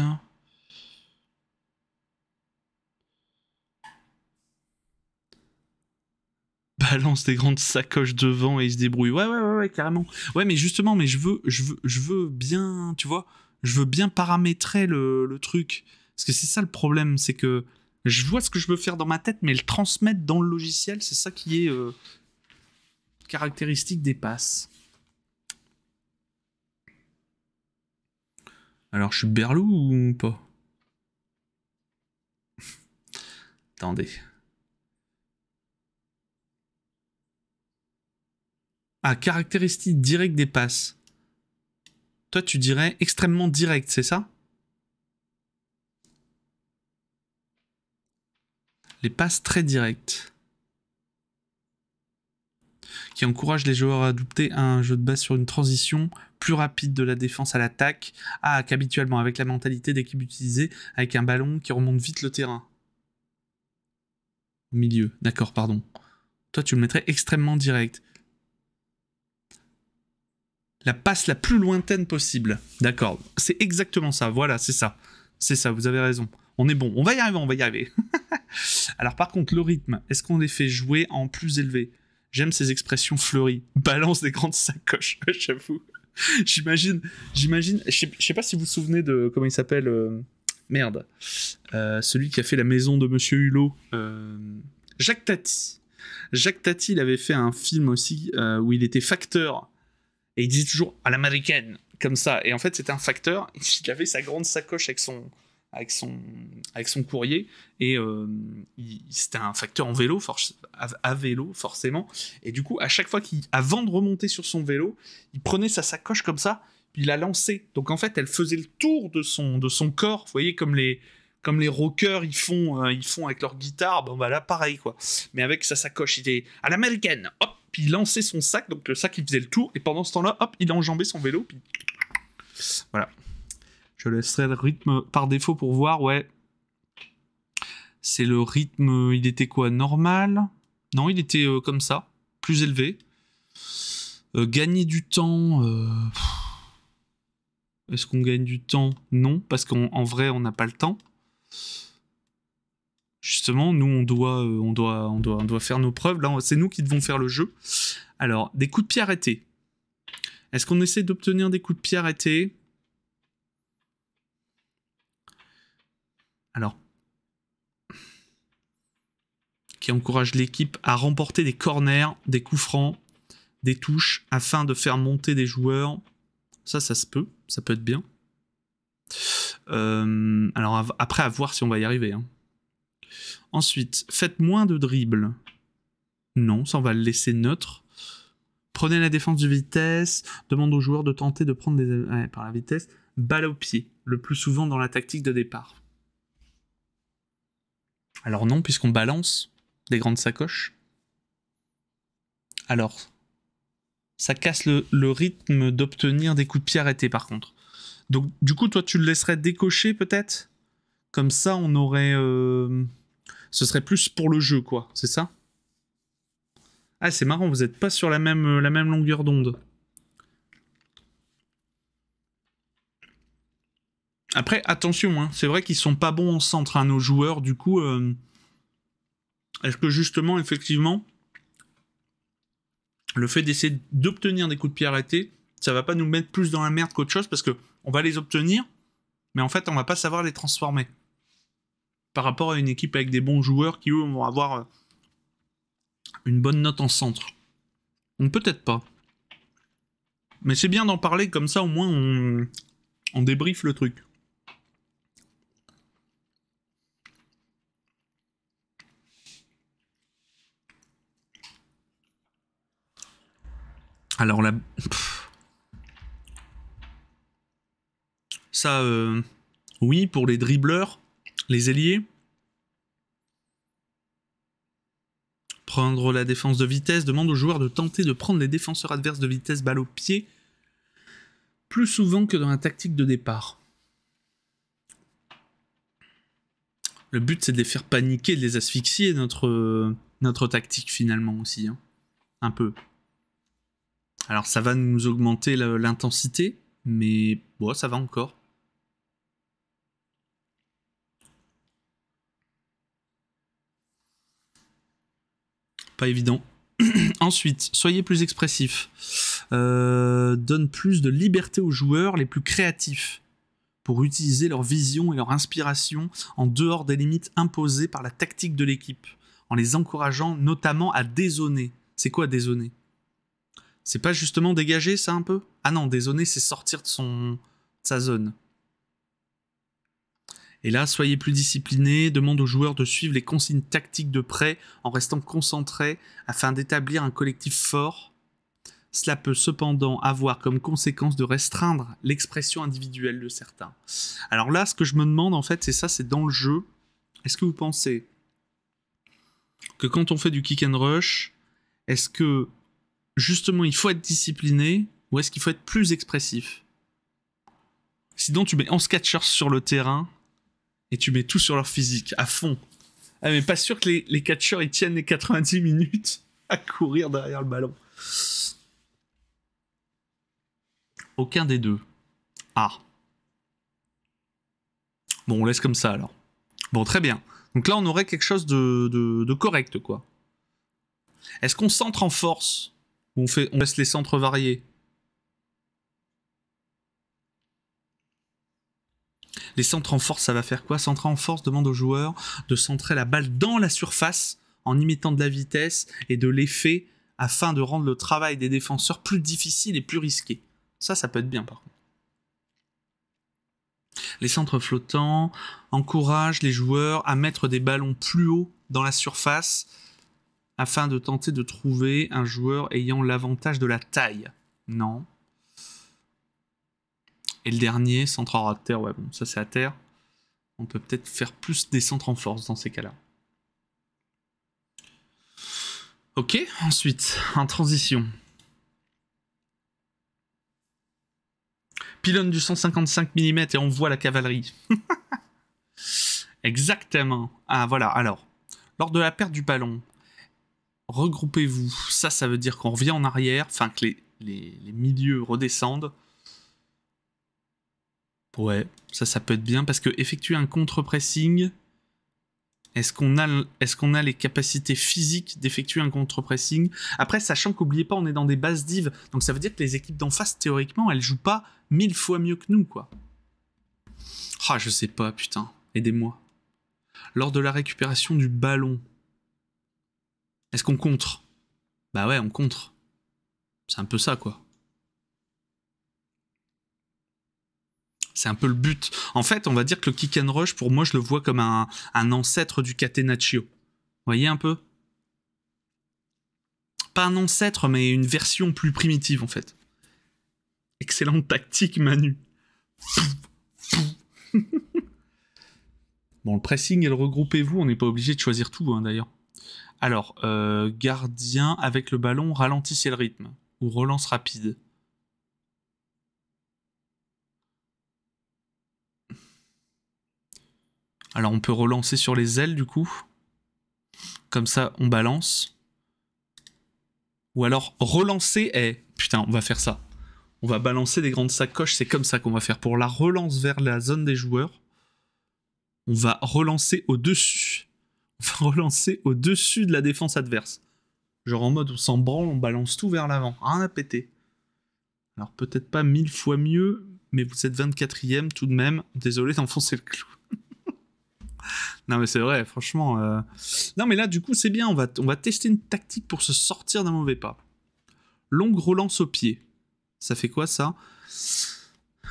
balance des grandes sacoches devant et il se débrouille. Ouais, ouais, ouais, ouais, carrément. Ouais, mais justement, mais je veux, je veux, je veux bien, tu vois, je veux bien paramétrer le, truc. Parce que c'est ça le problème, c'est que je vois ce que je veux faire dans ma tête, mais le transmettre dans le logiciel, c'est ça qui est euh, caractéristique des passes. Alors, je suis berlou ou pas Attendez. Ah, caractéristique directe des passes. Toi, tu dirais extrêmement direct, c'est ça Les passes très directes. Qui encourage les joueurs à adopter un jeu de base sur une transition plus rapide de la défense à l'attaque. Ah, qu'habituellement, avec la mentalité d'équipe utilisée, avec un ballon qui remonte vite le terrain. Au milieu, d'accord, pardon. Toi, tu le mettrais extrêmement direct. La passe la plus lointaine possible. D'accord. C'est exactement ça. Voilà, c'est ça. C'est ça, vous avez raison. On est bon. On va y arriver, on va y arriver. Alors par contre, le rythme, est-ce qu'on les fait jouer en plus élevé J'aime ces expressions fleuries. Balance des grandes sacoches, j'avoue. j'imagine, j'imagine. Je sais pas si vous vous souvenez de comment il s'appelle. Euh, merde. Euh, celui qui a fait la maison de Monsieur Hulot. Euh, Jacques Tati. Jacques Tati, il avait fait un film aussi où il était facteur et il disait toujours à l'américaine, comme ça. Et en fait, c'était un facteur. Il avait sa grande sacoche avec son, avec son, avec son courrier. Et euh, c'était un facteur en vélo, force, à, vélo, forcément. Et du coup, à chaque fois qu'il, avant de remonter sur son vélo, il prenait sa sacoche comme ça, puis il la lançait. Donc en fait, elle faisait le tour de son, de son corps. Vous voyez, comme les, comme les rockers ils font, euh, ils font avec leur guitare. Bon, bah là, pareil, quoi. Mais avec sa sacoche, il était à l'américaine. Hop! puis il lançait son sac, donc le sac il faisait le tour, et pendant ce temps-là, hop, il a enjambé son vélo, puis. Voilà. Je laisserai le rythme par défaut pour voir, ouais. C'est le rythme, il était quoi Normal Non, il était euh, comme ça, plus élevé. Euh, gagner du temps. Euh, est-ce qu'on gagne du temps Non, parce qu'en vrai, on n'a pas le temps. Justement, nous, on doit, euh, on doit, on doit, on doit faire nos preuves. Là, c'est nous qui devons faire le jeu. Alors, des coups de pied arrêtés. Est-ce qu'on essaie d'obtenir des coups de pied arrêtés Alors, qui encourage l'équipe à remporter des corners, des coups francs, des touches afin de faire monter des joueurs. Ça, ça se peut, ça peut être bien. Euh, alors après, à voir si on va y arriver. Hein. Ensuite, faites moins de dribbles. Non, ça on va le laisser neutre. Prenez la défense de vitesse, demande aux joueurs de tenter de prendre des par la vitesse, balle au pied, le plus souvent dans la tactique de départ. Alors non, puisqu'on balance des grandes sacoches. Alors, ça casse le, rythme d'obtenir des coups de pied arrêtés par contre. Donc du coup, toi, tu le laisserais décocher peut-être Comme ça, on aurait... Euh, ce serait plus pour le jeu, quoi, c'est ça Ah, c'est marrant, vous n'êtes pas sur la même, euh, la même longueur d'onde. Après, attention, hein, c'est vrai qu'ils sont pas bons en centre, à hein, nos joueurs, du coup... Euh, est-ce que justement, effectivement, le fait d'essayer d'obtenir des coups de pied arrêtés, ça va pas nous mettre plus dans la merde qu'autre chose, parce que on va les obtenir, mais en fait, on va pas savoir les transformer par rapport à une équipe avec des bons joueurs qui, eux, vont avoir euh, une bonne note en centre. On peut-être pas. Mais c'est bien d'en parler, comme ça au moins on, on débriefe le truc. Alors là... Ça... Euh, oui, pour les dribbleurs, les ailiers. Prendre la défense de vitesse demande aux joueurs de tenter de prendre les défenseurs adverses de vitesse balle au pied plus souvent que dans la tactique de départ. Le but c'est de les faire paniquer, de les asphyxier, notre, notre tactique finalement aussi. Hein. Un peu. Alors ça va nous augmenter l'intensité, mais bon, ça va encore. pas évident. Ensuite, soyez plus expressif. Euh, donne plus de liberté aux joueurs les plus créatifs pour utiliser leur vision et leur inspiration en dehors des limites imposées par la tactique de l'équipe, en les encourageant notamment à dézonner. C'est quoi dézonner C'est pas justement dégager ça un peu Ah non, dézonner c'est sortir de son de sa zone. Et là, soyez plus disciplinés, demande aux joueurs de suivre les consignes tactiques de près en restant concentrés afin d'établir un collectif fort. Cela peut cependant avoir comme conséquence de restreindre l'expression individuelle de certains. Alors là, ce que je me demande en fait, c'est ça, c'est dans le jeu. Est-ce que vous pensez que quand on fait du kick and rush, est-ce que justement il faut être discipliné ou est-ce qu'il faut être plus expressif Sinon, tu mets en catchers sur le terrain et tu mets tout sur leur physique à fond. Ah, mais pas sûr que les, les catcheurs ils tiennent les 90 minutes à courir derrière le ballon. Aucun des deux. Ah. Bon, on laisse comme ça alors. Bon, très bien. Donc là, on aurait quelque chose de, correct, quoi. Est-ce qu'on centre en force Ou on, fait, on laisse les centres variés Les centres en force, ça va faire quoi Centrer en force demande aux joueurs de centrer la balle dans la surface en imitant de la vitesse et de l'effet afin de rendre le travail des défenseurs plus difficile et plus risqué. Ça, ça peut être bien par contre. Les centres flottants encouragent les joueurs à mettre des ballons plus haut dans la surface afin de tenter de trouver un joueur ayant l'avantage de la taille. Non, et le dernier, centre à terre, ouais, bon, ça c'est à terre. On peut peut-être faire plus des centres en force dans ces cas-là. Ok, ensuite, en transition. Pylône du 155 mm et on voit la cavalerie. Exactement. Ah voilà, alors, lors de la perte du ballon, regroupez-vous. Ça, ça veut dire qu'on revient en arrière, enfin que les milieux redescendent. Ouais, ça, ça peut être bien parce que effectuer un contre-pressing, est-ce qu'on a, est a les capacités physiques d'effectuer un contre-pressing Après, sachant qu'oubliez pas, on est dans des bases dives donc ça veut dire que les équipes d'en face, théoriquement, elles jouent pas mille fois mieux que nous, quoi. Ah, je sais pas, putain, aidez-moi. Lors de la récupération du ballon, est-ce qu'on contre Bah ouais, on contre. C'est un peu ça, quoi. C'est un peu le but. En fait, on va dire que le kick and rush, pour moi, je le vois comme un, ancêtre du Catenaccio. Vous voyez un peu Pas un ancêtre, mais une version plus primitive, en fait. Excellente tactique, Manu. bon, le pressing et le regroupez-vous, on n'est pas obligé de choisir tout, hein, d'ailleurs. Alors, euh, gardien avec le ballon, ralentissez le rythme. Ou relance rapide. Alors on peut relancer sur les ailes du coup. Comme ça, on balance. Ou alors relancer est... Putain, on va faire ça. On va balancer des grandes sacoches, c'est comme ça qu'on va faire. Pour la relance vers la zone des joueurs, on va relancer au-dessus. On va relancer au-dessus de la défense adverse. Genre en mode on s'en branle, on balance tout vers l'avant. Rien à péter. Alors peut-être pas mille fois mieux, mais vous êtes 24 e tout de même. Désolé d'enfoncer le clou non, mais c'est vrai, franchement. Euh. Non, mais là, du coup, c'est bien. On va, tester une tactique pour se sortir d'un mauvais pas. Longue relance au pied. Ça fait quoi, ça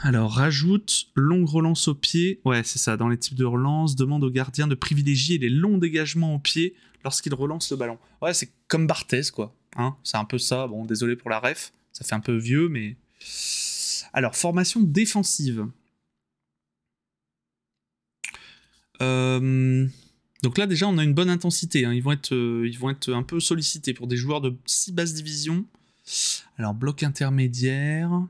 alors, rajoute longue relance au pied. Ouais, c'est ça. Dans les types de relance, demande au gardien de privilégier les longs dégagements au pied lorsqu'il relance le ballon. Ouais, c'est comme Barthez, quoi. Hein c'est un peu ça. Bon, désolé pour la ref. Ça fait un peu vieux, mais. Alors, formation défensive. Euh, donc là déjà on a une bonne intensité, hein. ils, vont être, euh, ils vont être un peu sollicités pour des joueurs de si basse division. Alors bloc intermédiaire,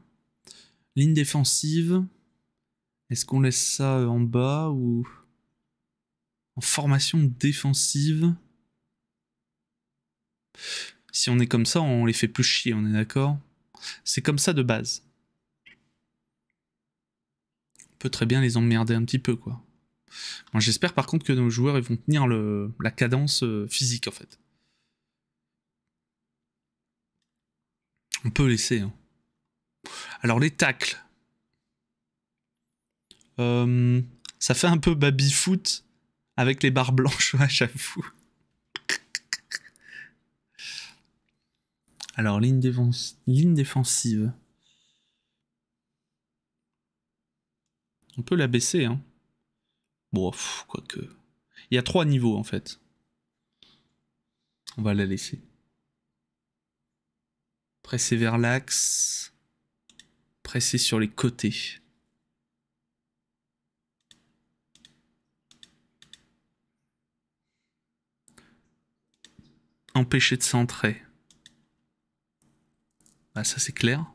ligne défensive, est-ce qu'on laisse ça euh, en bas ou en formation défensive Si on est comme ça, on les fait plus chier, on est d'accord C'est comme ça de base. On peut très bien les emmerder un petit peu, quoi j'espère par contre que nos joueurs ils vont tenir la cadence euh, physique en fait. On peut laisser. Hein. Alors les tacles. Euh, ça fait un peu baby foot avec les barres blanches, j'avoue. Alors ligne, ligne défensive. On peut la baisser, hein. Bon, que. Il y a trois niveaux en fait. On va la laisser. Presser vers l'axe. Presser sur les côtés. Empêcher de centrer. Ah, ça c'est clair.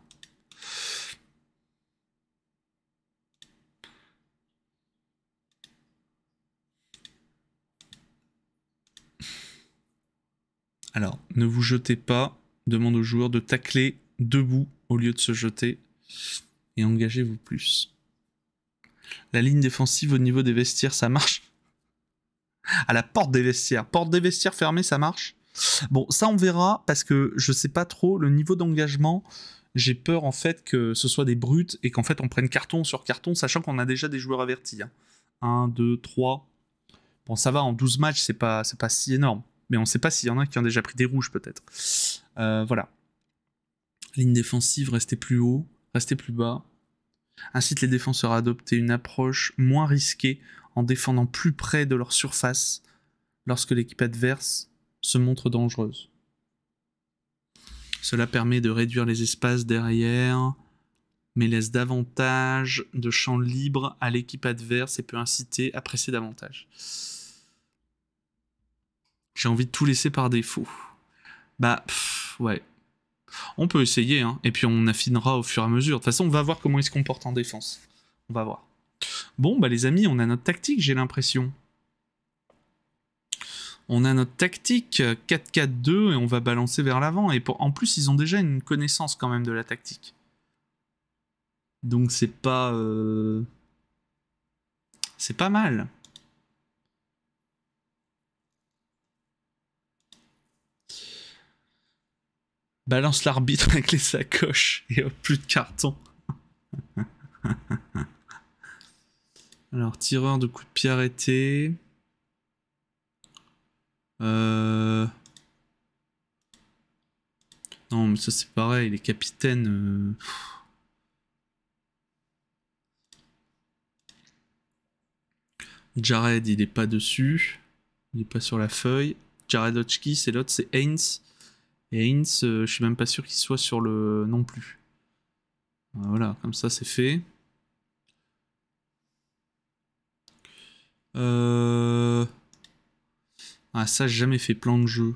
Alors, ne vous jetez pas. Demande aux joueurs de tacler debout au lieu de se jeter. Et engagez-vous plus. La ligne défensive au niveau des vestiaires, ça marche À la porte des vestiaires. Porte des vestiaires fermée, ça marche Bon, ça on verra parce que je sais pas trop le niveau d'engagement. J'ai peur en fait que ce soit des brutes et qu'en fait on prenne carton sur carton, sachant qu'on a déjà des joueurs avertis. 1, 2, 3. Bon, ça va, en 12 matchs, c'est pas, pas si énorme mais on ne sait pas s'il y en a qui ont déjà pris des rouges peut-être. Euh, voilà. Ligne défensive, rester plus haut, rester plus bas. Incite les défenseurs à adopter une approche moins risquée en défendant plus près de leur surface lorsque l'équipe adverse se montre dangereuse. Cela permet de réduire les espaces derrière, mais laisse davantage de champs libres à l'équipe adverse et peut inciter à presser davantage. J'ai envie de tout laisser par défaut. Bah, ouais. On peut essayer, hein, et puis on affinera au fur et à mesure. De toute façon, on va voir comment il se comporte en défense. On va voir. Bon, bah les amis, on a notre tactique, j'ai l'impression. On a notre tactique 4-4-2 euh, et on va balancer vers l'avant. Et en plus, ils ont déjà une connaissance quand même de la tactique. Donc c'est pas... Euh, c'est pas mal. Balance l'arbitre avec les sacoches et hop, plus de carton. Alors, tireur de coups de pied arrêté. Euh. Non, mais ça c'est pareil, les capitaines... capitaine. Euh, Jared, il est pas dessus. Il est pas sur la feuille. Jared Hotchkiss c'est l'autre c'est Haynes. Et euh, je suis même pas sûr qu'il soit sur le non plus. Voilà, comme ça c'est fait. Euh... Ah ça j'ai jamais fait plan de jeu.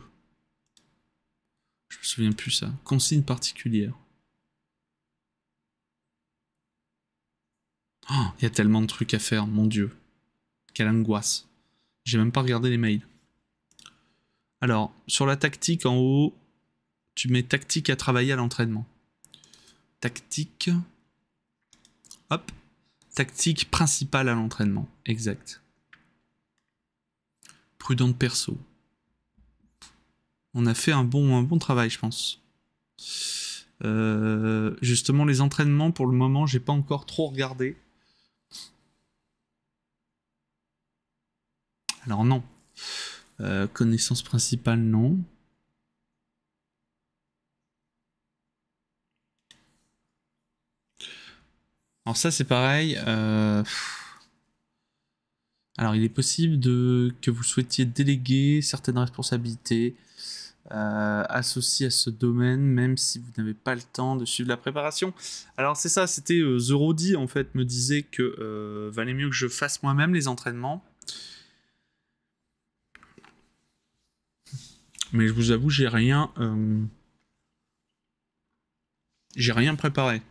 Je me souviens plus ça. Consigne particulière. Ah, il y a tellement de trucs à faire, mon dieu. Quelle angoisse. J'ai même pas regardé les mails. Alors, sur la tactique en haut, tu mets tactique à travailler à l'entraînement. Tactique. Hop. Tactique principale à l'entraînement. Exact. Prudente perso. On a fait un bon, un bon travail, je pense. Euh, justement, les entraînements, pour le moment, j'ai pas encore trop regardé. Alors non. Euh, connaissance principale, non. Alors ça c'est pareil. Euh, Alors il est possible de... que vous souhaitiez déléguer certaines responsabilités euh, associées à ce domaine, même si vous n'avez pas le temps de suivre la préparation. Alors c'est ça, c'était euh, en fait me disait que euh, valait mieux que je fasse moi-même les entraînements. Mais je vous avoue, j'ai rien j'ai rien préparé.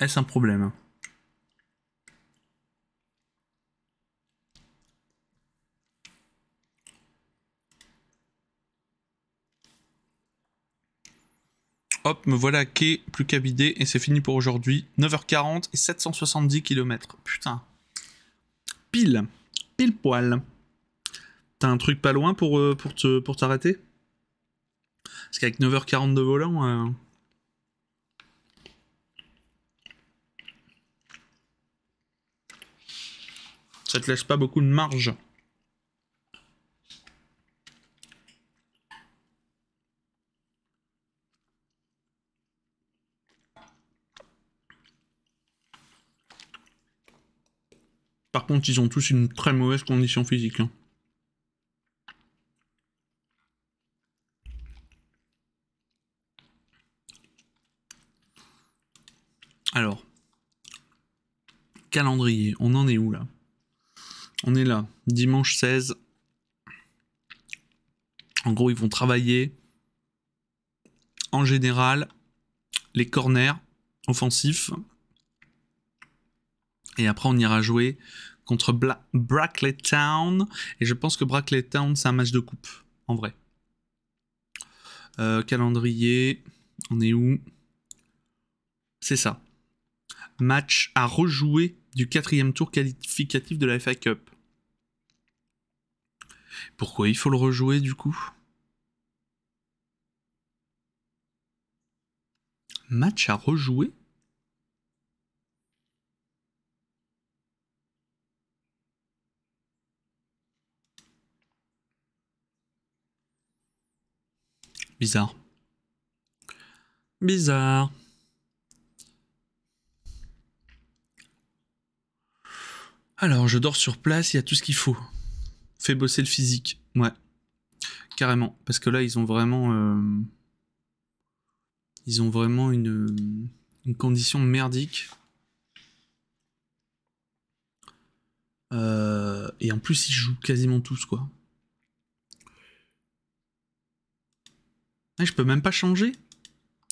Est-ce un problème Hop, me voilà à quai, plus qu'à et c'est fini pour aujourd'hui. 9h40 et 770 km. Putain. Pile. Pile poil. T'as un truc pas loin pour, euh, pour t'arrêter pour Parce qu'avec 9h40 de volant... Euh, Ça te laisse pas beaucoup de marge. Par contre, ils ont tous une très mauvaise condition physique. Hein. Alors, calendrier, on en est où là on est là, dimanche 16. En gros, ils vont travailler en général les corners offensifs. Et après, on ira jouer contre Brackley Town. Et je pense que Brackley Town, c'est un match de coupe, en vrai. Euh, calendrier, on est où C'est ça. Match à rejouer du quatrième tour qualificatif de la FA Cup. Pourquoi il faut le rejouer du coup Match à rejouer Bizarre. Bizarre. Alors, je dors sur place, il y a tout ce qu'il faut. Fait bosser le physique, ouais. Carrément, parce que là, ils ont vraiment... Euh, ils ont vraiment une, condition merdique. Euh, et en plus, ils jouent quasiment tous, quoi. Eh, je peux même pas changer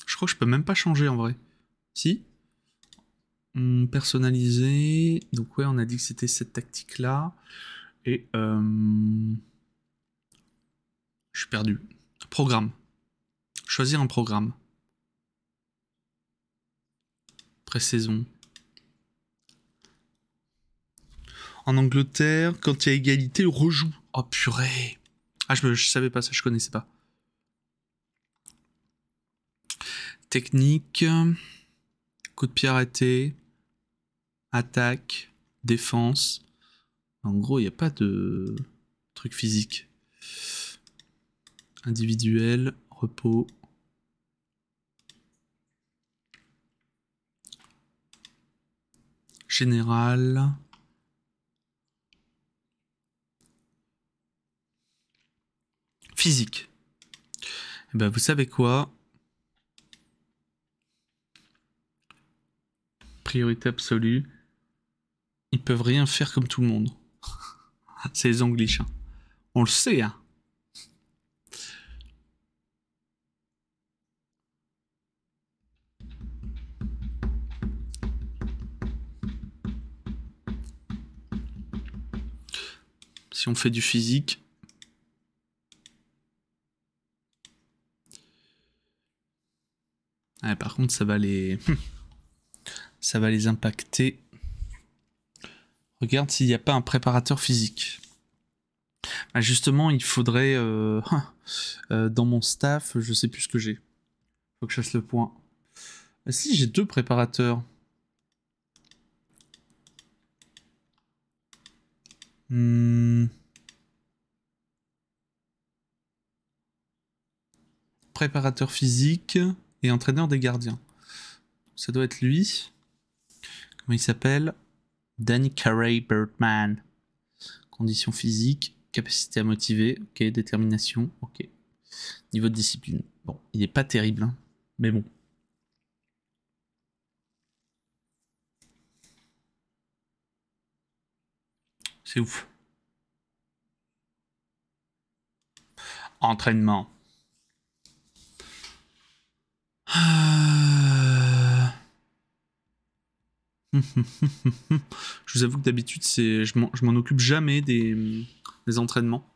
Je crois que je peux même pas changer, en vrai. Si hum, Personnaliser... Donc ouais, on a dit que c'était cette tactique-là. Et euh, je suis perdu. Programme. Choisir un programme. Pré-saison. En Angleterre, quand il y a égalité, rejoue. Oh purée. Ah, je, ne savais pas ça, je connaissais pas. Technique. Coup de pied arrêté. Attaque. Défense. En gros, il n'y a pas de truc physique. Individuel, repos. Général. Physique. Et eh ben, vous savez quoi Priorité absolue. Ils peuvent rien faire comme tout le monde c'est les Hein. On le sait, hein. Si on fait du physique, par contre, ça va les, ça va les impacter Regarde s'il n'y a pas un préparateur physique. Bah, justement, il faudrait... Euh, euh, dans mon staff, je sais plus ce que j'ai. Faut que je fasse le point. Ah, si, j'ai deux préparateurs. Hmm. Préparateur physique et entraîneur des gardiens. Ça doit être lui. Comment il s'appelle Danny Carey Birdman. Condition physique, capacité à motiver, ok, détermination, ok. Niveau de discipline. Bon, il n'est pas terrible, hein, mais bon. C'est ouf. Entraînement. Ah. je vous avoue que d'habitude, c'est, je m'en occupe jamais des, des, entraînements.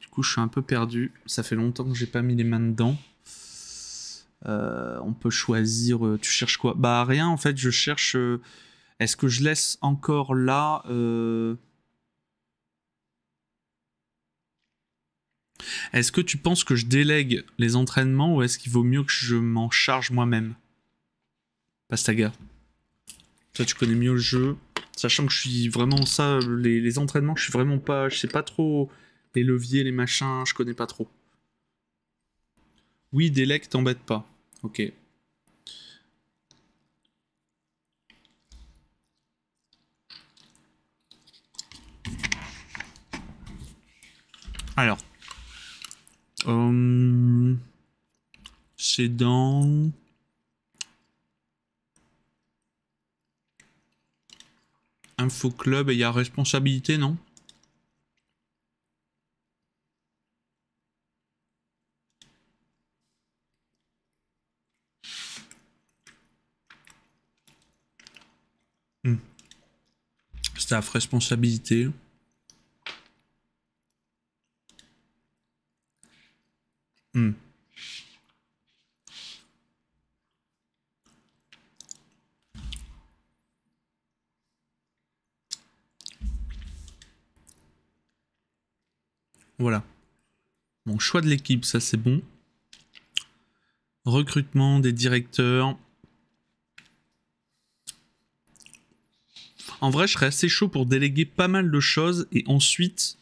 Du coup, je suis un peu perdu. Ça fait longtemps que j'ai pas mis les mains dedans. Euh, on peut choisir. Euh, tu cherches quoi Bah rien en fait. Je cherche. Euh, est-ce que je laisse encore là Est-ce que tu penses que je délègue les entraînements ou est-ce qu'il vaut mieux que je m'en charge moi-même Pastaga. Toi, tu connais mieux le jeu. Sachant que je suis vraiment ça, les, entraînements, je suis vraiment pas, je sais pas trop les leviers, les machins, je connais pas trop. Oui, Delec, t'embête pas. Ok. Alors. Hum, c'est dans Info Club, il y a responsabilité, non hmm. Staff responsabilité. de l'équipe, ça c'est bon. Recrutement des directeurs. En vrai, je serais assez chaud pour déléguer pas mal de choses et ensuite...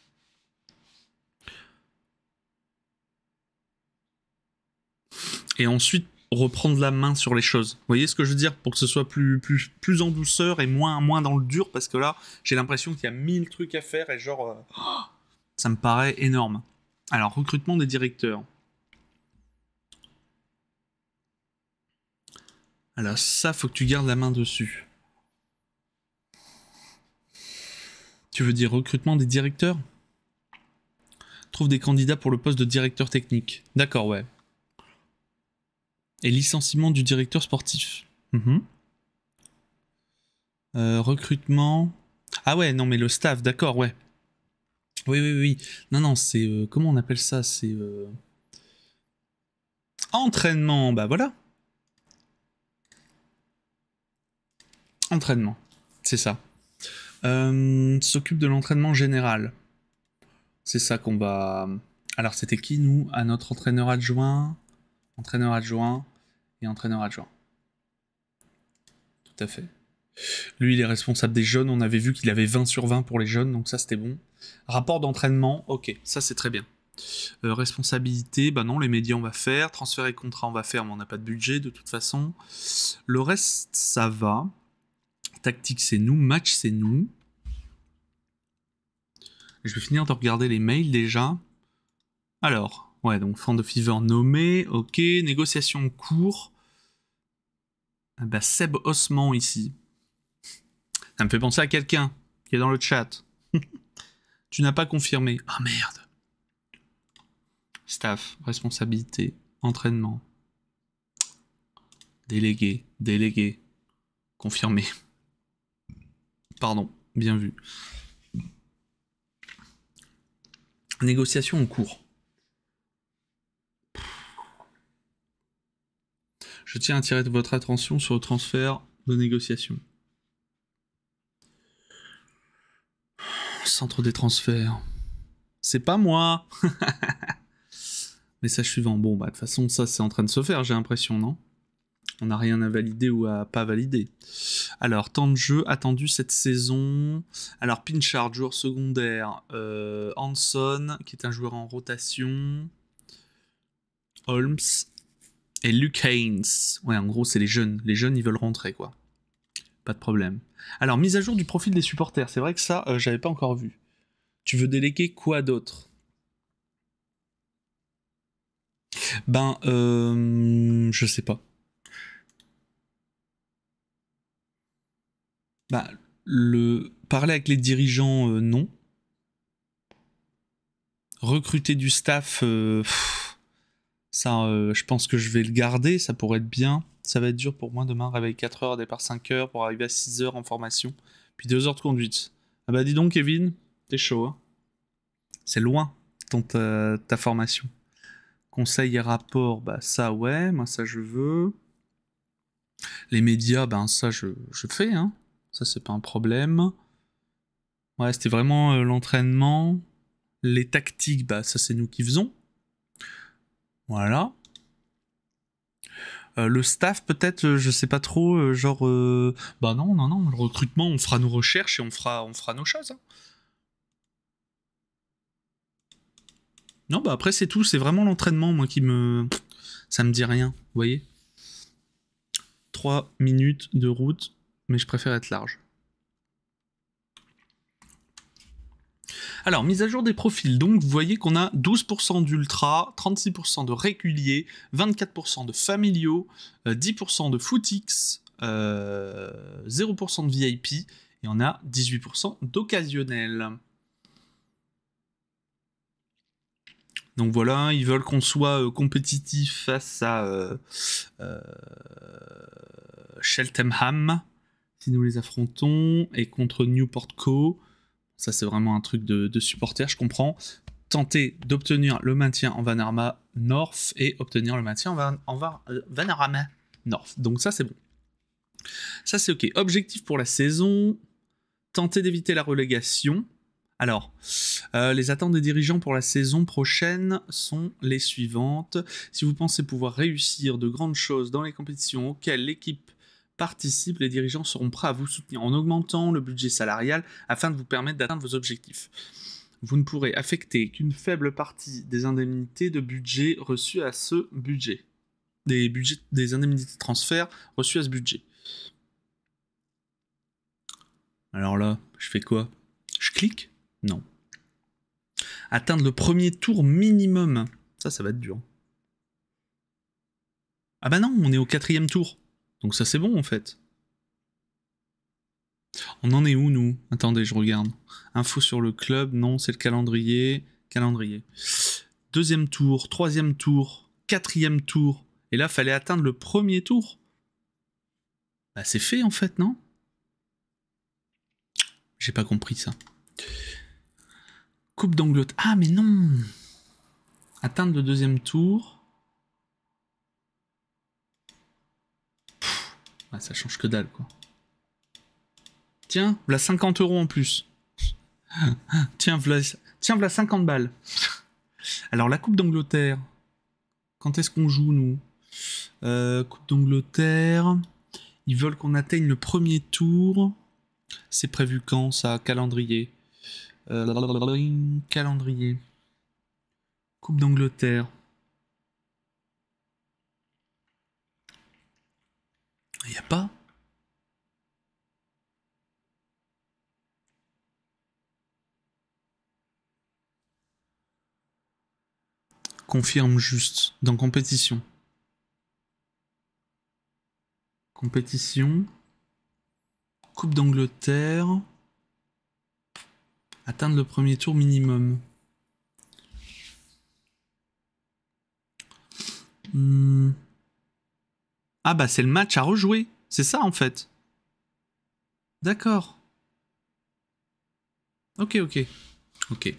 Et ensuite reprendre la main sur les choses. Vous voyez ce que je veux dire Pour que ce soit plus, plus, plus en douceur et moins, moins dans le dur, parce que là, j'ai l'impression qu'il y a mille trucs à faire et genre... Euh, ça me paraît énorme. Alors, recrutement des directeurs. Alors ça, faut que tu gardes la main dessus. Tu veux dire recrutement des directeurs Trouve des candidats pour le poste de directeur technique. D'accord, ouais. Et licenciement du directeur sportif. Mhm. Euh, recrutement. Ah ouais, non, mais le staff, d'accord, ouais. Oui, oui, oui. Non, non, c'est. Euh, comment on appelle ça C'est. Euh, entraînement, bah voilà. Entraînement, c'est ça. Euh, s'occupe de l'entraînement général. C'est ça qu'on va. Alors, c'était qui, nous À notre entraîneur adjoint, entraîneur adjoint et entraîneur adjoint. Tout à fait. Lui, il est responsable des jeunes. On avait vu qu'il avait 20 sur 20 pour les jeunes, donc ça c'était bon. Rapport d'entraînement, ok, ça c'est très bien. Euh, responsabilité, bah non, les médias on va faire. Transfert et contrat on va faire, mais on n'a pas de budget de toute façon. Le reste, ça va. Tactique, c'est nous. Match, c'est nous. Je vais finir de regarder les mails déjà. Alors, ouais, donc Fan de Fever nommé, ok. Négociation cours. Ah bah, Seb Osman ici. Ça me fait penser à quelqu'un qui est dans le chat. tu n'as pas confirmé. Ah oh, merde. Staff, responsabilité, entraînement. Délégué, délégué. Confirmé. Pardon, bien vu. Négociation en cours. Je tiens à attirer votre attention sur le transfert de négociation. Centre des transferts. C'est pas moi Message suivant. Bon, bah, de toute façon, ça, c'est en train de se faire, j'ai l'impression, non On n'a rien à valider ou à pas valider. Alors, tant de jeu attendu cette saison. Alors, Pinchard, joueur secondaire. Euh, Hanson, qui est un joueur en rotation. Holmes. Et Luke Haynes. Ouais, en gros, c'est les jeunes. Les jeunes, ils veulent rentrer, quoi pas de problème. Alors, mise à jour du profil des supporters, c'est vrai que ça, euh, j'avais pas encore vu. Tu veux déléguer quoi d'autre Ben, euh, je sais pas. Bah, le parler avec les dirigeants, euh, non. Recruter du staff, ça, euh, je pense que je vais le garder, ça pourrait être bien. Ça va être dur pour moi demain, réveil 4 heures, départ 5 heures pour arriver à 6 heures en formation, puis 2 heures de conduite. Ah bah dis donc, Kevin, t'es chaud. Hein. C'est loin, ton, ta, formation. Conseil et rapport, bah ça ouais, moi ça je veux. Les médias, ben ça je, fais, hein. ça c'est pas un problème. Ouais, c'était vraiment euh, l'entraînement. Les tactiques, bah ça c'est nous qui faisons. Voilà. Euh, le staff, peut-être, euh, je sais pas trop, euh, genre. bah non, non, non, le recrutement, on fera nos recherches et on fera, on fera nos choses. Hein. Non, bah après, c'est tout, c'est vraiment l'entraînement, moi, qui me. Ça me dit rien, vous voyez Trois minutes de route, mais je préfère être large. Alors, mise à jour des profils. Donc, vous voyez qu'on a 12% d'ultra, 36% de réguliers, 24% de familiaux, 10% euh, de footix, 0% euh, de VIP et on a 18% d'occasionnels. Donc voilà, ils veulent qu'on soit euh, compétitif face à euh, si nous les affrontons et contre Newport Co. Ça, c'est vraiment un truc de, supporter, je comprends. Tenter d'obtenir le maintien en Vanarama North et obtenir le maintien en, euh, Vanarama North. Donc ça, c'est bon. Ça, c'est OK. Objectif pour la saison, tenter d'éviter la relégation. Alors, euh, les attentes des dirigeants pour la saison prochaine sont les suivantes. Si vous pensez pouvoir réussir de grandes choses dans les compétitions auxquelles l'équipe Participe, les dirigeants seront prêts à vous soutenir en augmentant le budget salarial afin de vous permettre d'atteindre vos objectifs. Vous ne pourrez affecter qu'une faible partie des indemnités de budget reçues à ce budget. Des, budgets, des indemnités de transfert reçues à ce budget. Alors là, je fais quoi Je clique Non. Atteindre le premier tour minimum. Ça, ça va être dur. Ah bah non, on est au quatrième tour. Donc ça c'est bon en fait. On en est où nous Attendez, je regarde. Info sur le club, non, c'est le calendrier. Calendrier. Deuxième tour, troisième tour, quatrième tour. Et là, fallait atteindre le premier tour. Bah c'est fait en fait, non J'ai pas compris ça. Coupe d'Angleterre. Ah mais non Atteindre le deuxième tour. ça change que dalle, quoi. Tiens, voilà 50 euros en plus. Tiens, v'là, Tiens, 50 balles. Alors, la Coupe d'Angleterre. Quand est-ce qu'on joue, nous euh, Coupe d'Angleterre. Ils veulent qu'on atteigne le premier tour. C'est prévu quand, ça Calendrier. Euh, calendrier. Coupe d'Angleterre. Il a pas Confirme juste dans compétition. Compétition. Coupe d'Angleterre. Atteindre le premier tour minimum. Hmm. Ah bah c'est le match à rejouer, c'est ça en fait. D'accord. Ok, ok. Ok.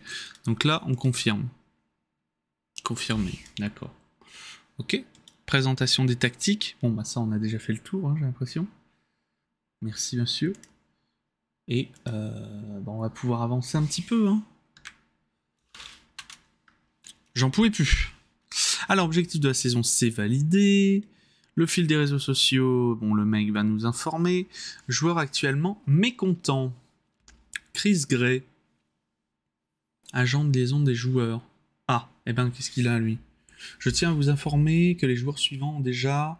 Donc là, on confirme. Confirmé, d'accord. Ok. Présentation des tactiques. Bon bah ça, on a déjà fait le tour, hein, j'ai l'impression. Merci monsieur. Et euh, bah, on va pouvoir avancer un petit peu. Hein. J'en pouvais plus. Alors, objectif de la saison, c'est validé. Le fil des réseaux sociaux, bon, le mec va nous informer. Joueur actuellement mécontent. Chris Gray, agent de liaison des joueurs. Ah, et eh ben qu'est-ce qu'il a lui Je tiens à vous informer que les joueurs suivants ont déjà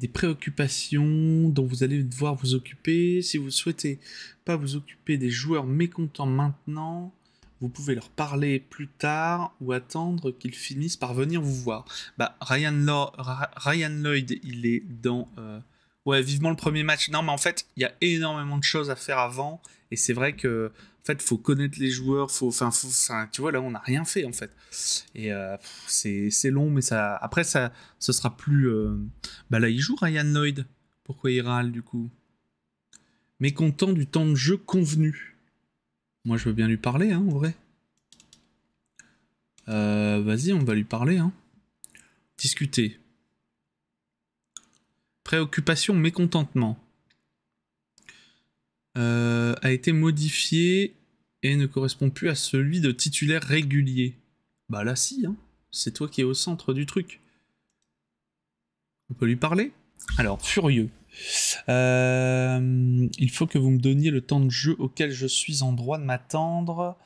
des préoccupations dont vous allez devoir vous occuper. Si vous ne souhaitez pas vous occuper des joueurs mécontents maintenant, vous pouvez leur parler plus tard ou attendre qu'ils finissent par venir vous voir. Bah, Ryan, Lloyd, il est dans... Euh, ouais, vivement le premier match. Non, mais en fait, il y a énormément de choses à faire avant. Et c'est vrai que, en fait, faut connaître les joueurs. Faut, tu vois, là, on n'a rien fait, en fait. Et euh, c'est long, mais ça. Après, ça, ce sera plus. Euh, bah là, il joue Ryan Lloyd. Pourquoi il râle, du coup Mécontent du temps de jeu convenu. Moi, je veux bien lui parler, hein, en vrai. Euh, vas-y, on va lui parler, hein. Discuter. Préoccupation, mécontentement. Euh, a été modifié et ne correspond plus à celui de titulaire régulier. Bah là, si, hein. C'est toi qui es au centre du truc. On peut lui parler Alors, furieux. Euh, il faut que vous me donniez le temps de jeu auquel je suis en droit de m'attendre.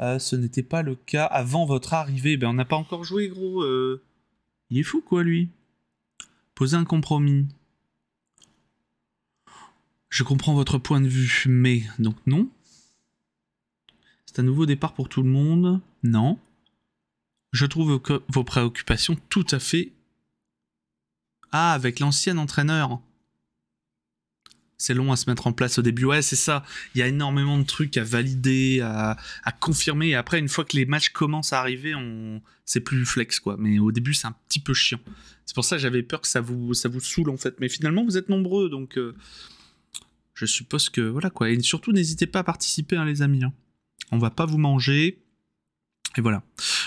Euh, ce n'était pas le cas avant votre arrivée. Ben, on n'a pas encore joué, gros. Euh, il est fou, quoi, lui. Posez un compromis. Je comprends votre point de vue, mais donc non. C'est un nouveau départ pour tout le monde. Non. Je trouve vos préoccupations tout à fait. Ah, avec l'ancien entraîneur c'est long à se mettre en place au début. Ouais, c'est ça. Il y a énormément de trucs à valider, à, confirmer. Et après, une fois que les matchs commencent à arriver, on... c'est plus flex, quoi. Mais au début, c'est un petit peu chiant. C'est pour ça que j'avais peur que ça vous, ça vous saoule, en fait. Mais finalement, vous êtes nombreux, donc euh, je suppose que voilà, quoi. Et surtout, n'hésitez pas à participer, hein, les amis. On hein. On va pas vous manger. Et voilà.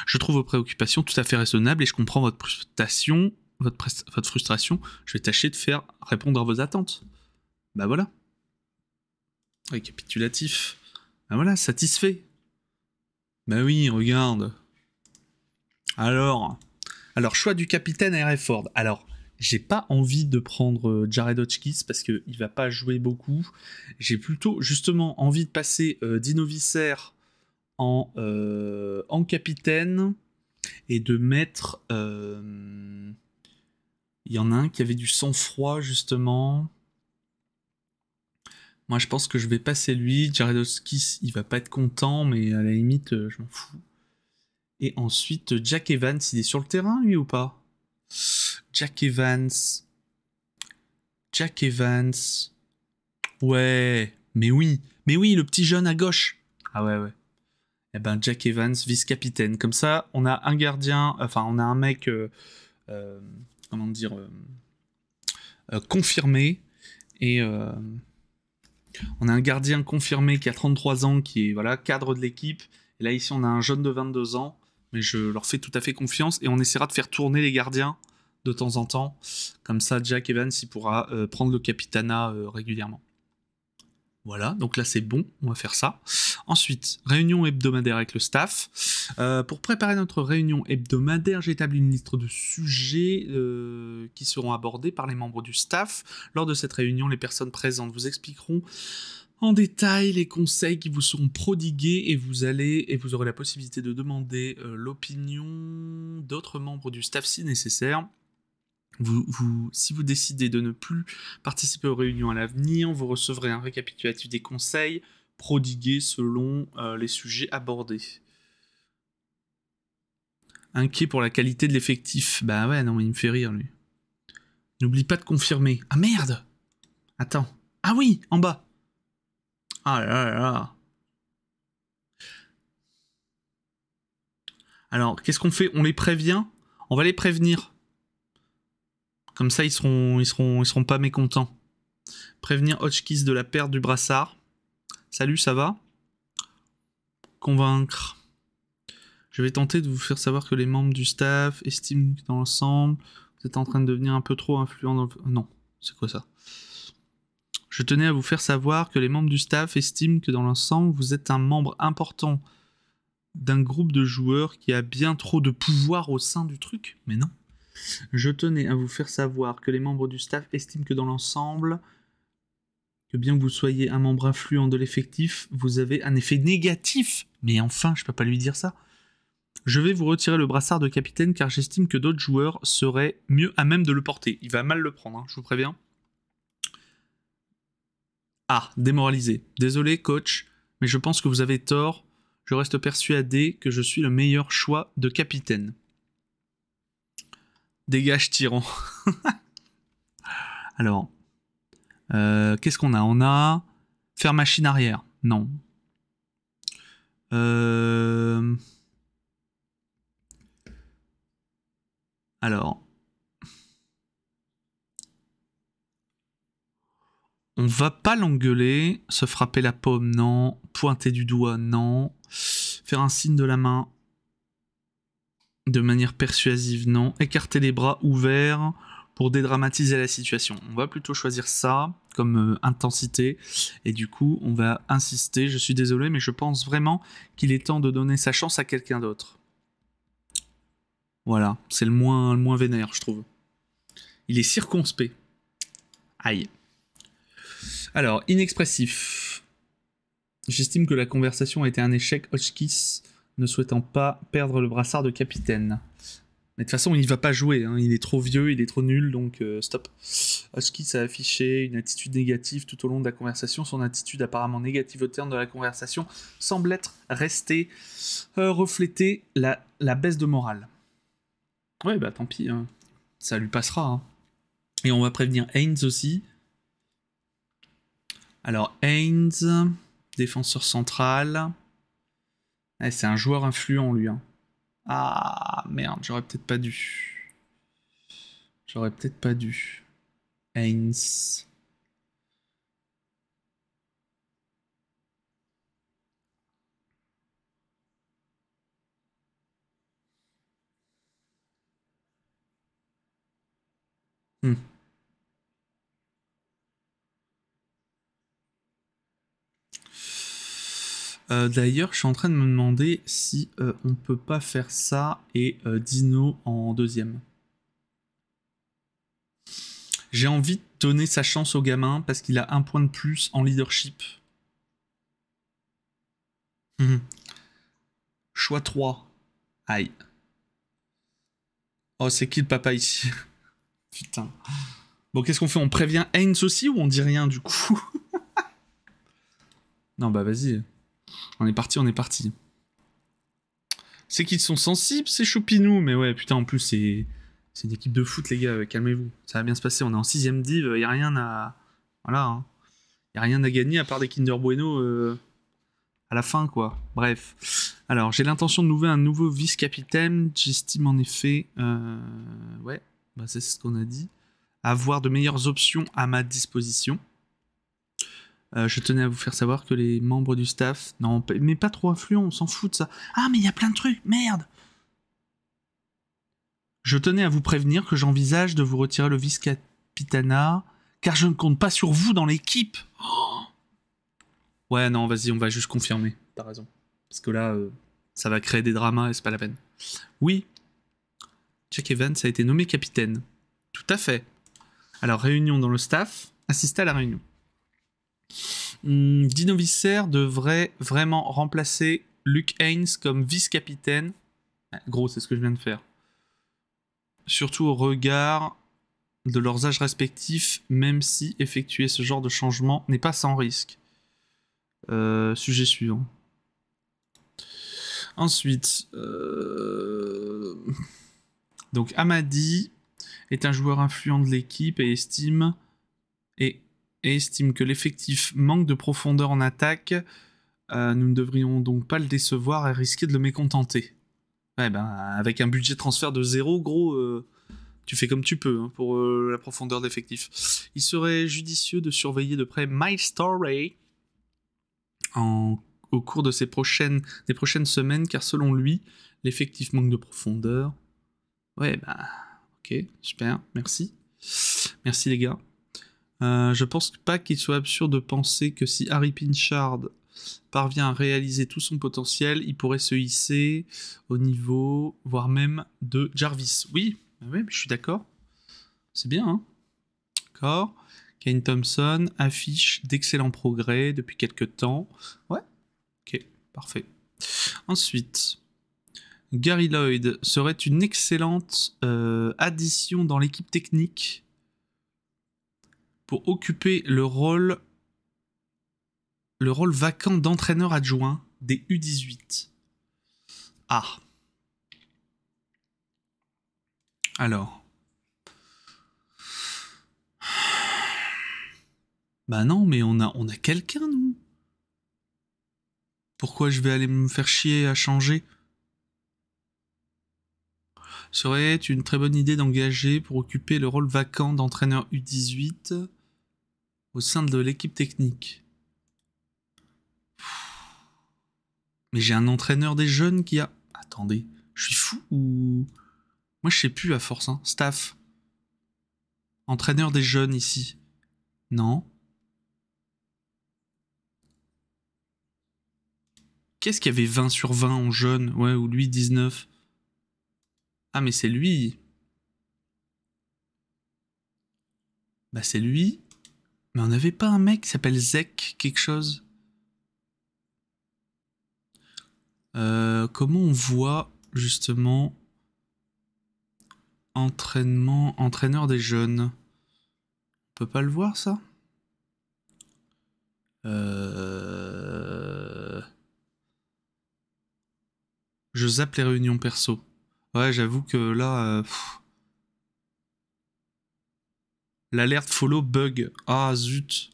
Je trouve vos préoccupations tout à fait raisonnables et je comprends votre frustration. Votre, votre frustration. Je vais tâcher de faire répondre à vos attentes. Bah voilà. Récapitulatif. Bah voilà, satisfait. Bah oui, regarde. Alors, alors choix du capitaine à Ford. Alors, j'ai pas envie de prendre euh, Jared Hotchkiss parce qu'il va pas jouer beaucoup. J'ai plutôt justement envie de passer euh, Dino en, euh, en capitaine et de mettre. Il y en a un qui avait du sang-froid justement. Moi, je pense que je vais passer lui. Jaredowski, il va pas être content, mais à la limite, euh, je m'en fous. Et ensuite, Jack Evans, il est sur le terrain, lui, ou pas Jack Evans. Jack Evans. Ouais, mais oui, mais oui, le petit jeune à gauche. Ah ouais, ouais. Eh ben, Jack Evans, vice-capitaine. Comme ça, on a un gardien, enfin, on a un mec, euh, euh, comment dire, confirmé. Et on a un gardien confirmé qui a 33 ans, qui est voilà, cadre de l'équipe. Et là, ici, on a un jeune de 22 ans, mais je leur fais tout à fait confiance. Et on essaiera de faire tourner les gardiens de temps en temps. Comme ça, Jack Evans, il pourra euh, prendre le capitana euh, régulièrement. Voilà, donc là c'est bon, on va faire ça. Ensuite, réunion hebdomadaire avec le staff. Euh, pour préparer notre réunion hebdomadaire, j'établis une liste de sujets euh, qui seront abordés par les membres du staff. Lors de cette réunion, les personnes présentes vous expliqueront en détail les conseils qui vous seront prodigués et vous allez et vous aurez la possibilité de demander euh, l'opinion d'autres membres du staff si nécessaire si vous décidez de ne plus participer aux réunions à l'avenir, vous recevrez un récapitulatif des conseils prodigués selon euh, les sujets abordés. Inquiet pour la qualité de l'effectif. Bah ouais, non, il me fait rire, lui. N'oublie pas de confirmer. Ah merde Attends. Ah oui, en bas. Ah là là là. Alors, qu'est-ce qu'on fait On les prévient On va les prévenir. Comme ça, ils seront, ils seront, ils seront pas mécontents. Prévenir Hotchkiss de la perte du brassard. Salut, ça va Convaincre. Je vais tenter de vous faire savoir que les membres du staff estiment que dans l'ensemble, vous êtes en train de devenir un peu trop influent dans Non, c'est quoi ça Je tenais à vous faire savoir que les membres du staff estiment que dans l'ensemble, vous êtes un membre important d'un groupe de joueurs qui a bien trop de pouvoir au sein du truc. Mais non. Je tenais à vous faire savoir que les membres du staff estiment que dans l'ensemble, que bien que vous soyez un membre influent de l'effectif, vous avez un effet négatif. Mais enfin, je peux pas lui dire ça. Je vais vous retirer le brassard de capitaine car j'estime que d'autres joueurs seraient mieux à même de le porter. Il va mal le prendre, hein, je vous préviens. Ah, démoralisé. Désolé, coach, mais je pense que vous avez tort. Je reste persuadé que je suis le meilleur choix de capitaine. Dégage tyran. Alors, euh, qu'est-ce qu'on a On a faire machine arrière. Non. Euh, alors, on va pas l'engueuler, se frapper la paume, non. Pointer du doigt, non. Faire un signe de la main, de manière persuasive, non. Écarter les bras ouverts pour dédramatiser la situation. On va plutôt choisir ça comme euh, intensité. Et du coup, on va insister. Je suis désolé, mais je pense vraiment qu'il est temps de donner sa chance à quelqu'un d'autre. Voilà, c'est le moins, le moins vénère, je trouve. Il est circonspect. Aïe. Alors, inexpressif. J'estime que la conversation a été un échec. Hotchkiss ne souhaitant pas perdre le brassard de capitaine. Mais de toute façon, il ne va pas jouer. Hein. Il est trop vieux, il est trop nul, donc euh, stop. Husky a affiché une attitude négative tout au long de la conversation. Son attitude apparemment négative au terme de la conversation semble être restée euh, refléter la, baisse de morale. Ouais, bah tant pis, hein. ça lui passera. Hein. Et on va prévenir Haynes aussi. Alors Haynes, défenseur central. Eh, c'est un joueur influent, lui. Hein. Ah, merde, j'aurais peut-être pas dû. J'aurais peut-être pas dû. Heinz. Hmm. Euh, d'ailleurs, je suis en train de me demander si euh, on peut pas faire ça et euh, Dino en deuxième. J'ai envie de donner sa chance au gamin parce qu'il a un point de plus en leadership. Mhm. Choix 3. Aïe. Oh, c'est qui le papa ici Putain. Bon, qu'est-ce qu'on fait On prévient Heinz aussi ou on dit rien du coup Non, bah vas-y. On est parti, on est parti. C'est qu'ils sont sensibles, c'est choupinou. Mais ouais, putain, en plus, c'est, une équipe de foot, les gars. Calmez-vous. Ça va bien se passer. On est en 6 div. Il a rien à. Voilà. Hein. a rien à gagner à part des Kinder Bueno euh, à la fin, quoi. Bref. Alors, j'ai l'intention de nouer un nouveau vice-capitaine. J'estime en effet. Euh, ouais, bah, c'est ce qu'on a dit. Avoir de meilleures options à ma disposition. Euh, je tenais à vous faire savoir que les membres du staff, non, mais pas trop influents, on s'en fout de ça. Ah, mais il y a plein de trucs, merde Je tenais à vous prévenir que j'envisage de vous retirer le vice-capitana, car je ne compte pas sur vous dans l'équipe oh Ouais, non, vas-y, on va juste confirmer, t'as raison. Parce que là, euh, ça va créer des dramas et c'est pas la peine. Oui, Jack Evans a été nommé capitaine. Tout à fait. Alors, réunion dans le staff, assistez à la réunion. Hmm, Dino Visser devrait vraiment remplacer Luke Haynes comme vice-capitaine. Gros, c'est ce que je viens de faire. Surtout au regard de leurs âges respectifs, même si effectuer ce genre de changement n'est pas sans risque. Euh, sujet suivant. Ensuite, euh, donc Amadi est un joueur influent de l'équipe et estime et estime que l'effectif manque de profondeur en attaque. Euh, nous ne devrions donc pas le décevoir et risquer de le mécontenter. Ouais, ben, avec un budget transfert de zéro, gros, euh, tu fais comme tu peux hein, pour euh, la profondeur d'effectif. Il serait judicieux de surveiller de près My Story au cours de ces prochaines, des prochaines semaines, car selon lui, l'effectif manque de profondeur. Ouais, bah, ok, super, merci. Merci les gars. Je euh, je pense pas qu'il soit absurde de penser que si Harry Pinchard parvient à réaliser tout son potentiel, il pourrait se hisser au niveau, voire même de Jarvis. Oui, ah oui je suis d'accord. C'est bien, hein D'accord. Kane Thompson affiche d'excellents progrès depuis quelques temps. Ouais, ok, parfait. Ensuite, Gary Lloyd serait une excellente euh, addition dans l'équipe technique pour occuper le rôle, le rôle vacant d'entraîneur adjoint des U18. Ah. Alors. Bah non, mais on a, on a quelqu'un, nous. Pourquoi je vais aller me faire chier à changer Serait une très bonne idée d'engager pour occuper le rôle vacant d'entraîneur U18 au sein de l'équipe technique. Mais j'ai un entraîneur des jeunes qui a... Attendez, je suis fou ou... Moi je sais plus à force, hein. Staff. Entraîneur des jeunes ici. Non. Qu'est-ce qu'il y avait 20 sur 20 en jeune Ouais, ou lui 19. Ah mais c'est lui. Bah c'est lui. Mais on n'avait pas un mec qui s'appelle Zek quelque chose euh, Comment on voit justement entraînement, entraîneur des jeunes On peut pas le voir ça euh... Je zappe les réunions perso. Ouais, j'avoue que là... Euh, L'alerte follow bug. Ah zut.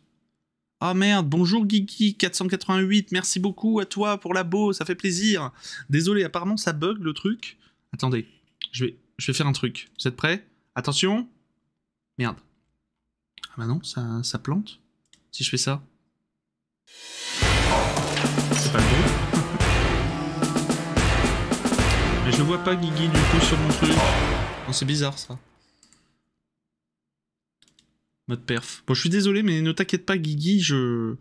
Ah merde, bonjour Guigui 488, merci beaucoup à toi pour la beau, ça fait plaisir. Désolé, apparemment ça bug le truc. Attendez, je vais, je vais faire un truc. Vous êtes prêts Attention Merde. Ah bah non, ça, plante. Si je fais ça. C'est pas bon. Mais je vois pas Guigui du coup sur mon truc. Oh, c'est bizarre ça. Mode perf. Bon, je suis désolé, mais ne t'inquiète pas, Guigui, je...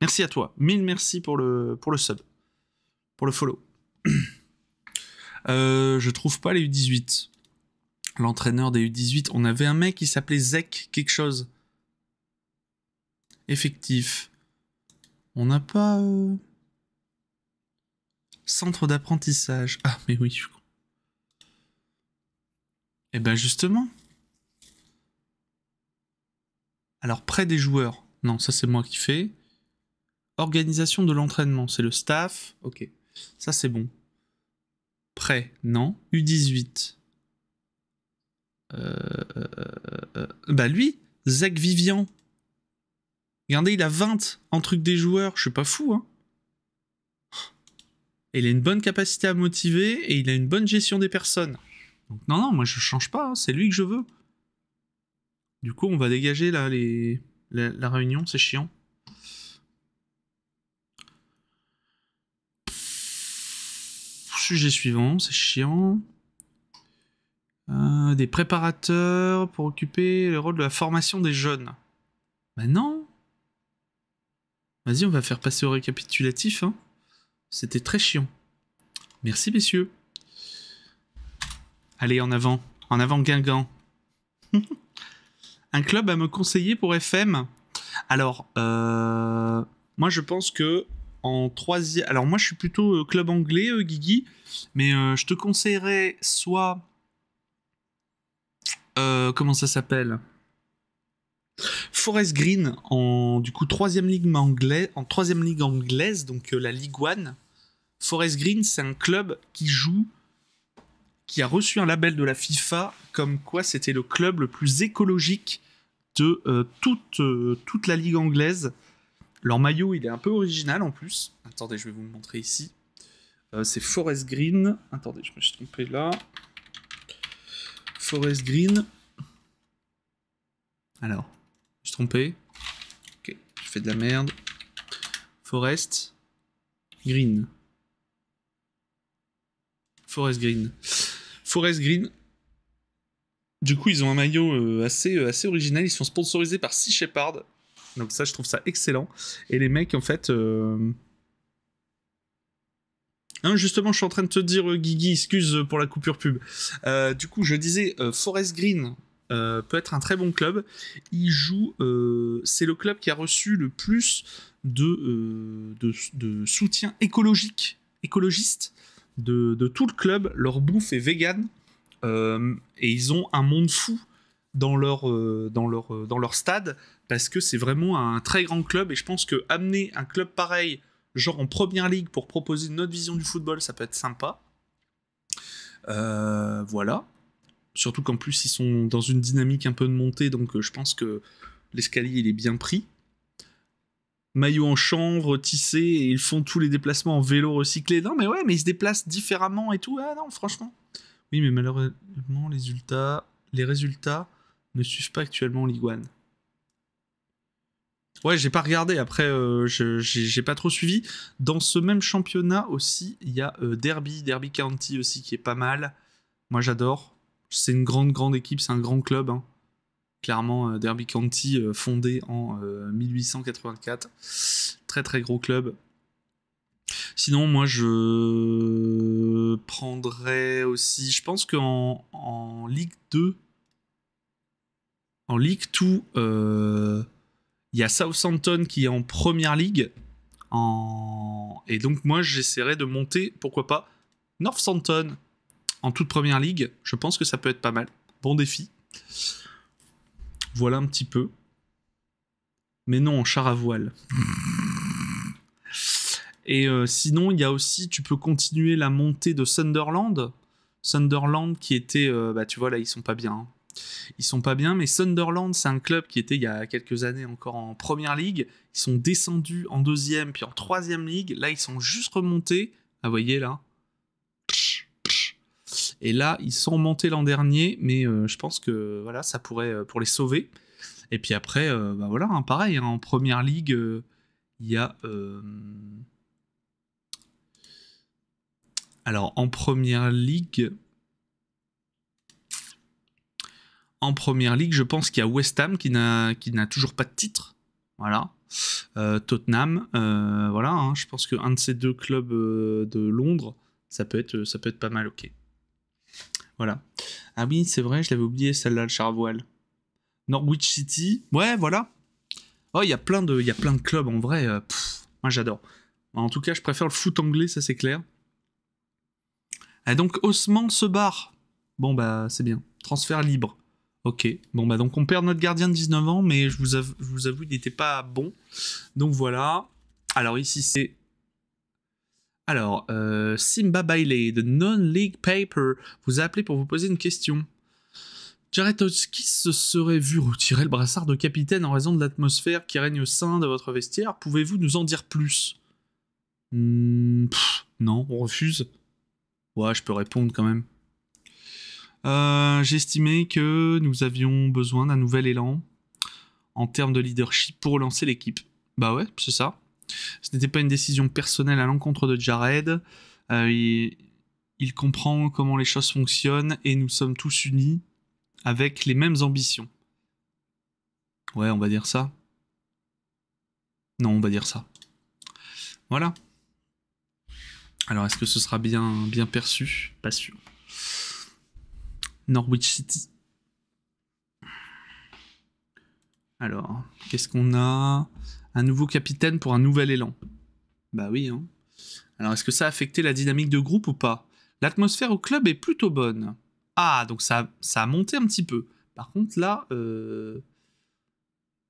Merci à toi. Mille merci pour le, pour le sub. Pour le follow. Euh, je trouve pas les U18. L'entraîneur des U18, on avait un mec qui s'appelait Zek quelque chose. Effectif. On n'a pas... Euh, centre d'apprentissage. Ah, mais oui, je... Eh ben justement, alors, près des joueurs. Non, ça c'est moi qui fais. Organisation de l'entraînement, c'est le staff. Ok, ça c'est bon. Prêt, non. U18. Euh, euh, euh, bah lui, Zach Vivian. Regardez, il a 20 en truc des joueurs. Je suis pas fou, hein. Et il a une bonne capacité à motiver et il a une bonne gestion des personnes. Donc non, non, moi je change pas. Hein. C'est lui que je veux. Du coup, on va dégager là la, réunion, c'est chiant. Sujet suivant, c'est chiant. Euh, des préparateurs pour occuper le rôle de la formation des jeunes. Bah non Vas-y, on va faire passer au récapitulatif. Hein. C'était très chiant. Merci, messieurs. Allez, en avant. En avant, Guingamp. un club à me conseiller pour FM Alors, euh, moi je pense que en troisième. Alors moi je suis plutôt euh, club anglais, euh, Guigui, mais je te conseillerais soit. comment ça s'appelle Forest Green en du coup troisième ligue anglaise, en troisième ligue anglaise, donc la Ligue One. Forest Green, c'est un club qui joue qui a reçu un label de la FIFA comme quoi c'était le club le plus écologique de euh, toute, euh, toute la ligue anglaise. Leur maillot, il est un peu original en plus. Attendez, je vais vous le montrer ici. Euh, c'est Forest Green. Attendez, je me suis trompé là. Forest Green. Alors, je me suis trompé. Ok, je fais de la merde. Forest Green. Forest Green. Forest Green. Du coup, ils ont un maillot euh, assez, euh, assez original. Ils sont sponsorisés par Sea shepard Donc ça, je trouve ça excellent. Et les mecs, en fait... Euh, hein, justement, je suis en train de te dire, Guigui, excuse pour la coupure pub. du coup, je disais, Forest Green peut être un très bon club. Il joue... C'est le club qui a reçu le plus de soutien écologique, écologiste de, tout le club. Leur bouffe est vegan euh, et ils ont un monde fou dans leur, euh, dans leur, euh, dans leur stade parce que c'est vraiment un très grand club et je pense que amener un club pareil, genre en première ligue, pour proposer une autre vision du football, ça peut être sympa. voilà. Surtout qu'en plus ils sont dans une dynamique un peu de montée, donc je pense que l'escalier il est bien pris maillot en chanvre tissé et ils font tous les déplacements en vélo recyclé. Non, mais ouais, mais ils se déplacent différemment et tout. Ah non, franchement. Oui, mais malheureusement, les résultats, les résultats ne suivent pas actuellement l'Iguane. Ouais, j'ai pas regardé. Après, euh, je j'ai pas trop suivi. Dans ce même championnat aussi, il y a euh, Derby, Derby County aussi, qui est pas mal. Moi, j'adore. C'est une grande, grande équipe, c'est un grand club. Hein. Clairement, euh, Derby County, euh, fondé en 1884. Euh, très très gros club. Sinon, moi, je prendrais aussi. Je pense qu'en en Ligue 2, en Ligue 2, il y a Southampton qui est en première ligue. En... Et donc, moi, j'essaierai de monter, pourquoi pas, Northampton en toute première ligue. Je pense que ça peut être pas mal. Bon défi. Voilà un petit peu. Mais non, en char à voile. Et euh, sinon, il y a aussi, tu peux continuer la montée de Sunderland. Sunderland qui était, euh, bah tu vois là, ils sont pas bien. Hein. Ils sont pas bien, mais Sunderland, c'est un club qui était il y a quelques années encore en première ligue. Ils sont descendus en deuxième, puis en troisième ligue. Là, ils sont juste remontés. Ah, voyez là, et là, ils sont montés l'an dernier, mais euh, je pense que voilà, ça pourrait euh, pour les sauver. Et puis après, euh, bah voilà, hein, pareil, hein, en première ligue, il y a. Alors, en première ligue. En première ligue, je pense qu'il y a West Ham qui n'a toujours pas de titre. Voilà. Tottenham, voilà. Hein, je pense qu'un de ces deux clubs de Londres, ça peut, être, ça peut être pas mal, ok. Voilà. Ah oui, c'est vrai, je l'avais oublié celle-là, le charvoile. Norwich City, ouais, voilà. Oh, il y a plein de, il y a plein de clubs en vrai. Euh, moi, j'adore. En tout cas, je préfère le foot anglais, ça c'est clair. Et ah, donc Osman se barre. Bon bah c'est bien. Transfert libre. Ok. Bon bah donc on perd notre gardien de 19 ans, mais je vous, avoue, je vous avoue il n'était pas bon. Donc voilà. Alors ici c'est alors, euh, Simba Bailey de Non-League Paper vous a appelé pour vous poser une question. Jaretowski se serait vu retirer le brassard de capitaine en raison de l'atmosphère qui règne au sein de votre vestiaire. Pouvez-vous nous en dire plus hmm, Non, on refuse. Ouais, je peux répondre quand même. Euh, j'estimais que nous avions besoin d'un nouvel élan en termes de leadership pour lancer l'équipe. Bah ouais, c'est ça. Ce n'était pas une décision personnelle à l'encontre de Jared. Euh, il, comprend comment les choses fonctionnent et nous sommes tous unis avec les mêmes ambitions. Ouais, on va dire ça. Non, on va dire ça. Voilà. Alors, est-ce que ce sera bien, bien perçu Pas sûr. Norwich City. Alors, qu'est-ce qu'on a un nouveau capitaine pour un nouvel élan. Bah oui, hein. Alors, est-ce que ça a affecté la dynamique de groupe ou pas L'atmosphère au club est plutôt bonne. Ah, donc ça, ça a monté un petit peu. Par contre, là, euh,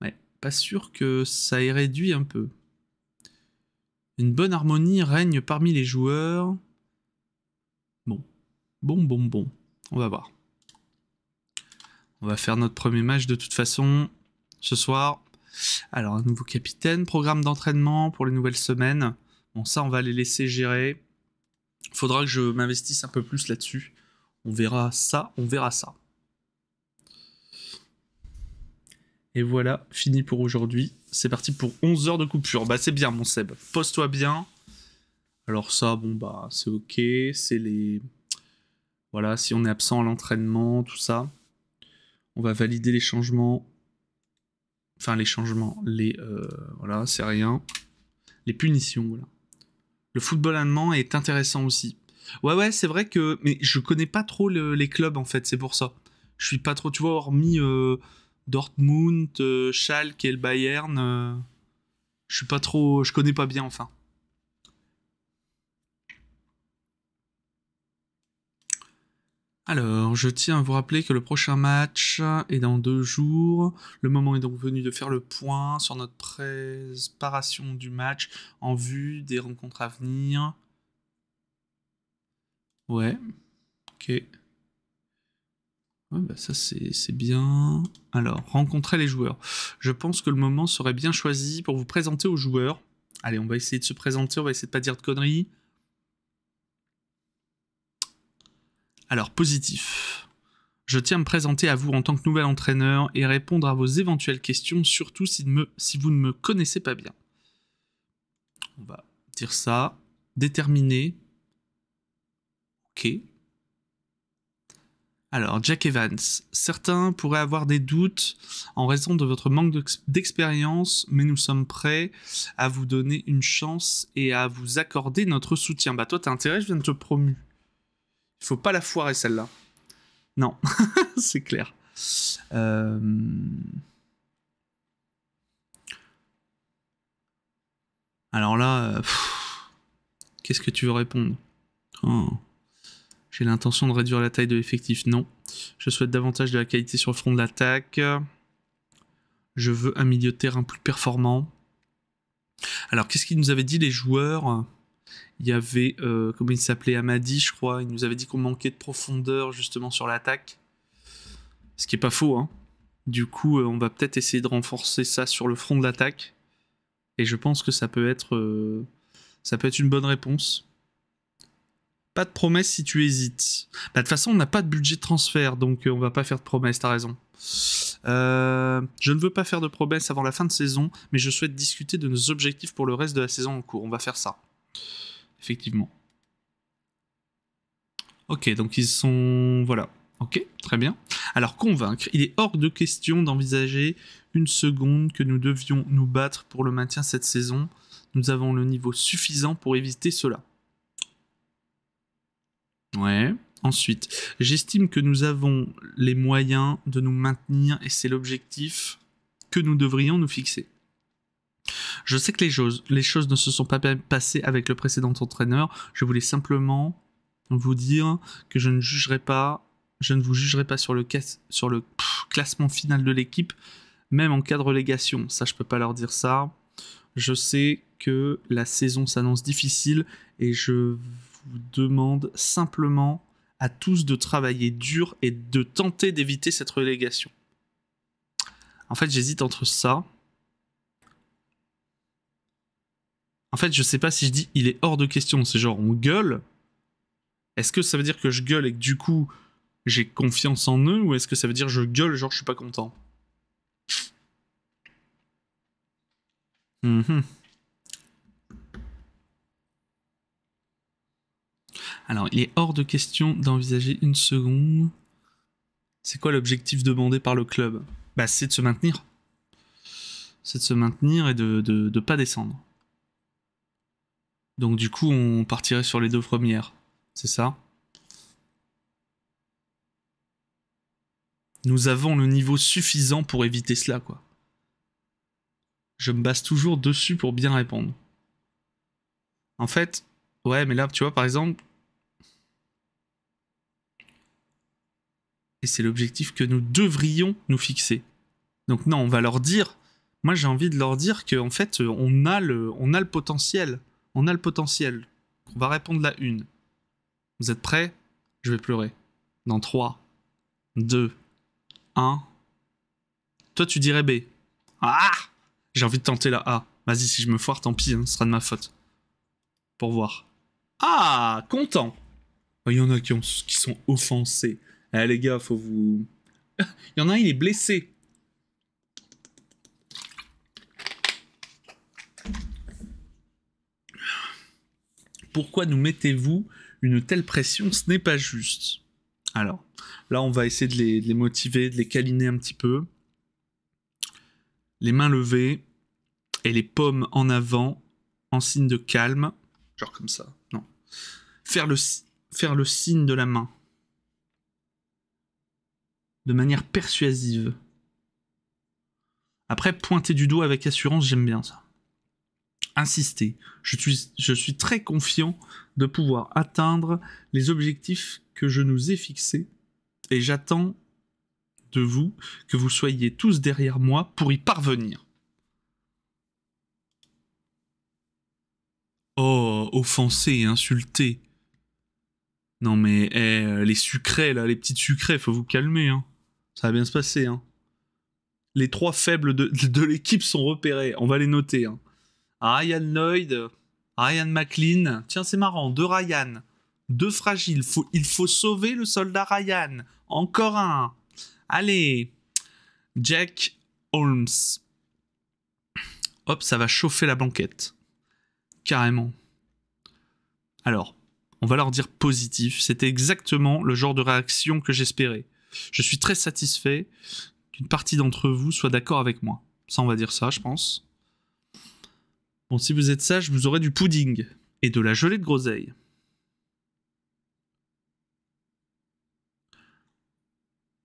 ouais, pas sûr que ça ait réduit un peu. Une bonne harmonie règne parmi les joueurs. Bon, bon, bon, bon. On va voir. On va faire notre premier match de toute façon ce soir. Alors, un nouveau capitaine, programme d'entraînement pour les nouvelles semaines. Bon, ça, on va les laisser gérer. Faudra que je m'investisse un peu plus là-dessus. On verra ça, on verra ça. Et voilà, fini pour aujourd'hui. C'est parti pour 11 heures de coupure. Bah c'est bien mon Seb, pose-toi bien. Alors ça, bon bah c'est ok, c'est les... Voilà, si on est absent à l'entraînement, tout ça. On va valider les changements enfin les changements, les euh, voilà, c'est rien, les punitions, voilà. Le football allemand est intéressant aussi. Ouais, ouais, c'est vrai que, mais je connais pas trop les clubs en fait, c'est pour ça. Je suis pas trop, tu vois, hormis euh, Dortmund, euh, Schalke et le Bayern, je suis pas trop, je connais pas bien enfin. Alors, je tiens à vous rappeler que le prochain match est dans deux jours. Le moment est donc venu de faire le point sur notre préparation du match en vue des rencontres à venir. Ouais. Ok. Ouais, bah ça c'est bien. Alors, rencontrer les joueurs. Je pense que le moment serait bien choisi pour vous présenter aux joueurs. Allez, on va essayer de se présenter, on va essayer de pas dire de conneries. Alors positif. Je tiens à me présenter à vous en tant que nouvel entraîneur et répondre à vos éventuelles questions, surtout si, vous ne me connaissez pas bien. On va dire ça. Déterminé. Ok. Alors, Jack Evans. Certains pourraient avoir des doutes en raison de votre manque d'expérience, mais nous sommes prêts à vous donner une chance et à vous accorder notre soutien. Bah, toi, t'as intérêt, je viens de te promu. Il faut pas la foirer celle-là. Non, c'est clair. Euh, alors là, euh, qu'est-ce que tu veux répondre oh, J'ai l'intention de réduire la taille de l'effectif. Non. Je souhaite davantage de la qualité sur le front de l'attaque. Je veux un milieu de terrain plus performant. Alors, qu'est-ce qu'ils nous avaient dit les joueurs il y avait, euh, comment il s'appelait, Amadi, je crois. Il nous avait dit qu'on manquait de profondeur justement sur l'attaque. Ce qui est pas faux, hein. Du coup, euh, on va peut-être essayer de renforcer ça sur le front de l'attaque. Et je pense que ça peut être, euh, ça peut être une bonne réponse. Pas de promesse si tu hésites. Bah, de toute façon, on n'a pas de budget de transfert, donc euh, on va pas faire de promesse, t'as raison. je ne veux pas faire de promesses avant la fin de saison, mais je souhaite discuter de nos objectifs pour le reste de la saison en cours. On va faire ça effectivement. Ok, donc ils sont... Voilà. Ok, très bien. Alors convaincre, il est hors de question d'envisager une seconde que nous devions nous battre pour le maintien cette saison. Nous avons le niveau suffisant pour éviter cela. Ouais. Ensuite, j'estime que nous avons les moyens de nous maintenir et c'est l'objectif que nous devrions nous fixer. Je sais que les choses, ne se sont pas passées avec le précédent entraîneur. Je voulais simplement vous dire que je ne jugerai pas, je ne vous jugerai pas sur le, classement final de l'équipe, même en cas de relégation. Ça, je peux pas leur dire ça. Je sais que la saison s'annonce difficile et je vous demande simplement à tous de travailler dur et de tenter d'éviter cette relégation. En fait, j'hésite entre ça En fait, je sais pas si je dis il est hors de question. C'est genre on gueule. Est-ce que ça veut dire que je gueule et que du coup j'ai confiance en eux ou est-ce que ça veut dire je gueule genre je suis pas content mhm. Alors, il est hors de question d'envisager une seconde. C'est quoi l'objectif demandé par le club Bah, c'est de se maintenir. C'est de se maintenir et de ne pas descendre. Donc du coup, on partirait sur les deux premières, c'est ça Nous avons le niveau suffisant pour éviter cela, quoi. Je me base toujours dessus pour bien répondre. En fait, ouais, mais là, tu vois, par exemple... Et c'est l'objectif que nous devrions nous fixer. Donc non, on va leur dire... Moi, j'ai envie de leur dire qu'en fait, on a, le, on a le potentiel on a le potentiel. On va répondre la une. Vous êtes prêts Je vais pleurer. Dans 3, 2, 1. Toi, tu dirais B. Ah J'ai envie de tenter la A. Vas-y, si je me foire, tant pis, hein, ce sera de ma faute. Pour voir. Ah Content oh, Il y en a qui, qui sont offensés. Eh les gars, faut vous... il y en a un, il est blessé. Pourquoi nous mettez-vous une telle pression Ce n'est pas juste. Alors, là, on va essayer de les, motiver, de les câliner un petit peu. Les mains levées et les paumes en avant en signe de calme. Genre comme ça, non. Faire le, faire le signe de la main. De manière persuasive. Après, pointer du doigt avec assurance, j'aime bien ça insister. Je suis, très confiant de pouvoir atteindre les objectifs que je nous ai fixés et j'attends de vous que vous soyez tous derrière moi pour y parvenir. Oh, offensé, insulté. Non mais eh, les sucrés là, les petites sucrées, faut vous calmer hein. Ça va bien se passer hein. Les trois faibles de, l'équipe sont repérés, on va les noter hein. Ryan Lloyd, Ryan McLean. Tiens, c'est marrant, deux Ryan, deux fragiles. il faut sauver le soldat Ryan. Encore un. Allez, Jack Holmes. Hop, ça va chauffer la banquette. Carrément. Alors, on va leur dire positif. C'était exactement le genre de réaction que j'espérais. Je suis très satisfait qu'une partie d'entre vous soit d'accord avec moi. Ça, on va dire ça, je pense. Bon, si vous êtes sage, vous aurez du pudding et de la gelée de groseille.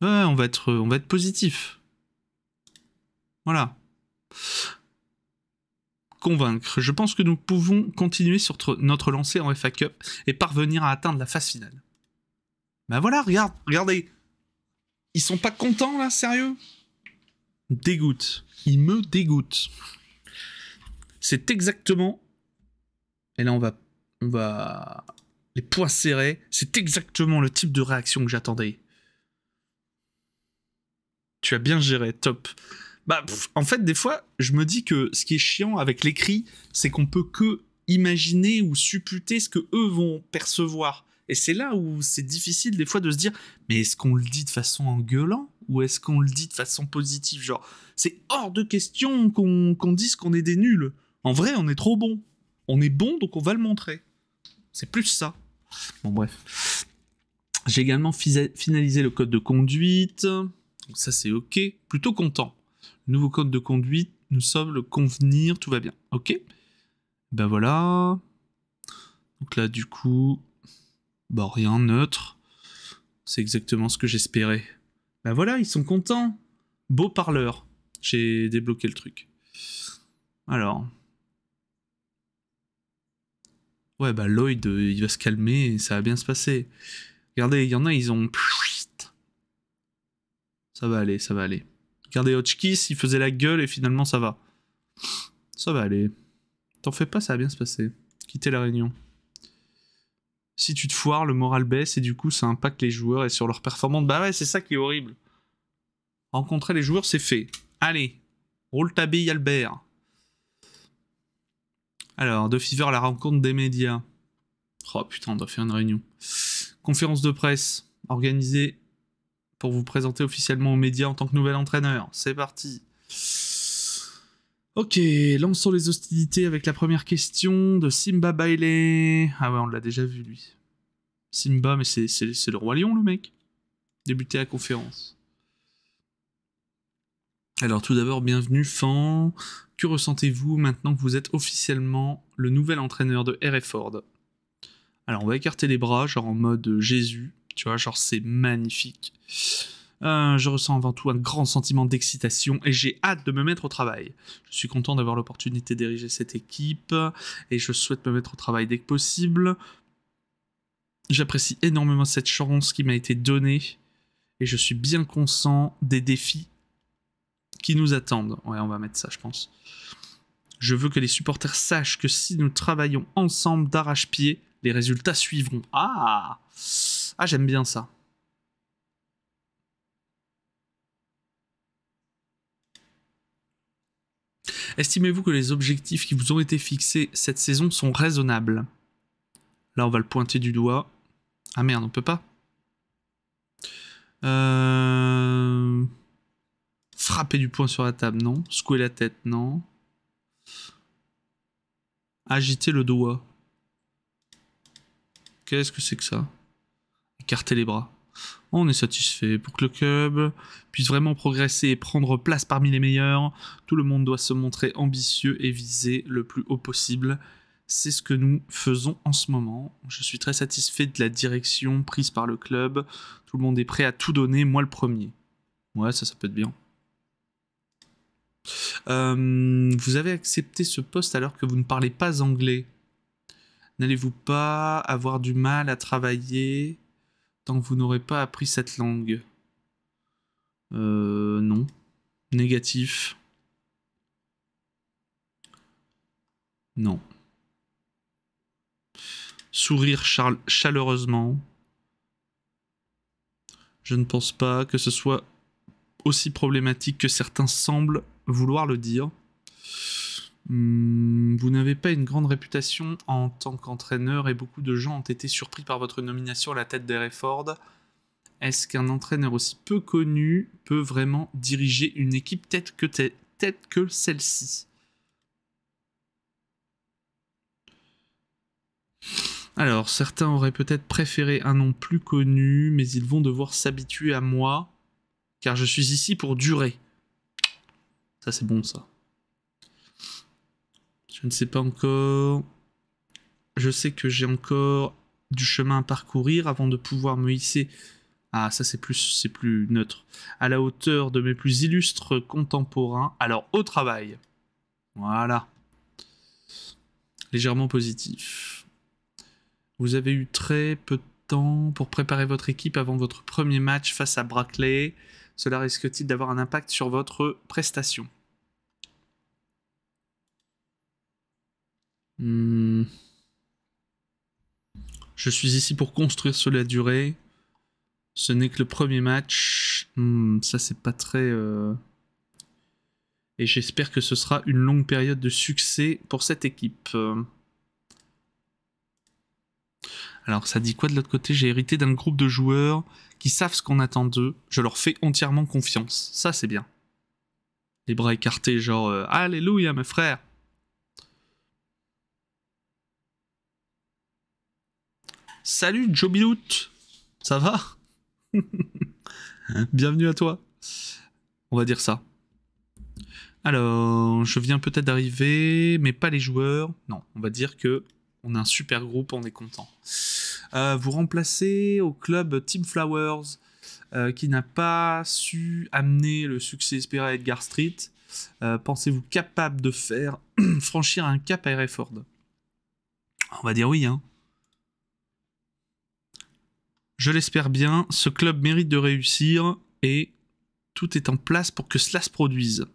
Ouais, on va être, on va être positif. Voilà. Convaincre. Je pense que nous pouvons continuer sur notre lancée en FA Cup et parvenir à atteindre la phase finale. Bah voilà, regarde, regardez. Ils sont pas contents là, sérieux Dégoûte. Ils me dégoûtent. C'est exactement. Et là, on va, on va les poings serrés. C'est exactement le type de réaction que j'attendais. Tu as bien géré, top. Bah, en fait, des fois, je me dis que ce qui est chiant avec l'écrit, c'est qu'on peut que imaginer ou supputer ce que eux vont percevoir. Et c'est là où c'est difficile des fois de se dire, mais est-ce qu'on le dit de façon engueulant ou est-ce qu'on le dit de façon positive Genre, c'est hors de question qu'on dise qu'on est des nuls. En vrai, on est trop bon. On est bon, donc on va le montrer. C'est plus ça. Bon, bref. J'ai également finalisé le code de conduite. Donc ça, c'est OK. Plutôt content. Nouveau code de conduite. Nous sommes le convenir. Tout va bien. OK. Ben voilà. Donc là, du coup, bah rien, neutre. C'est exactement ce que j'espérais. Ben voilà, ils sont contents. Beau parleur. J'ai débloqué le truc. Alors, ouais, bah Lloyd, euh, il va se calmer ça va bien se passer. Regardez, il y en a, ils ont... Ça va aller, ça va aller. Regardez Hotchkiss, il faisait la gueule et finalement ça va. Ça va aller. T'en fais pas, ça va bien se passer. Quitter la réunion. Si tu te foires, le moral baisse et du coup ça impacte les joueurs et sur leur performance. Bah ouais, c'est ça qui est horrible. Rencontrer les joueurs, c'est fait. Allez, roule ta Albert. Alors, De Fever, la rencontre des médias. Oh putain, on doit faire une réunion. Conférence de presse organisée pour vous présenter officiellement aux médias en tant que nouvel entraîneur. C'est parti. Ok, lançons les hostilités avec la première question de Simba Bailey. Ah ouais, on l'a déjà vu lui. Simba, mais c'est le roi lion le mec. Débuté à conférence. Alors tout d'abord, bienvenue Fan. Que ressentez-vous maintenant que vous êtes officiellement le nouvel entraîneur de R.F.O.R.D. Alors, on va écarter les bras, genre en mode euh, Jésus, tu vois, genre c'est magnifique. Euh, je ressens avant tout un grand sentiment d'excitation et j'ai hâte de me mettre au travail. Je suis content d'avoir l'opportunité d'ériger cette équipe et je souhaite me mettre au travail dès que possible. J'apprécie énormément cette chance qui m'a été donnée et je suis bien conscient des défis qui nous attendent. Ouais, on va mettre ça, je pense. Je veux que les supporters sachent que si nous travaillons ensemble d'arrache-pied, les résultats suivront. Ah Ah, j'aime bien ça. Estimez-vous que les objectifs qui vous ont été fixés cette saison sont raisonnables Là, on va le pointer du doigt. Ah merde, on peut pas. Euh... Frapper du poing sur la table, non. Secouer la tête, non. Agiter le doigt. Qu'est-ce que c'est que ça Écarter les bras. On est satisfait. Pour que le club puisse vraiment progresser et prendre place parmi les meilleurs, tout le monde doit se montrer ambitieux et viser le plus haut possible. C'est ce que nous faisons en ce moment. Je suis très satisfait de la direction prise par le club. Tout le monde est prêt à tout donner, moi le premier. Ouais, ça, ça peut être bien. Euh, vous avez accepté ce poste alors que vous ne parlez pas anglais. N'allez-vous pas avoir du mal à travailler tant que vous n'aurez pas appris cette langue euh, non. Négatif. Non. Sourire chaleureusement. Je ne pense pas que ce soit aussi problématique que certains semblent vouloir le dire. Hmm, vous n'avez pas une grande réputation en tant qu'entraîneur et beaucoup de gens ont été surpris par votre nomination à la tête Ford. Est-ce qu'un entraîneur aussi peu connu peut vraiment diriger une équipe tête que, tête que celle-ci Alors, certains auraient peut-être préféré un nom plus connu, mais ils vont devoir s'habituer à moi, car je suis ici pour durer. Ça, c'est bon, ça. Je ne sais pas encore. Je sais que j'ai encore du chemin à parcourir avant de pouvoir me hisser. Ah, ça c'est plus, c'est plus neutre. À la hauteur de mes plus illustres contemporains. Alors, au travail. Voilà. Légèrement positif. Vous avez eu très peu de temps pour préparer votre équipe avant votre premier match face à Brackley. Cela risque-t-il d'avoir un impact sur votre prestation hmm. Je suis ici pour construire sur la durée. Ce n'est que le premier match. Hmm, ça, c'est pas très... Euh, Et j'espère que ce sera une longue période de succès pour cette équipe. Alors ça dit quoi de l'autre côté J'ai hérité d'un groupe de joueurs qui savent ce qu'on attend d'eux. Je leur fais entièrement confiance. Ça c'est bien. Les bras écartés, genre euh, Alléluia mes frères. Salut Jobilout, ça va Bienvenue à toi. On va dire ça. Alors, je viens peut-être d'arriver, mais pas les joueurs. Non, on va dire que on a un super groupe, on est content. Euh, vous remplacez au club Team Flowers, euh, qui n'a pas su amener le succès espéré à Edgar Street. Euh, pensez-vous capable de faire franchir un cap à Hereford On va dire oui. Hein. Je l'espère bien, ce club mérite de réussir et tout est en place pour que cela se produise.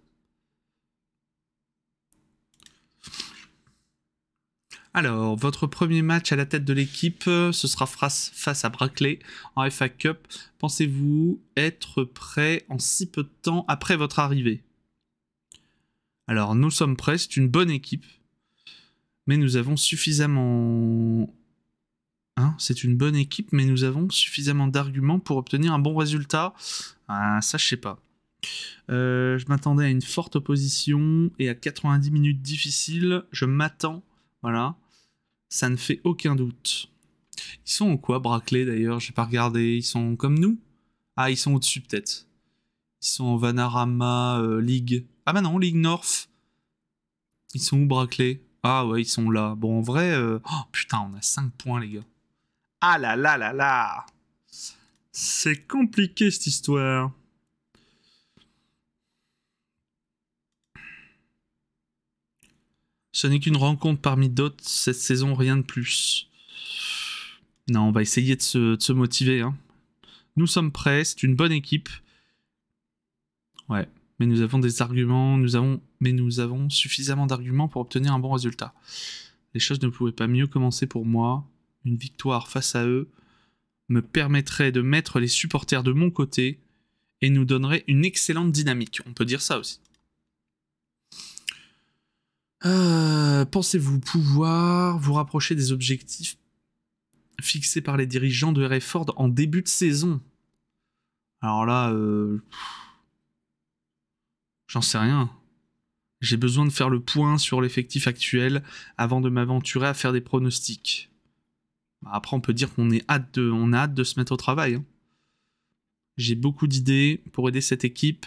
Alors, votre premier match à la tête de l'équipe, ce sera face, à Braclay en FA Cup. Pensez-vous être prêt en si peu de temps après votre arrivée Alors, nous sommes prêts, c'est une bonne équipe. Mais nous avons suffisamment... Hein, c'est une bonne équipe, mais nous avons suffisamment d'arguments pour obtenir un bon résultat. Ah, ça, je sais pas. Euh, je m'attendais à une forte opposition et à 90 minutes difficiles. Je m'attends, voilà, ça ne fait aucun doute. Ils sont en quoi, Braclé d'ailleurs J'ai pas regardé. Ils sont comme nous Ah, ils sont au-dessus peut-être. Ils sont en Vanarama, euh, League. Ah bah non, League North. Ils sont où, Braklé? Ah ouais, ils sont là. Bon, en vrai. Euh, oh putain, on a 5 points, les gars. Ah là là là là C'est compliqué cette histoire. Ce n'est qu'une rencontre parmi d'autres cette saison, rien de plus. Non, on va essayer de se, motiver. Hein. Nous sommes prêts, c'est une bonne équipe. Ouais, mais nous avons des arguments, nous avons, mais nous avons suffisamment d'arguments pour obtenir un bon résultat. Les choses ne pouvaient pas mieux commencer pour moi. Une victoire face à eux me permettrait de mettre les supporters de mon côté et nous donnerait une excellente dynamique. On peut dire ça aussi. Euh, pensez-vous pouvoir vous rapprocher des objectifs fixés par les dirigeants de Rayford en début de saison Alors là, euh, j'en sais rien. J'ai besoin de faire le point sur l'effectif actuel avant de m'aventurer à faire des pronostics. Bah, après, on peut dire qu'on hâte a hâte de se mettre au travail. Hein. J'ai beaucoup d'idées pour aider cette équipe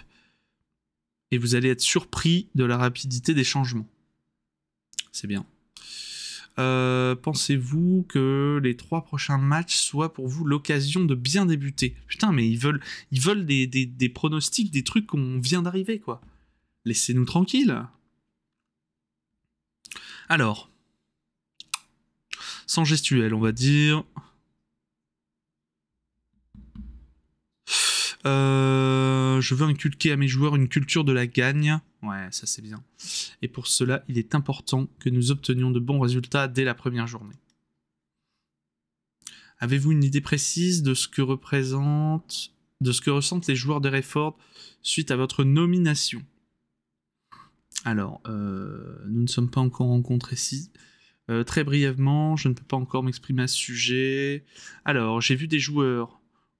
et vous allez être surpris de la rapidité des changements. C'est bien. Euh, pensez-vous que les trois prochains matchs soient pour vous l'occasion de bien débuter Putain, mais ils veulent, ils veulent des, pronostics, des trucs qu'on vient d'arriver, quoi. Laissez-nous tranquille. Alors, sans gestuelle, on va dire. Euh, je veux inculquer à mes joueurs une culture de la gagne. Ouais, ça c'est bien. Et pour cela, il est important que nous obtenions de bons résultats dès la première journée. Avez-vous une idée précise de ce que représente, de ce que ressentent les joueurs de Rayford suite à votre nomination Alors, euh, nous ne sommes pas encore rencontrés ici. Euh, très brièvement, je ne peux pas encore m'exprimer à ce sujet. Alors, j'ai vu des joueurs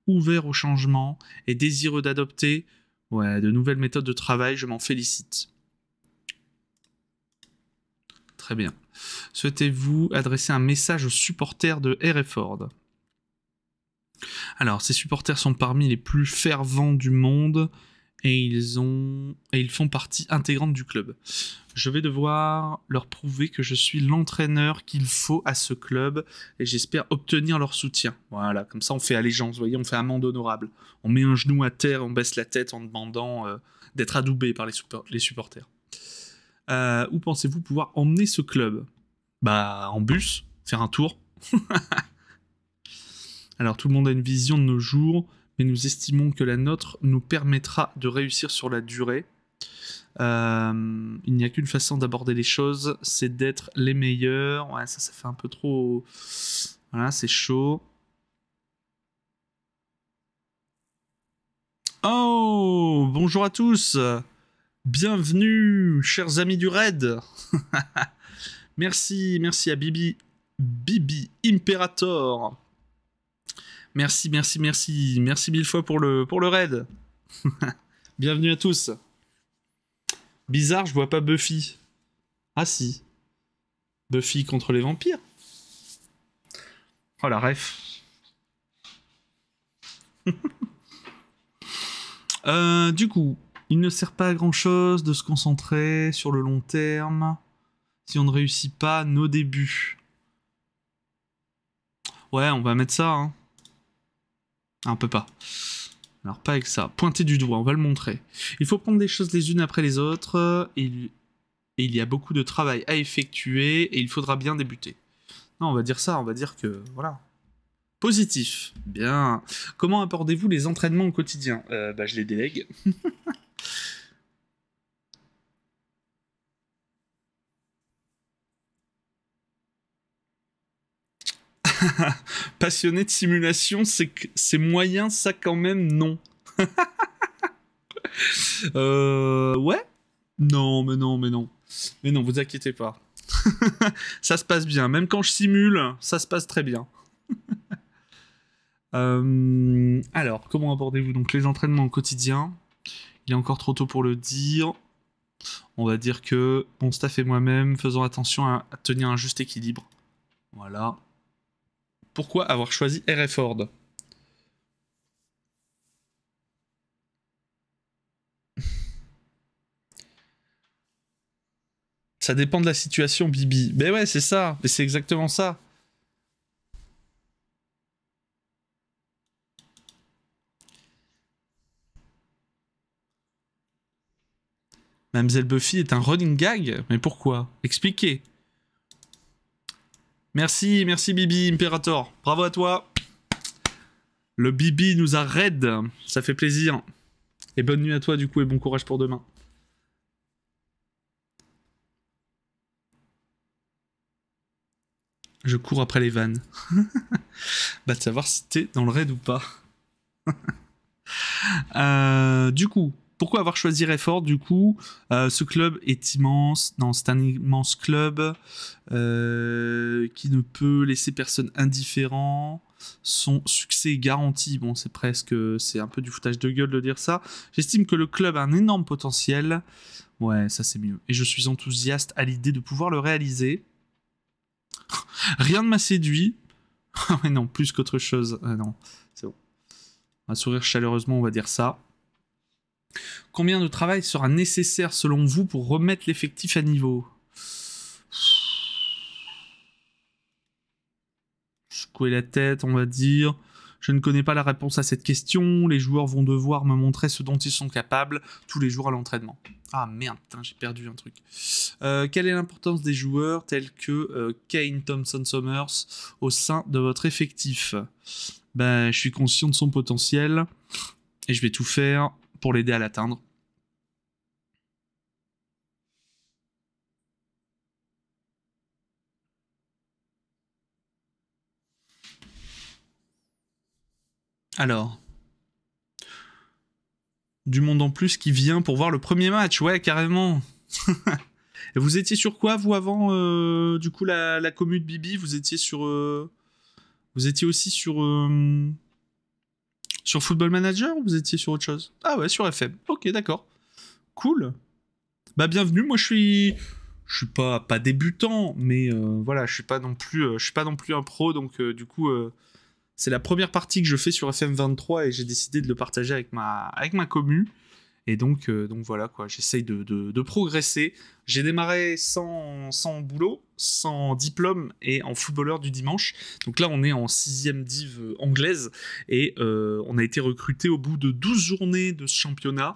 Ouvert au changement et désireux d'adopter ouais, de nouvelles méthodes de travail, je m'en félicite. Très bien. Souhaitez-vous adresser un message aux supporters de RFord Alors, ces supporters sont parmi les plus fervents du monde et ils, ont, ils font partie intégrante du club. Je vais devoir leur prouver que je suis l'entraîneur qu'il faut à ce club et j'espère obtenir leur soutien. Voilà, comme ça on fait allégeance, vous voyez, on fait amende honorable. On met un genou à terre, on baisse la tête en demandant euh, d'être adoubé par les, les supporters. Euh, où pensez-vous pouvoir emmener ce club Bah, en bus, faire un tour. Alors tout le monde a une vision de nos jours mais nous estimons que la nôtre nous permettra de réussir sur la durée. Euh, il n'y a qu'une façon d'aborder les choses, c'est d'être les meilleurs. Ouais, ça, ça fait un peu trop. Voilà, c'est chaud. Oh, bonjour à tous. Bienvenue, chers amis du raid. merci, merci à Bibi, Bibi Imperator Merci, merci, merci. Merci mille fois pour le, pour le raid. Bienvenue à tous. Bizarre, je vois pas Buffy. Ah si. Buffy contre les vampires. Oh la ref. Euh, du coup, il ne sert pas à grand chose de se concentrer sur le long terme si on ne réussit pas nos débuts. Ouais, on va mettre ça. Hein. Ah, on peut pas. Alors pas avec ça. Pointer du doigt, on va le montrer. Il faut prendre des choses les unes après les autres. Et, il y a beaucoup de travail à effectuer et il faudra bien débuter. Non, on va dire ça, on va dire que... Voilà, Positif. Bien. Comment abordez-vous les entraînements au quotidien euh, bah, Je les délègue. Passionné de simulation, c'est moyen, ça quand même, non. Euh, ouais Non, mais non, mais non. Mais non, vous inquiétez pas. ça se passe bien. Même quand je simule, ça se passe très bien. Euh, alors, comment abordez-vous donc les entraînements au quotidien Il est encore trop tôt pour le dire. On va dire que mon staff et moi-même faisons attention à tenir un juste équilibre. Voilà pourquoi avoir choisi R.F. Ford Ça dépend de la situation, Bibi. Mais ben ouais, c'est ça. Mais c'est exactement ça. Mademoiselle Buffy est un running gag Mais pourquoi Expliquez. Merci, merci Bibi Imperator. Bravo à toi. Le Bibi nous a raid. Ça fait plaisir. Et bonne nuit à toi du coup et bon courage pour demain. Je cours après les vannes. bah de savoir si t'es dans le raid ou pas. Euh, du coup, pourquoi avoir choisi Rayford du coup euh, Ce club est immense. Non, c'est un immense club euh, qui ne peut laisser personne indifférent. Son succès est garanti. Bon, c'est presque, c'est un peu du foutage de gueule de dire ça. J'estime que le club a un énorme potentiel. Ouais, ça c'est mieux. Et je suis enthousiaste à l'idée de pouvoir le réaliser. Rien ne m'a séduit. Ah, mais non, plus qu'autre chose. Ah, non, c'est bon. Un sourire chaleureusement, on va dire ça. Combien de travail sera nécessaire selon vous pour remettre l'effectif à niveau la tête, on va dire. Je ne connais pas la réponse à cette question. Les joueurs vont devoir me montrer ce dont ils sont capables tous les jours à l'entraînement. Ah merde, j'ai perdu un truc. Euh, quelle est l'importance des joueurs tels que euh, Kane Thompson Summers au sein de votre effectif ben, Je suis conscient de son potentiel et je vais tout faire pour l'aider à l'atteindre. Alors, du monde en plus qui vient pour voir le premier match, ouais, carrément. Et vous étiez sur quoi, vous, avant, euh, du coup, la, la commu de Bibi Vous étiez sur... Euh, vous étiez aussi sur... Euh, sur Football Manager ou vous étiez sur autre chose Ah ouais, sur FM. Ok, d'accord. Cool. Bah bienvenue, moi je suis je suis pas pas débutant mais euh, voilà, je suis pas non plus euh, je suis pas non plus un pro donc euh, du coup c'est la première partie que je fais sur FM23 et j'ai décidé de le partager avec ma avec ma commu. Et donc, euh, donc voilà, quoi, j'essaye de, progresser. J'ai démarré sans, boulot, sans diplôme et en footballeur du dimanche. Donc là, on est en sixième div anglaise et euh, on a été recruté au bout de 12 journées de ce championnat.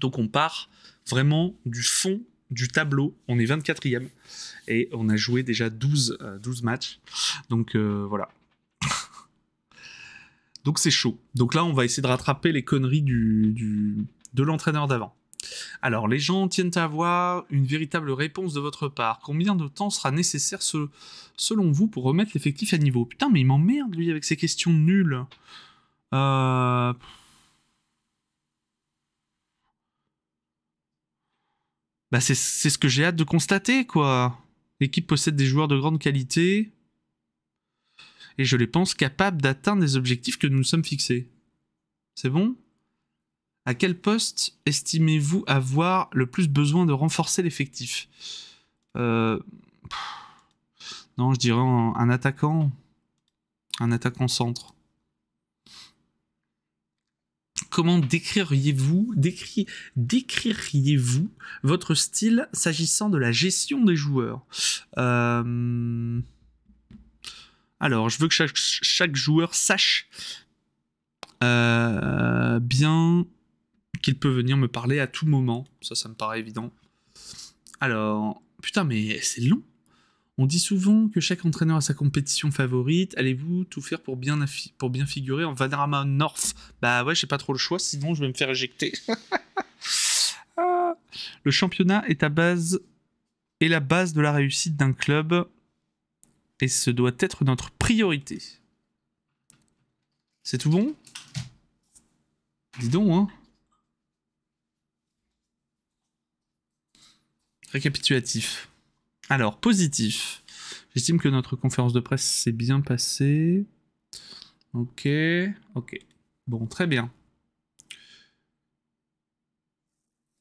Donc on part vraiment du fond du tableau. On est 24e et on a joué déjà 12, euh, matchs. Donc voilà, donc c'est chaud. Donc là, on va essayer de rattraper les conneries du, de l'entraîneur d'avant. Alors, les gens tiennent à avoir une véritable réponse de votre part. Combien de temps sera nécessaire selon vous pour remettre l'effectif à niveau Putain, mais il m'emmerde lui avec ses questions nulles. Euh, bah, c'est ce que j'ai hâte de constater, quoi. L'équipe possède des joueurs de grande qualité et je les pense capables d'atteindre les objectifs que nous nous sommes fixés. C'est bon à quel poste estimez-vous avoir le plus besoin de renforcer l'effectif euh, Non, je dirais un, attaquant. Un attaquant centre comment décririez-vous décririez votre style s'agissant de la gestion des joueurs euh, Alors, je veux que chaque, joueur sache euh, bien qu'il peut venir me parler à tout moment. Ça, ça me paraît évident. Alors, putain, mais c'est long. On dit souvent que chaque entraîneur a sa compétition favorite. Allez-vous tout faire pour bien, pour bien figurer en Vanarama North Bah ouais, j'ai pas trop le choix, sinon je vais me faire éjecter. Ah. le championnat est, à base, est la base de la réussite d'un club et ce doit être notre priorité. C'est tout bon Dis donc, hein Récapitulatif. Alors, positif. J'estime que notre conférence de presse s'est bien passée. Ok, ok. Bon, très bien.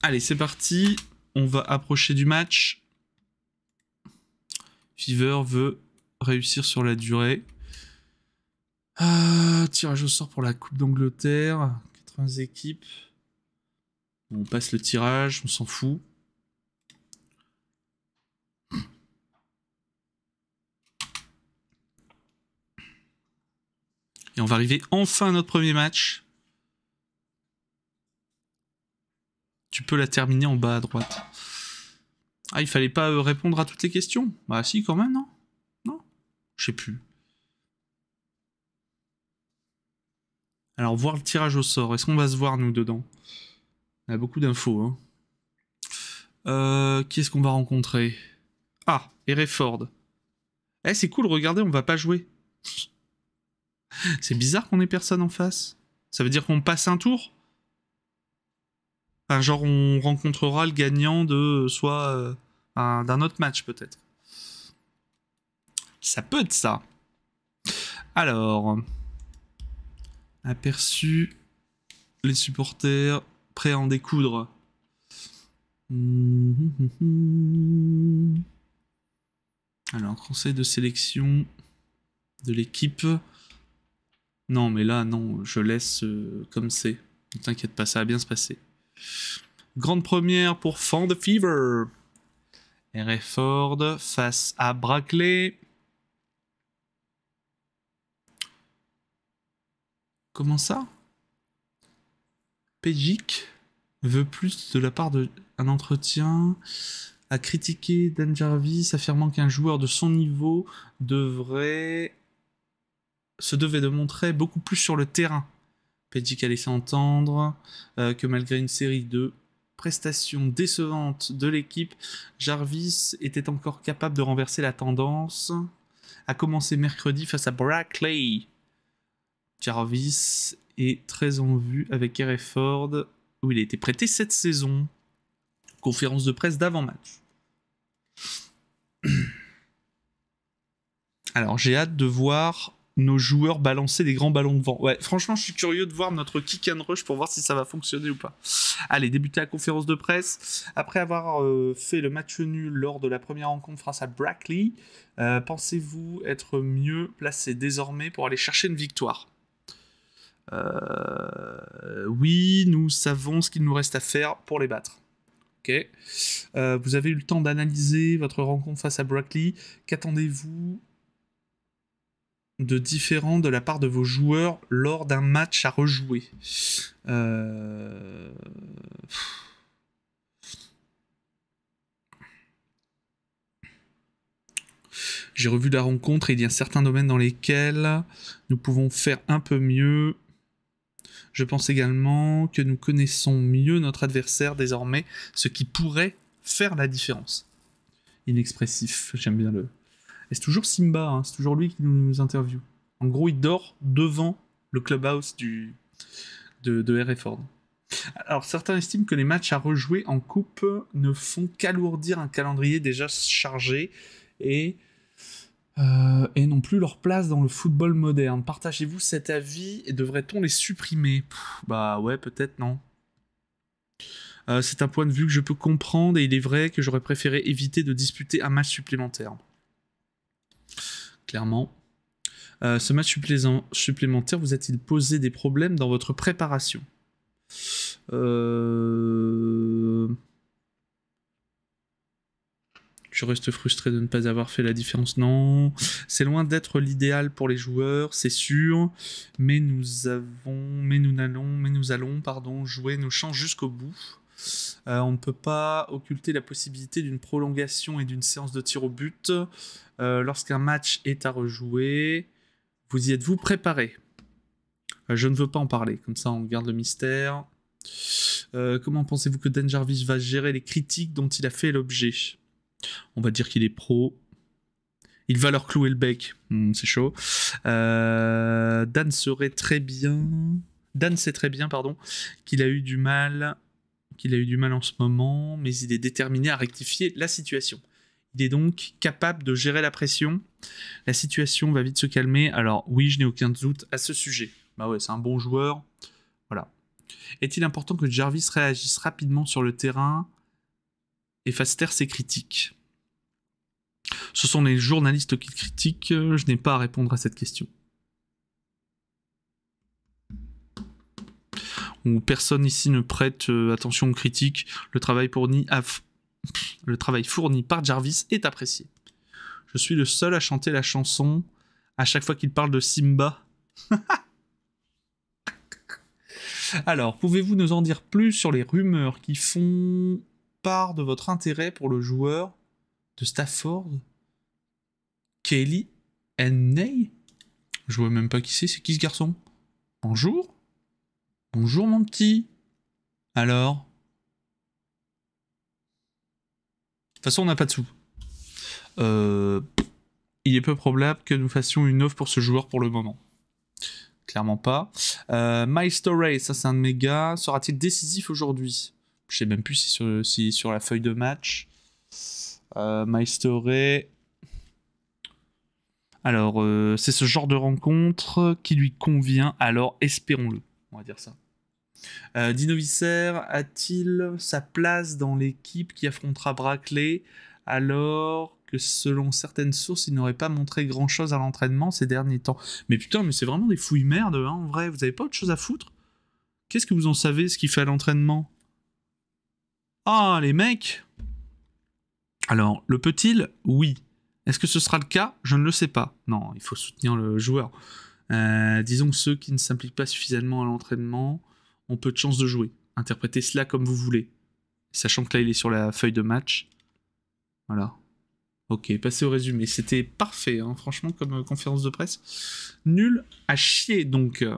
Allez, c'est parti. On va approcher du match. Fever veut réussir sur la durée. Ah, tirage au sort pour la Coupe d'Angleterre. 80 équipes. On passe le tirage, on s'en fout. Et on va arriver enfin à notre premier match. Tu peux la terminer en bas à droite. Ah, il fallait pas euh, répondre à toutes les questions Bah si, quand même, non Non Je sais plus. Alors, voir le tirage au sort. Est-ce qu'on va se voir, nous, dedans On a beaucoup d'infos, hein. Euh, qui est-ce qu'on va rencontrer Ah, Ereford. Eh, c'est cool, regardez, on va pas jouer. C'est bizarre qu'on ait personne en face. Ça veut dire qu'on passe un tour Enfin, genre, on rencontrera le gagnant de soit euh, d'un autre match, peut-être. Ça peut être ça. Alors, aperçu les supporters prêts à en découdre. Alors, conseil de sélection de l'équipe. Non, mais là, non, je laisse euh, comme c'est. Ne t'inquiète pas, ça va bien se passer. Grande première pour Fan de Fever. R.F. Ford face à Brackley. Comment ça Pejic veut plus de la part d'un entretien à critiquer Dan Jarvis, affirmant qu'un joueur de son niveau devrait se devait de montrer beaucoup plus sur le terrain. Petit a laissé entendre euh, que malgré une série de prestations décevantes de l'équipe, Jarvis était encore capable de renverser la tendance, a commencé mercredi face à Brackley. Jarvis est très en vue avec Hereford, où il a été prêté cette saison. Conférence de presse d'avant-match. Alors j'ai hâte de voir nos joueurs balancer des grands ballons de vent. Ouais, franchement, je suis curieux de voir notre kick and rush pour voir si ça va fonctionner ou pas. Allez, débuter la conférence de presse. Après avoir euh, fait le match nul lors de la première rencontre face à Brackley, euh, pensez-vous être mieux placé désormais pour aller chercher une victoire euh, Oui, nous savons ce qu'il nous reste à faire pour les battre. Ok. vous avez eu le temps d'analyser votre rencontre face à Brackley. Qu'attendez-vous de différent de la part de vos joueurs lors d'un match à rejouer euh, J'ai revu la rencontre et il y a certains domaines dans lesquels nous pouvons faire un peu mieux. Je pense également que nous connaissons mieux notre adversaire désormais, ce qui pourrait faire la différence. Inexpressif, j'aime bien le, et c'est toujours Simba, hein, c'est toujours lui qui nous interviewe. En gros, il dort devant le clubhouse du, de, de Alors certains estiment que les matchs à rejouer en coupe ne font qu'alourdir un calendrier déjà chargé et, n'ont euh, et non plus leur place dans le football moderne. Partagez-vous cet avis et devrait-on les supprimer Bah ouais, peut-être non. Euh, c'est un point de vue que je peux comprendre et il est vrai que j'aurais préféré éviter de disputer un match supplémentaire clairement. Euh, ce match supplémentaire vous a-t-il posé des problèmes dans votre préparation euh, Je reste frustré de ne pas avoir fait la différence. Non, c'est loin d'être l'idéal pour les joueurs, c'est sûr. Mais nous avons, mais nous allons, mais nous allons, pardon, jouer nos champs jusqu'au bout. Euh, on ne peut pas occulter la possibilité d'une prolongation et d'une séance de tir au but. Euh, lorsqu'un match est à rejouer, vous y êtes-vous préparé euh, Je ne veux pas en parler, comme ça on garde le mystère. comment pensez-vous que Dan Jarvis va gérer les critiques dont il a fait l'objet On va dire qu'il est pro. Il va leur clouer le bec. Hmm, c'est chaud. Dan serait très bien. Dan sait très bien, pardon, qu'il a eu du mal qu'il a eu du mal en ce moment, mais il est déterminé à rectifier la situation. Il est donc capable de gérer la pression. La situation va vite se calmer. Alors oui, je n'ai aucun doute à ce sujet. Bah ouais, c'est un bon joueur. Voilà. Est-il important que Jarvis réagisse rapidement sur le terrain et fasse taire ses critiques Ce sont les journalistes qui critiquent. Je n'ai pas à répondre à cette question. où personne ici ne prête euh, attention aux critiques. Le travail, fourni le travail fourni par Jarvis est apprécié. Je suis le seul à chanter la chanson à chaque fois qu'il parle de Simba. Alors, pouvez-vous nous en dire plus sur les rumeurs qui font part de votre intérêt pour le joueur de Stafford Kelly Enney Je vois même pas qui c'est, c'est qui ce garçon Bonjour Bonjour mon petit. Alors De toute façon, on n'a pas de sous. Euh, il est peu probable que nous fassions une offre pour ce joueur pour le moment. Clairement pas. Euh, My Story, ça c'est un de Sera-t-il décisif aujourd'hui Je sais même plus si sur, sur la feuille de match. Euh, My Alors, euh, c'est ce genre de rencontre qui lui convient, alors espérons-le on va dire ça. Euh, Visser a-t-il sa place dans l'équipe qui affrontera Braclay alors que selon certaines sources, il n'aurait pas montré grand-chose à l'entraînement ces derniers temps Mais putain, mais c'est vraiment des fouilles merde, hein, en vrai, vous avez pas autre chose à foutre Qu'est-ce que vous en savez, ce qu'il fait à l'entraînement Ah, les mecs Alors, le peut-il Oui. Est-ce que ce sera le cas Je ne le sais pas. Non, il faut soutenir le joueur. Euh, disons que ceux qui ne s'impliquent pas suffisamment à l'entraînement ont peu de chance de jouer. Interprétez cela comme vous voulez. Sachant que là, il est sur la feuille de match. Voilà. Ok, passez au résumé. C'était parfait, hein. franchement, comme euh, conférence de presse. Nul à chier, donc. Euh.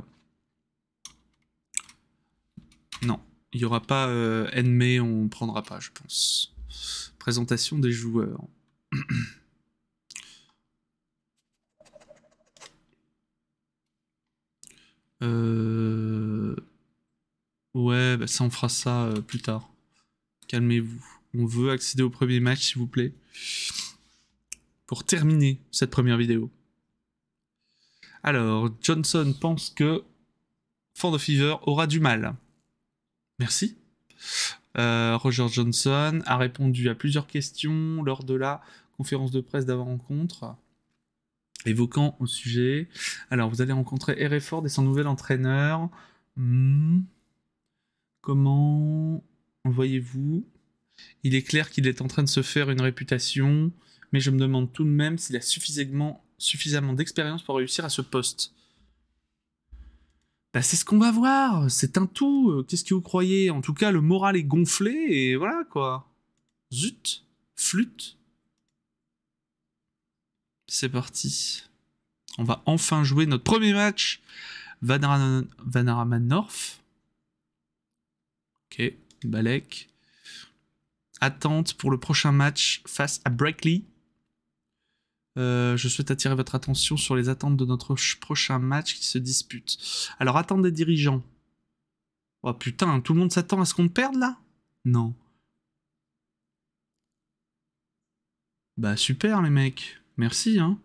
Non, il n'y aura pas N, mais e, on prendra pas, je pense. Présentation des joueurs. Euh, ouais, bah, ça on fera ça euh, plus tard. Calmez-vous. On veut accéder au premier match, s'il vous plaît. Pour terminer cette première vidéo. Alors, Johnson pense que Fond of Fever aura du mal. Merci. Euh, Roger Johnson a répondu à plusieurs questions lors de la conférence de presse d'avant-rencontre évoquant au sujet. Alors, vous allez rencontrer Ford et son nouvel entraîneur. Hmm. Comment voyez-vous Il est clair qu'il est en train de se faire une réputation, mais je me demande tout de même s'il a suffisamment, suffisamment d'expérience pour réussir à ce poste. Bah, c'est ce qu'on va voir, c'est un tout, euh, qu'est-ce que vous croyez En tout cas, le moral est gonflé et voilà quoi. Zut, flûte c'est parti. On va enfin jouer notre premier match. Vanaraman North. Ok, Balek. Attente pour le prochain match face à Brackley. Euh, je souhaite attirer votre attention sur les attentes de notre prochain match qui se dispute. Alors, attente des dirigeants. Oh putain, tout le monde s'attend à ce qu'on perde là Non. Bah super les mecs. Merci, hein.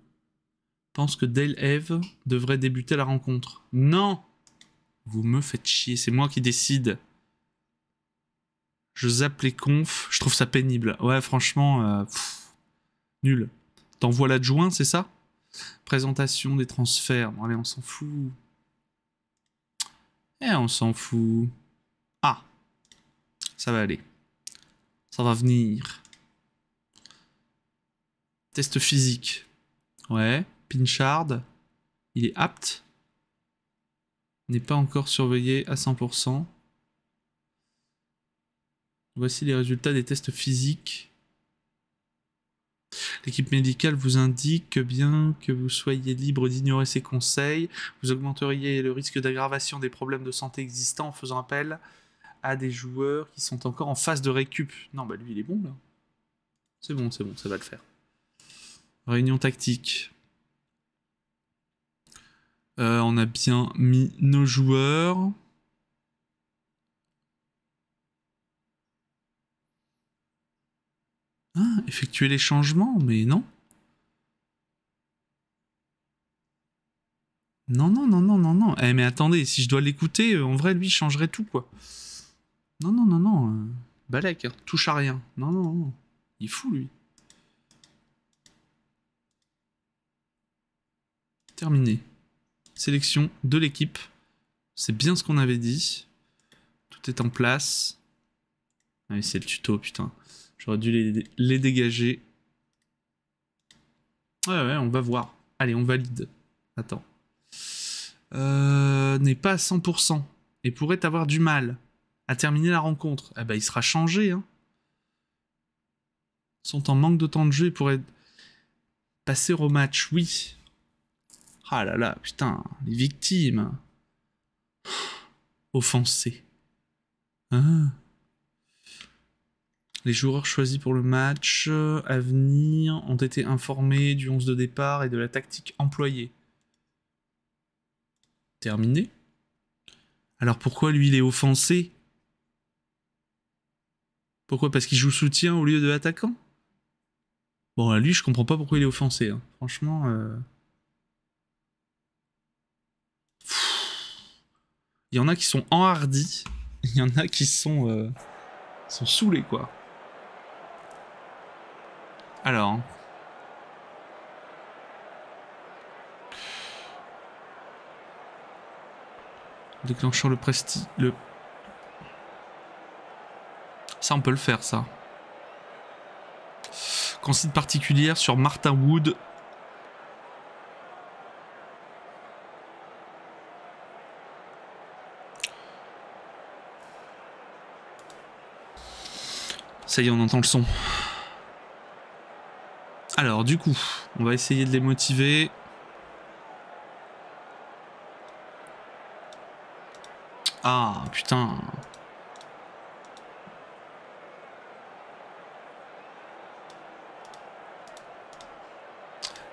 Pense que Dale Eve devrait débuter la rencontre. Non Vous me faites chier, c'est moi qui décide. Je zappe les confs, je trouve ça pénible. Ouais, franchement, euh, nul. T'envoies l'adjoint, c'est ça Présentation des transferts. Bon, allez, on s'en fout. Eh, on s'en fout. Ah, ça va aller. Ça va venir. Test physique. Ouais. Pinchard. Il est apte. N'est pas encore surveillé à 100%. Voici les résultats des tests physiques. L'équipe médicale vous indique que bien que vous soyez libre d'ignorer ses conseils, vous augmenteriez le risque d'aggravation des problèmes de santé existants en faisant appel à des joueurs qui sont encore en phase de récup. Non, bah lui il est bon là. C'est bon, c'est bon, ça va le faire. Réunion tactique. Euh, on a bien mis nos joueurs. Ah, effectuer les changements, mais non. Non, non, non, non, non, non. Eh, mais attendez, si je dois l'écouter, euh, en vrai, lui, il changerait tout, quoi. Non, non, non, non. Euh, Balek, hein, touche à rien. Non, non, non. Il est fou, lui. Terminé. Sélection de l'équipe. C'est bien ce qu'on avait dit. Tout est en place. Ah oui, c'est le tuto, putain. J'aurais dû les, dégager. Ouais, ouais, on va voir. Allez, on valide. Attends. Euh, n'est pas à 100% et pourrait avoir du mal à terminer la rencontre. Eh ben, il sera changé. Hein. Sont en manque de temps de jeu et pourraient passer au match. Oui, ah là là, putain, les victimes. Offensés. Hein. les joueurs choisis pour le match euh, à venir ont été informés du 11 de départ et de la tactique employée. Terminé. Alors pourquoi lui il est offensé Pourquoi Parce qu'il joue soutien au lieu de attaquant Bon, lui je comprends pas pourquoi il est offensé. Hein. Franchement... Euh, Il y en a qui sont enhardis, il y en a qui sont, euh, sont saoulés, quoi. Alors. Hein. Déclenchant le prestige Le... Ça, on peut le faire, ça. Consigne particulière sur Martin Wood, Ça y est, on entend le son. Alors, du coup, on va essayer de les motiver. Ah, putain.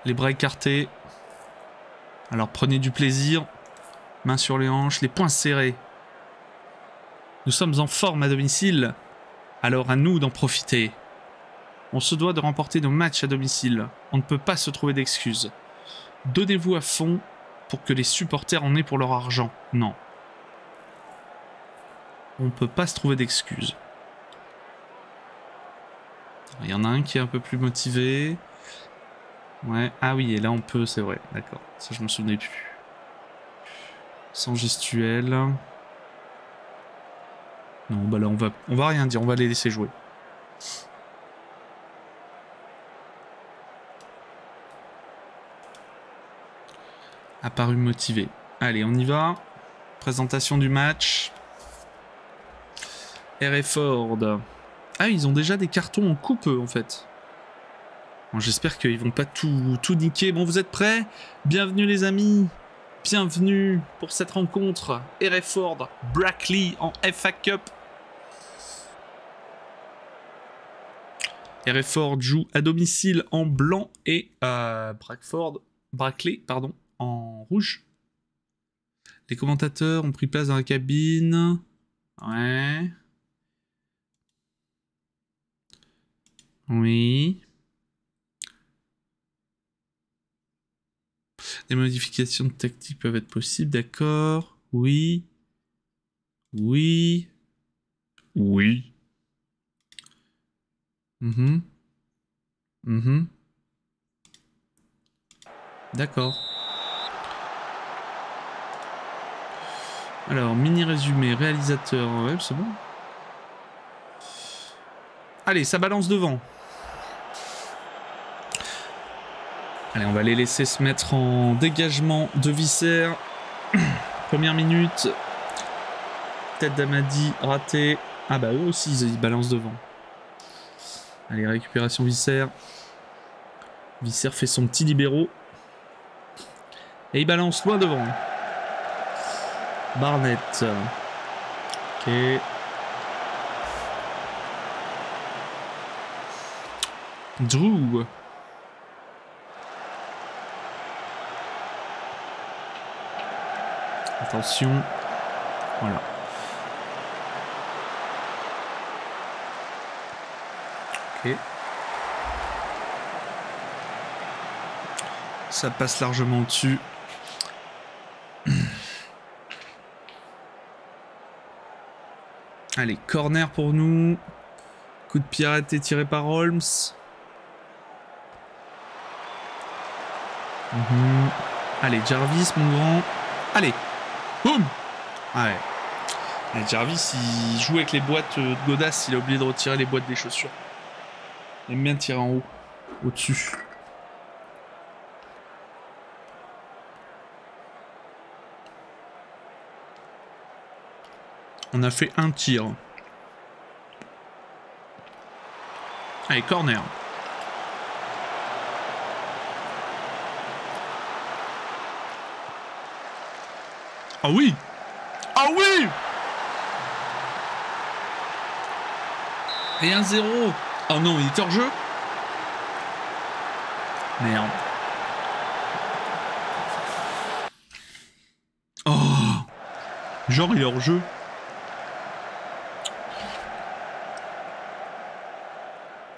Les bras écartés. Alors prenez du plaisir. Mains sur les hanches, les poings serrés. Nous sommes en forme à domicile. Alors à nous d'en profiter. On se doit de remporter nos matchs à domicile. On ne peut pas se trouver d'excuses. Donnez-vous à fond pour que les supporters en aient pour leur argent. Non. On ne peut pas se trouver d'excuses. Il y en a un qui est un peu plus motivé. Ouais. Ah oui, et là on peut, c'est vrai. D'accord. Ça, je me souvenais plus. Sans gestuel. Non, bah là, on va, on va rien dire, on va les laisser jouer. Apparu motivé. Allez, on y va. Présentation du match. R.F.O.R.D. Ah, ils ont déjà des cartons en coupe, en fait. J'espère qu'ils vont pas tout, tout niquer. Bon, vous êtes prêts Bienvenue, les amis Bienvenue pour cette rencontre. Hereford, Brackley en FA Cup. Hereford joue à domicile en blanc et euh, Brackley pardon, en rouge. Les commentateurs ont pris place dans la cabine. Ouais. Oui. Des modifications de tactique peuvent être possibles, d'accord Oui. Oui. Oui. Mhm. Mhm. D'accord. Alors, mini résumé, réalisateur c'est bon. Allez, ça balance devant. Allez, on va les laisser se mettre en dégagement de viscère. Première minute. Tête d'Amadi ratée. Ah bah eux aussi, ils balancent devant. Allez, récupération viscère. Viscère fait son petit libéro. Et il balance loin devant. Barnett. Ok. Drew. Attention. Voilà. Ok. Ça passe largement au-dessus. Allez, corner pour nous. Coup de pirate est tiré par Holmes. Mhm. Allez, Jarvis, mon grand. Allez, Ouais. Et Jarvis, il joue avec les boîtes de Godas, il a oublié de retirer les boîtes des chaussures. Il aime bien tirer en haut, au-dessus. On a fait un tir. Allez, corner. Ah oui Et 1-0 Oh non, il est hors jeu Merde. Oh Genre, il est hors jeu.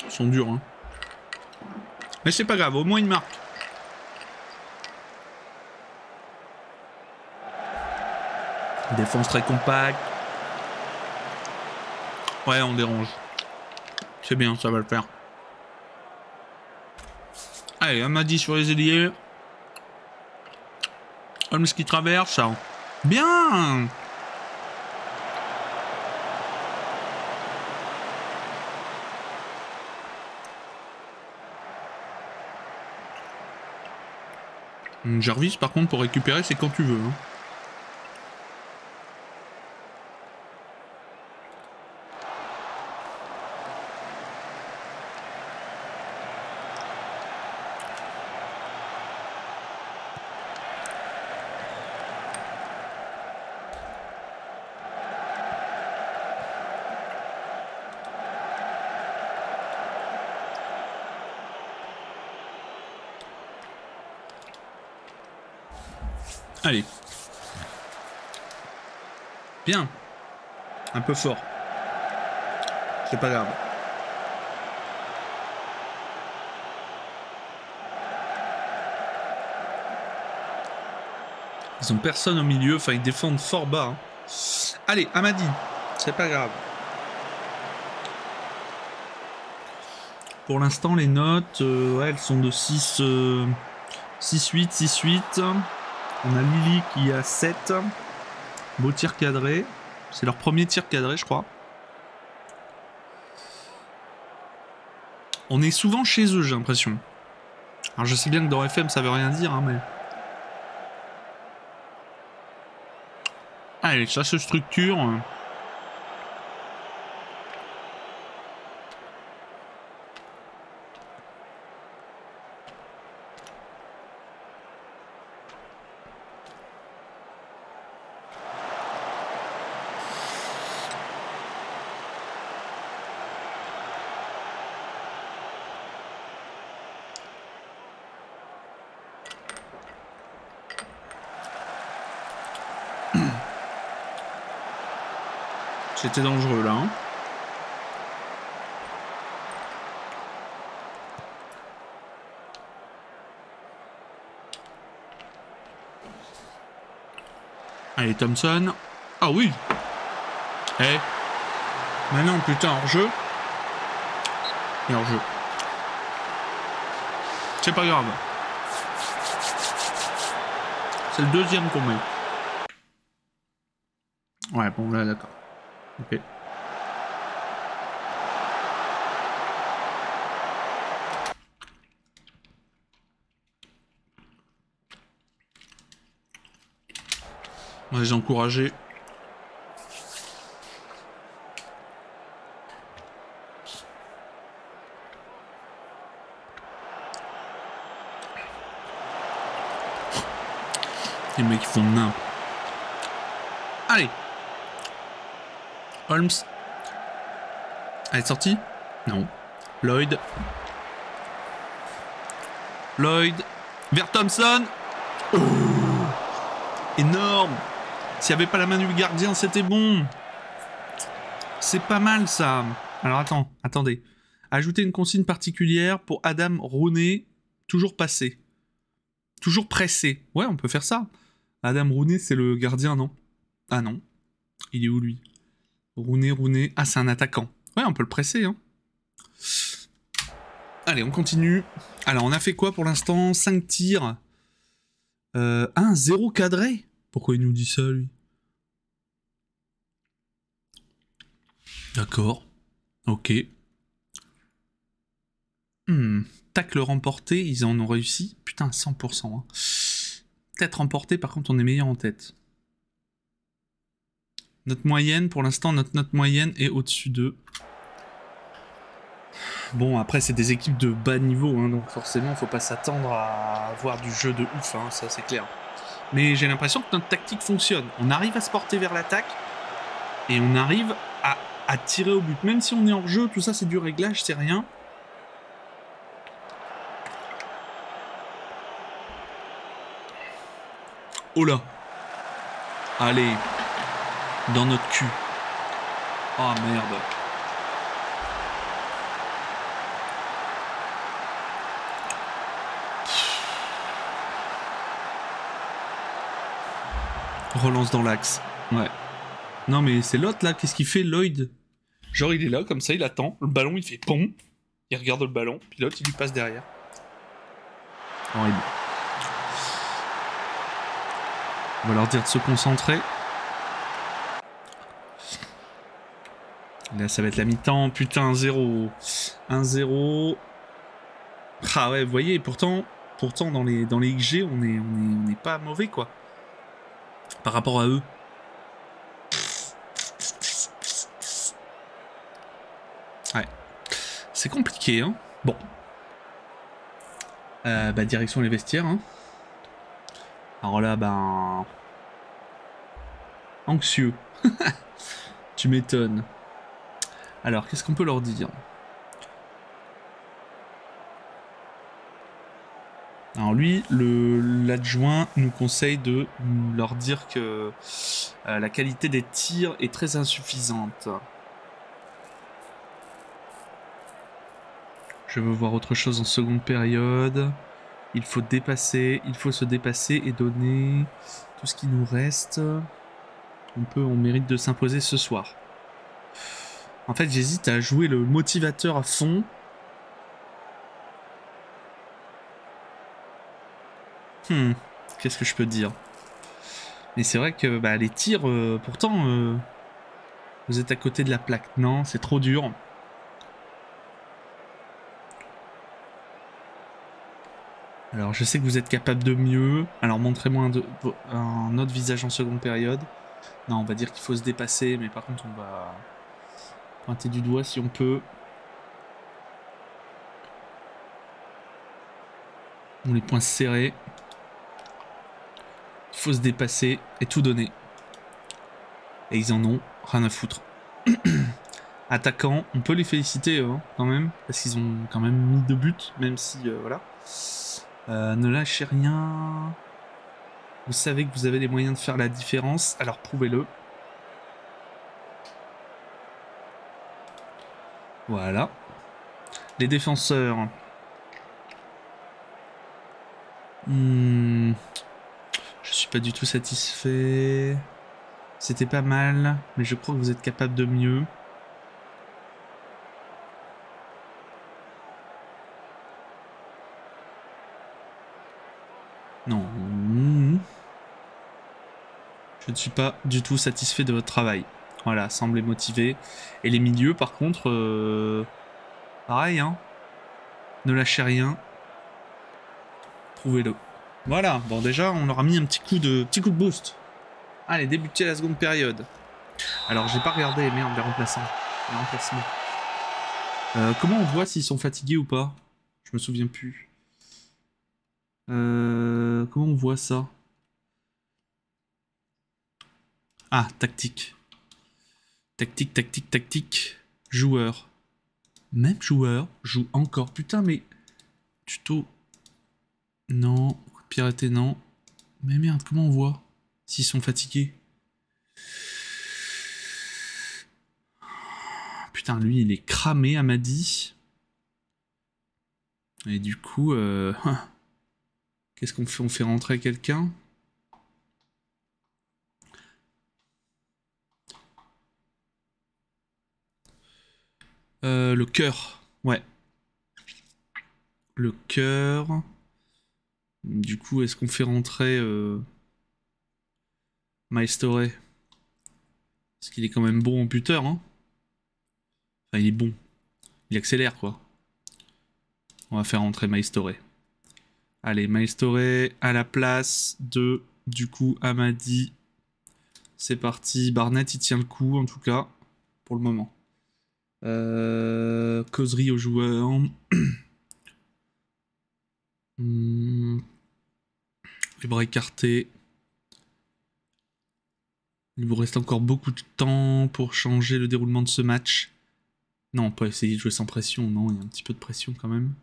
Ils sont durs, hein. Mais c'est pas grave, au moins il marque. Défense très compacte. Ouais, on dérange. C'est bien, ça va le faire. Allez, dit sur les ailiers. Holmes qui traverse. Bien Jarvis, par contre, pour récupérer, c'est quand tu veux. Hein. fort. C'est pas grave. Ils ont personne au milieu, enfin ils défendent fort bas. Hein. Allez, Amadi, c'est pas grave. Pour l'instant, les notes, euh, elles sont de 6, 6, 8, 6, 8. On a Lily qui a 7. Beau tir cadré. C'est leur premier tir cadré, je crois. On est souvent chez eux, j'ai l'impression. Alors je sais bien que dans FM, ça veut rien dire, hein, mais... Allez, ça se structure. C'était dangereux là. Hein Allez, Thompson. Ah oui Eh Maintenant, putain, hors-jeu. Et hors-jeu. C'est pas grave. C'est le deuxième qu'on Ouais, bon, là, d'accord. Ok. On les encourager. Les mecs font n'importe Holmes. Elle est sortie Non. Lloyd. Lloyd. Vers Thompson. Oh. Énorme. S'il n'y avait pas la main du gardien, c'était bon. C'est pas mal ça. Alors attends, attendez. Ajouter une consigne particulière pour Adam Rooney, toujours passé. Toujours pressé. Ouais, on peut faire ça. Adam Rooney, c'est le gardien, non Ah non. Il est où lui Rouné, Rouné. Ah, c'est un attaquant. Ouais, on peut le presser. Hein. Allez, on continue. Alors, on a fait quoi pour l'instant 5 tirs. Euh, 1, 0 cadré. Pourquoi il nous dit ça, lui D'accord. Ok. Hmm. Tacle remporté, ils en ont réussi. Putain, 100%. Hein. Tête remportée, par contre, on est meilleur en tête. Notre moyenne, pour l'instant, notre note moyenne est au-dessus de... Bon, après, c'est des équipes de bas niveau, hein, donc forcément, il faut pas s'attendre à avoir du jeu de ouf, hein, ça c'est clair. Mais j'ai l'impression que notre tactique fonctionne. On arrive à se porter vers l'attaque et on arrive à, à, tirer au but. Même si on est en jeu, tout ça c'est du réglage, c'est rien. Oh là Allez dans notre cul. Ah merde. Relance dans l'axe. Ouais. Non mais c'est l'autre là, qu'est-ce qu'il fait Lloyd Genre il est là comme ça, il attend, le ballon il fait pom, il regarde le ballon, puis l'autre il lui passe derrière. On va leur dire de se concentrer. Là, ça va être la mi-temps. Putain, 0 1-0. Ah ouais, vous voyez, pourtant, pourtant dans, les, dans les XG, on n'est pas mauvais, quoi. Par rapport à eux. Ouais. C'est compliqué, hein. Bon. Euh, bah, direction les vestiaires, hein. Alors là, ben... Anxieux. tu m'étonnes. Alors, qu'est-ce qu'on peut leur dire Alors lui, l'adjoint nous conseille de leur dire que euh, la qualité des tirs est très insuffisante. Je veux voir autre chose en seconde période. Il faut dépasser, il faut se dépasser et donner tout ce qui nous reste. On peut, on mérite de s'imposer ce soir. En fait, j'hésite à jouer le motivateur à fond. Hmm, qu'est-ce que je peux dire Mais c'est vrai que bah, les tirs, euh, pourtant, euh, vous êtes à côté de la plaque. Non, c'est trop dur. Alors, je sais que vous êtes capable de mieux. Alors, montrez-moi un autre visage en seconde période. Non, on va dire qu'il faut se dépasser, mais par contre, on va pointer du doigt si on peut. On les points serrés. Il faut se dépasser et tout donner. Et ils en ont rien à foutre. Attaquants, on peut les féliciter hein, quand même, parce qu'ils ont quand même mis deux buts, même si, euh, voilà. Euh, ne lâchez rien. Vous savez que vous avez les moyens de faire la différence, alors prouvez-le. Voilà. Les défenseurs. Je hmm. Je suis pas du tout satisfait. C'était pas mal, mais je crois que vous êtes capable de mieux. Non. Hmm. Je ne suis pas du tout satisfait de votre travail. Voilà, semblait motivé. Et les milieux, par contre, euh, pareil, hein. Ne lâchez rien. Trouvez-le. Voilà, bon déjà, on leur a mis un petit coup de, petit coup de boost. Allez, débuter la seconde période. Alors, j'ai pas regardé, merde, les remplaçants. Les euh, comment on voit s'ils sont fatigués ou pas Je me souviens plus. Euh, comment on voit ça Ah, tactique. Tactique, tactique, tactique. Joueur. Même joueur joue encore. Putain, mais... Tuto. Non. Pirater, non. Mais merde, comment on voit S'ils sont fatigués. Putain, lui, il est cramé, Amadi. Et du coup... Euh, qu'est-ce qu'on fait On fait rentrer quelqu'un Euh, le cœur, ouais. Le cœur. Du coup, est-ce qu'on fait rentrer euh... Maestore Parce qu'il est quand même bon en buteur, hein. Enfin, il est bon. Il accélère, quoi. On va faire rentrer Maestore. Allez, Maestore à la place de, du coup, Amadi. C'est parti. Barnett, il tient le coup, en tout cas, pour le moment. Euh, causerie aux joueurs. les hmm. bras écartés. Il vous reste encore beaucoup de temps pour changer le déroulement de ce match. Non, on peut essayer de jouer sans pression. Non, il y a un petit peu de pression quand même.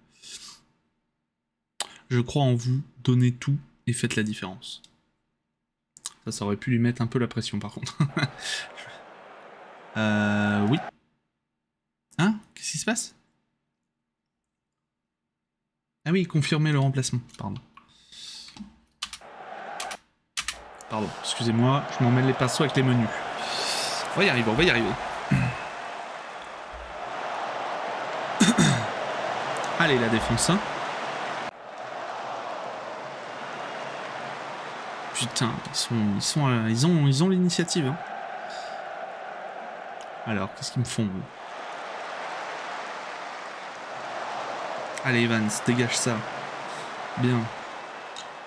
Je crois en vous, donnez tout et faites la différence. Ça, ça aurait pu lui mettre un peu la pression par contre. euh, oui. Hein Qu'est-ce qui se passe Ah oui, confirmer le remplacement, pardon. Pardon, excusez-moi, je m'emmène les pinceaux avec les menus. On va y arriver, on va y arriver. Allez, la défense. Hein. Putain, ils sont, ils sont, euh, ils ont, ils ont l'initiative. Hein. Alors, qu'est-ce qu'ils me font Allez Evans, dégage ça. Bien.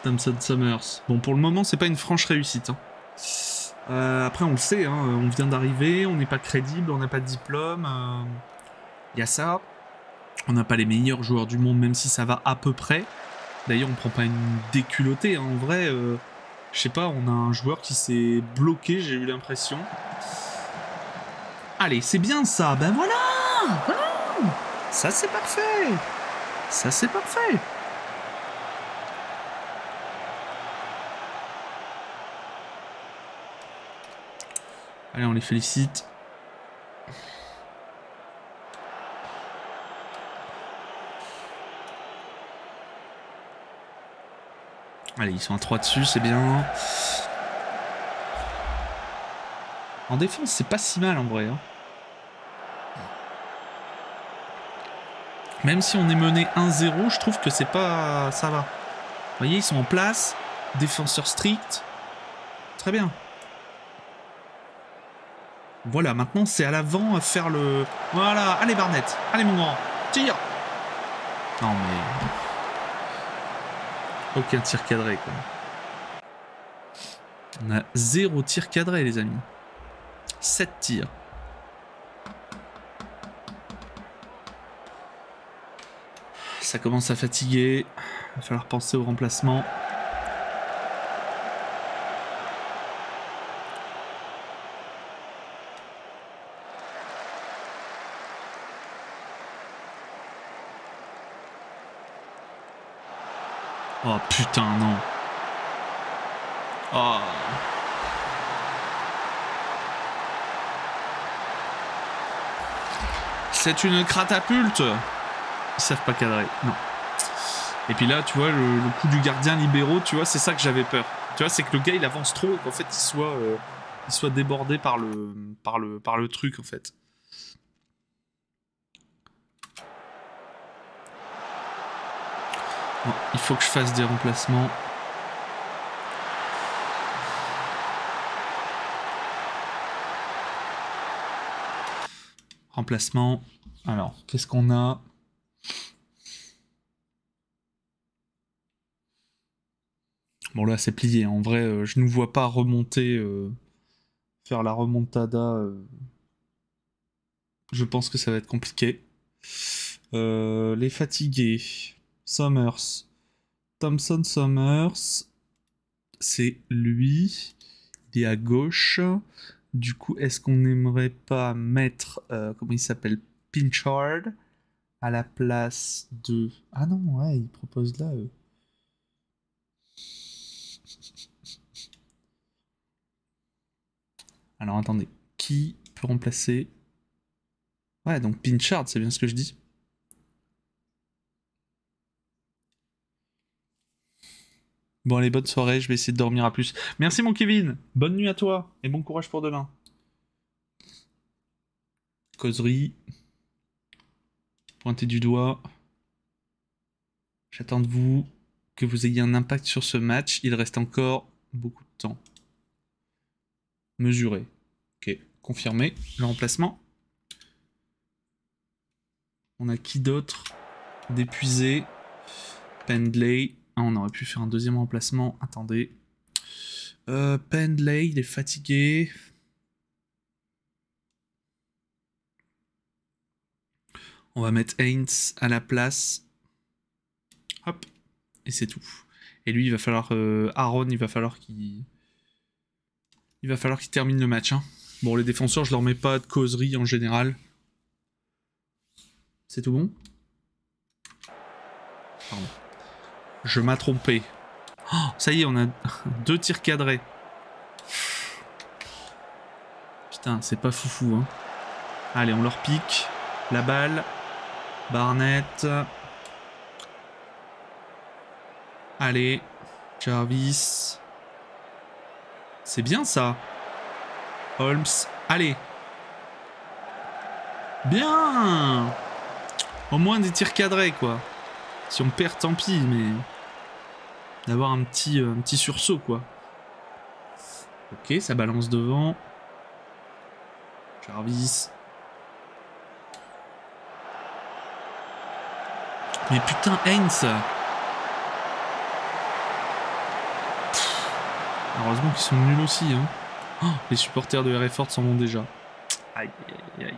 Thompson Summers. Bon, pour le moment, c'est pas une franche réussite. Hein. Euh, après, on le sait, hein, on vient d'arriver, on n'est pas crédible, on n'a pas de diplôme. Il euh, y a ça. On n'a pas les meilleurs joueurs du monde, même si ça va à peu près. D'ailleurs, on ne prend pas une déculottée. Hein, en vrai, euh, je sais pas, on a un joueur qui s'est bloqué, j'ai eu l'impression. Allez, c'est bien ça. Ben voilà Ça, c'est parfait ça, c'est parfait. Allez, on les félicite. Allez, ils sont à 3 dessus, c'est bien. En défense, c'est pas si mal en vrai. Hein. Même si on est mené 1-0, je trouve que c'est pas... ça va. Vous voyez, ils sont en place. Défenseur strict. Très bien. Voilà, maintenant c'est à l'avant à faire le... Voilà, allez Barnett, allez mon grand, tire Non mais... Aucun tir cadré quoi. On a zéro tir cadré les amis. 7 tirs. ça commence à fatiguer. va falloir penser au remplacement. Oh putain, non. Oh. C'est une cratapulte ils savent pas cadrer, non. Et puis là, tu vois, le, coup du gardien libéraux, tu vois, c'est ça que j'avais peur. Tu vois, c'est que le gars, il avance trop et qu'en fait, il soit, euh, soit débordé par le, par, le, par le truc, en fait. il faut que je fasse des remplacements. Remplacement. Alors, qu'est-ce qu'on a Bon là c'est plié. En vrai, euh, je ne vois pas remonter, euh, faire la remontada. Euh. je pense que ça va être compliqué. les fatigués. Summers. Thompson Summers. C'est lui. Il est à gauche. Du coup, est-ce qu'on n'aimerait pas mettre, comment il s'appelle, Pinchard à la place de... Ah non, ouais, il propose là. Alors attendez, qui peut remplacer Ouais, donc Pinchard, c'est bien ce que je dis. Bon, allez, bonne soirée, je vais essayer de dormir à plus. Merci mon Kevin, bonne nuit à toi et bon courage pour demain. Causerie. Pointez du doigt. J'attends de vous que vous ayez un impact sur ce match. Il reste encore beaucoup mesurer. Ok, confirmé. le remplacement. On a qui d'autre D'épuisé. Pendley. Ah, on aurait pu faire un deuxième remplacement. Attendez. Euh, Pendley, il est fatigué. On va mettre Ainz à la place. Hop. Et c'est tout. Et lui, il va falloir... Euh, Aaron, il va falloir qu'il il va falloir qu'ils termine le match. Hein. Bon, les défenseurs, je leur mets pas de causerie en général. C'est tout bon Pardon. Je m'a trompé. Oh, ça y est, on a deux tirs cadrés. Putain, c'est pas foufou. Hein. Allez, on leur pique. La balle. Barnett. Allez. Jarvis. C'est bien ça. Holmes, allez. Bien Au moins des tirs cadrés, quoi. Si on perd, tant pis, mais... D'avoir un petit, euh, un petit sursaut, quoi. Ok, ça balance devant. Jarvis. Mais putain, Heinz Heureusement qu'ils sont nuls aussi. Hein. Oh, les supporters de RFort s'en vont déjà. Aïe, aïe, aïe.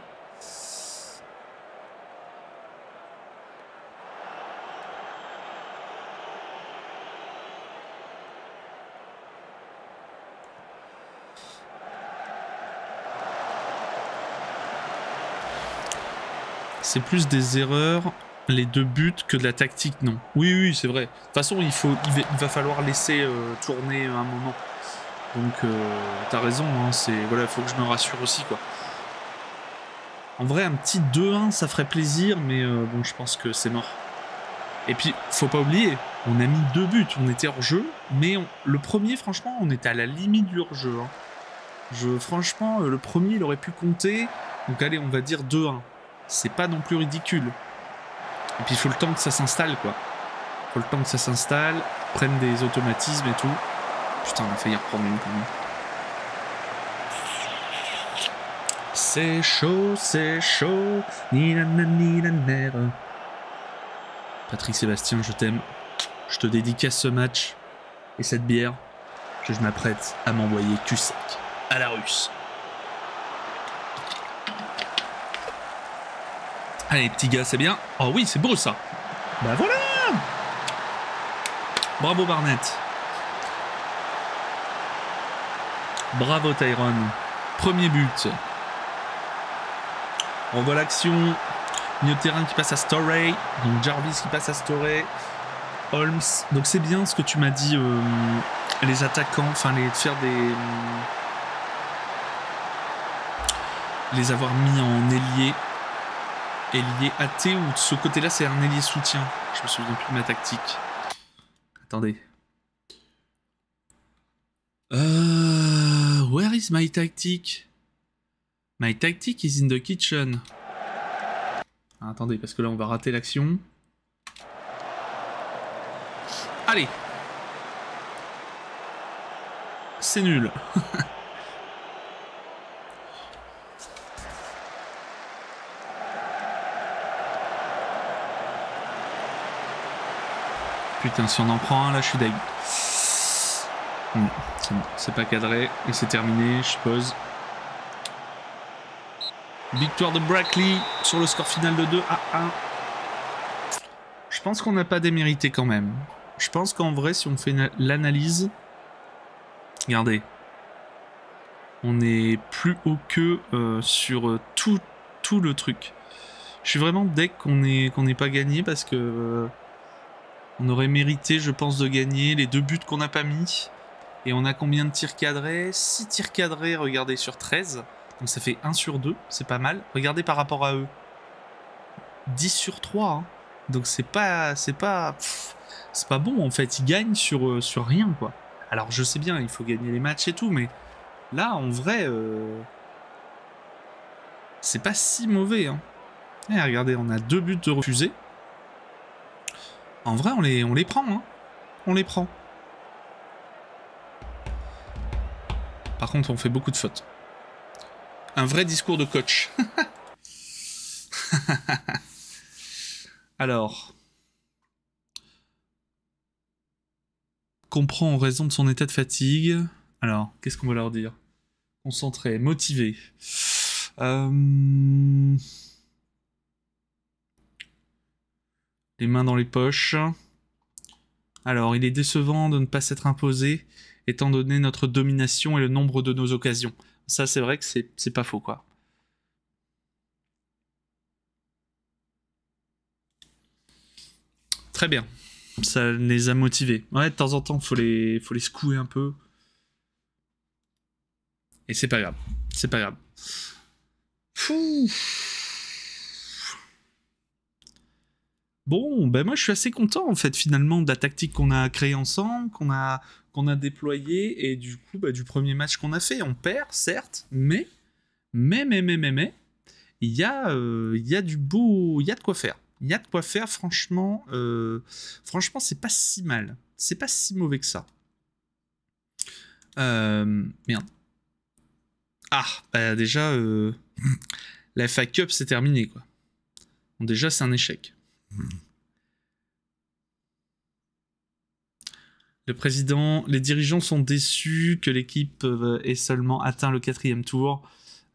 C'est plus des erreurs les deux buts que de la tactique, non. Oui, oui, c'est vrai. De toute façon, il, faut, il, va, falloir laisser euh, tourner un moment. Donc, euh, t'as raison, il hein, c'est voilà, faut que je me rassure aussi, quoi. En vrai, un petit 2-1, ça ferait plaisir, mais euh, bon, je pense que c'est mort. Et puis, faut pas oublier, on a mis deux buts, on était hors jeu, mais le premier, franchement, on était à la limite du hors jeu. Hein. Je, franchement, le premier, il aurait pu compter. Donc, allez, on va dire 2-1. C'est pas non plus ridicule. Et puis il faut le temps que ça s'installe, quoi. Faut le temps que ça s'installe, prennent des automatismes et tout. Putain, on a failli reprendre une quand même. C'est chaud, c'est chaud, ni la ni la mer. Patrick Sébastien, je t'aime. Je te dédicace ce match et cette bière que je m'apprête à m'envoyer cul sec à la russe. Allez, petit gars, c'est bien. Oh oui, c'est beau ça. Bah voilà Bravo Barnett. Bravo Tyron. Premier but. On voit l'action. Mieux terrain qui passe à Storey. Donc Jarvis qui passe à Storey. Holmes. Donc c'est bien ce que tu m'as dit. Euh, les attaquants, enfin les faire des. Euh, les avoir mis en ailier à athée ou de ce côté-là, c'est un ailier soutien. Je me souviens plus de ma tactique. Attendez. Euh, where is my tactic My tactic is in the kitchen. Ah, attendez, parce que là, on va rater l'action. Allez C'est nul si on en prend un, là, je suis deg. c'est pas cadré. Et c'est terminé, je pose. Victoire de Brackley sur le score final de 2 à 1. Je pense qu'on n'a pas démérité quand même. Je pense qu'en vrai, si on fait l'analyse... Regardez. On est plus haut que euh, sur euh, tout, le truc. Je suis vraiment deg qu'on n'ait pas gagné parce que... Euh, on aurait mérité, je pense, de gagner les deux buts qu'on n'a pas mis. Et on a combien de tirs cadrés 6 tirs cadrés, regardez, sur 13. Donc ça fait 1 sur 2, c'est pas mal. Regardez par rapport à eux. 10 sur 3. Hein. Donc c'est pas... C'est pas... C'est pas bon, en fait. Ils gagnent sur, euh, sur rien, quoi. Alors je sais bien, il faut gagner les matchs et tout, mais... Là, en vrai... Euh, c'est pas si mauvais, Et hein. eh, regardez, on a deux buts de refusé. En vrai, on les, on les prend, hein. On les prend. Par contre, on fait beaucoup de fautes. Un vrai discours de coach. Alors. Comprend en raison de son état de fatigue. Alors, qu'est-ce qu'on va leur dire Concentré, motivé. Euh... les mains dans les poches. Alors, il est décevant de ne pas s'être imposé, étant donné notre domination et le nombre de nos occasions. Ça, c'est vrai que c'est pas faux, quoi. Très bien. Ça les a motivés. Ouais, de temps en temps, faut les, faut les secouer un peu. Et c'est pas grave. C'est pas grave. Bon, ben moi je suis assez content en fait finalement de la tactique qu'on a créée ensemble, qu'on a, a déployée et du coup bah, du premier match qu'on a fait. On perd certes, mais, mais, mais, mais, mais, mais, il y, a, euh, il y a du beau, il y a de quoi faire. Il y a de quoi faire franchement, euh, franchement c'est pas si mal, c'est pas si mauvais que ça. Euh, merde. Ah, bah, déjà, la FA Cup c'est terminé quoi. déjà c'est un échec. Hmm. Le président, les dirigeants sont déçus que l'équipe euh, ait seulement atteint le quatrième tour.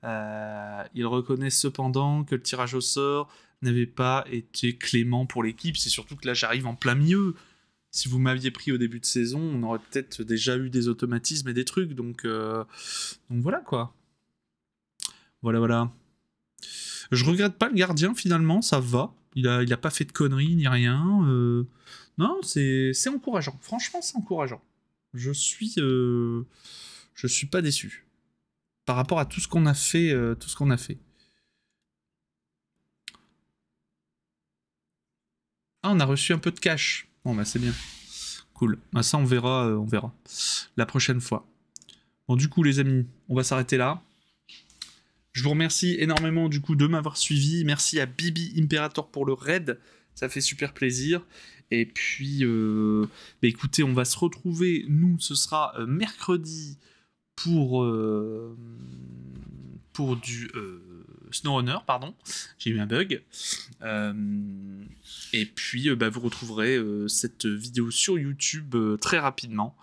Euh, ils reconnaissent cependant que le tirage au sort n'avait pas été clément pour l'équipe. C'est surtout que là, j'arrive en plein milieu. Si vous m'aviez pris au début de saison, on aurait peut-être déjà eu des automatismes et des trucs. Donc, euh, donc voilà quoi. Voilà, voilà. Je regrette pas le gardien finalement, ça va. Il n'a a pas fait de conneries ni rien. Euh. non, c'est encourageant. Franchement, c'est encourageant. Je suis, euh, je suis pas déçu par rapport à tout ce qu'on a fait, euh, tout ce qu'on a fait. Ah, on a reçu un peu de cash. Bon bah c'est bien, cool. Bah, ça on verra, on verra la prochaine fois. Bon du coup les amis, on va s'arrêter là. Je vous remercie énormément du coup de m'avoir suivi. Merci à Bibi Imperator pour le raid. Ça fait super plaisir. Et puis, euh, bah, écoutez, on va se retrouver. Nous, ce sera euh, mercredi pour, euh, pour du Snow SnowRunner, pardon. J'ai eu un bug. et puis, bah, vous retrouverez cette vidéo sur YouTube très rapidement.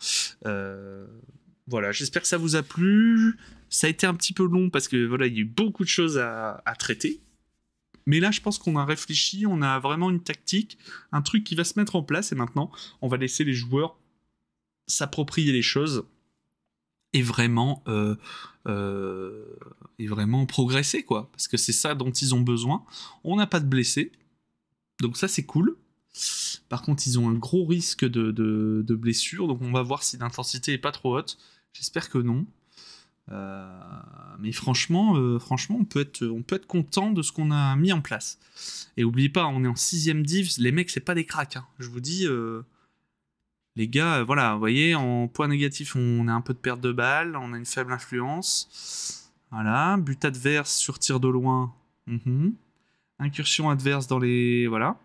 Voilà, j'espère que ça vous a plu. Ça a été un petit peu long parce que voilà, il y a eu beaucoup de choses à, traiter. Mais là, je pense qu'on a réfléchi, on a vraiment une tactique, un truc qui va se mettre en place. Et maintenant, on va laisser les joueurs s'approprier les choses et vraiment, euh, euh, vraiment progresser, quoi. Parce que c'est ça dont ils ont besoin. On n'a pas de blessés, donc ça, c'est cool. Par contre, ils ont un gros risque de, de blessure, donc on va voir si l'intensité est pas trop haute. J'espère que non. Euh, mais franchement, euh, franchement, on peut être, on peut être content de ce qu'on a mis en place. Et oubliez pas, on est en sixième div. Les mecs, c'est pas des cracks. Hein. Je vous dis, euh, les gars, voilà, vous voyez, en point négatif, on a un peu de perte de balles, on a une faible influence. Voilà, but adverse sur tir de loin. Mhm. Incursion adverse dans les, voilà.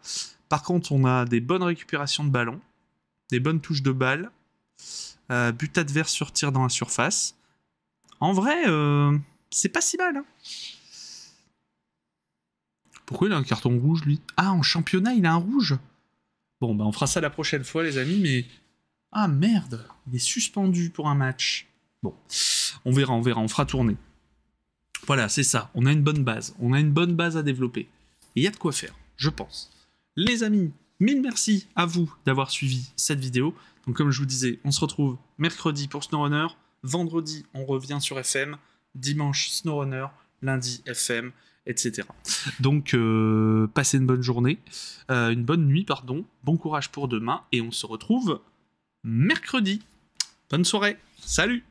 Par contre, on a des bonnes récupérations de ballons, des bonnes touches de balles. Euh, but adverse sur tir dans la surface. En vrai, euh, c'est pas si mal. Hein. Pourquoi il a un carton rouge, lui Ah, en championnat, il a un rouge Bon, bah on fera ça la prochaine fois, les amis, mais... Ah, merde Il est suspendu pour un match. Bon, on verra, on verra, on fera tourner. Voilà, c'est ça. On a une bonne base. On a une bonne base à développer. Et il y a de quoi faire, je pense. Les amis, mille merci à vous d'avoir suivi cette vidéo. Donc comme je vous disais, on se retrouve mercredi pour SnowRunner, vendredi on revient sur FM, dimanche SnowRunner, lundi FM, etc. Donc euh, passez une bonne journée, euh, une bonne nuit, pardon, bon courage pour demain et on se retrouve mercredi. Bonne soirée, salut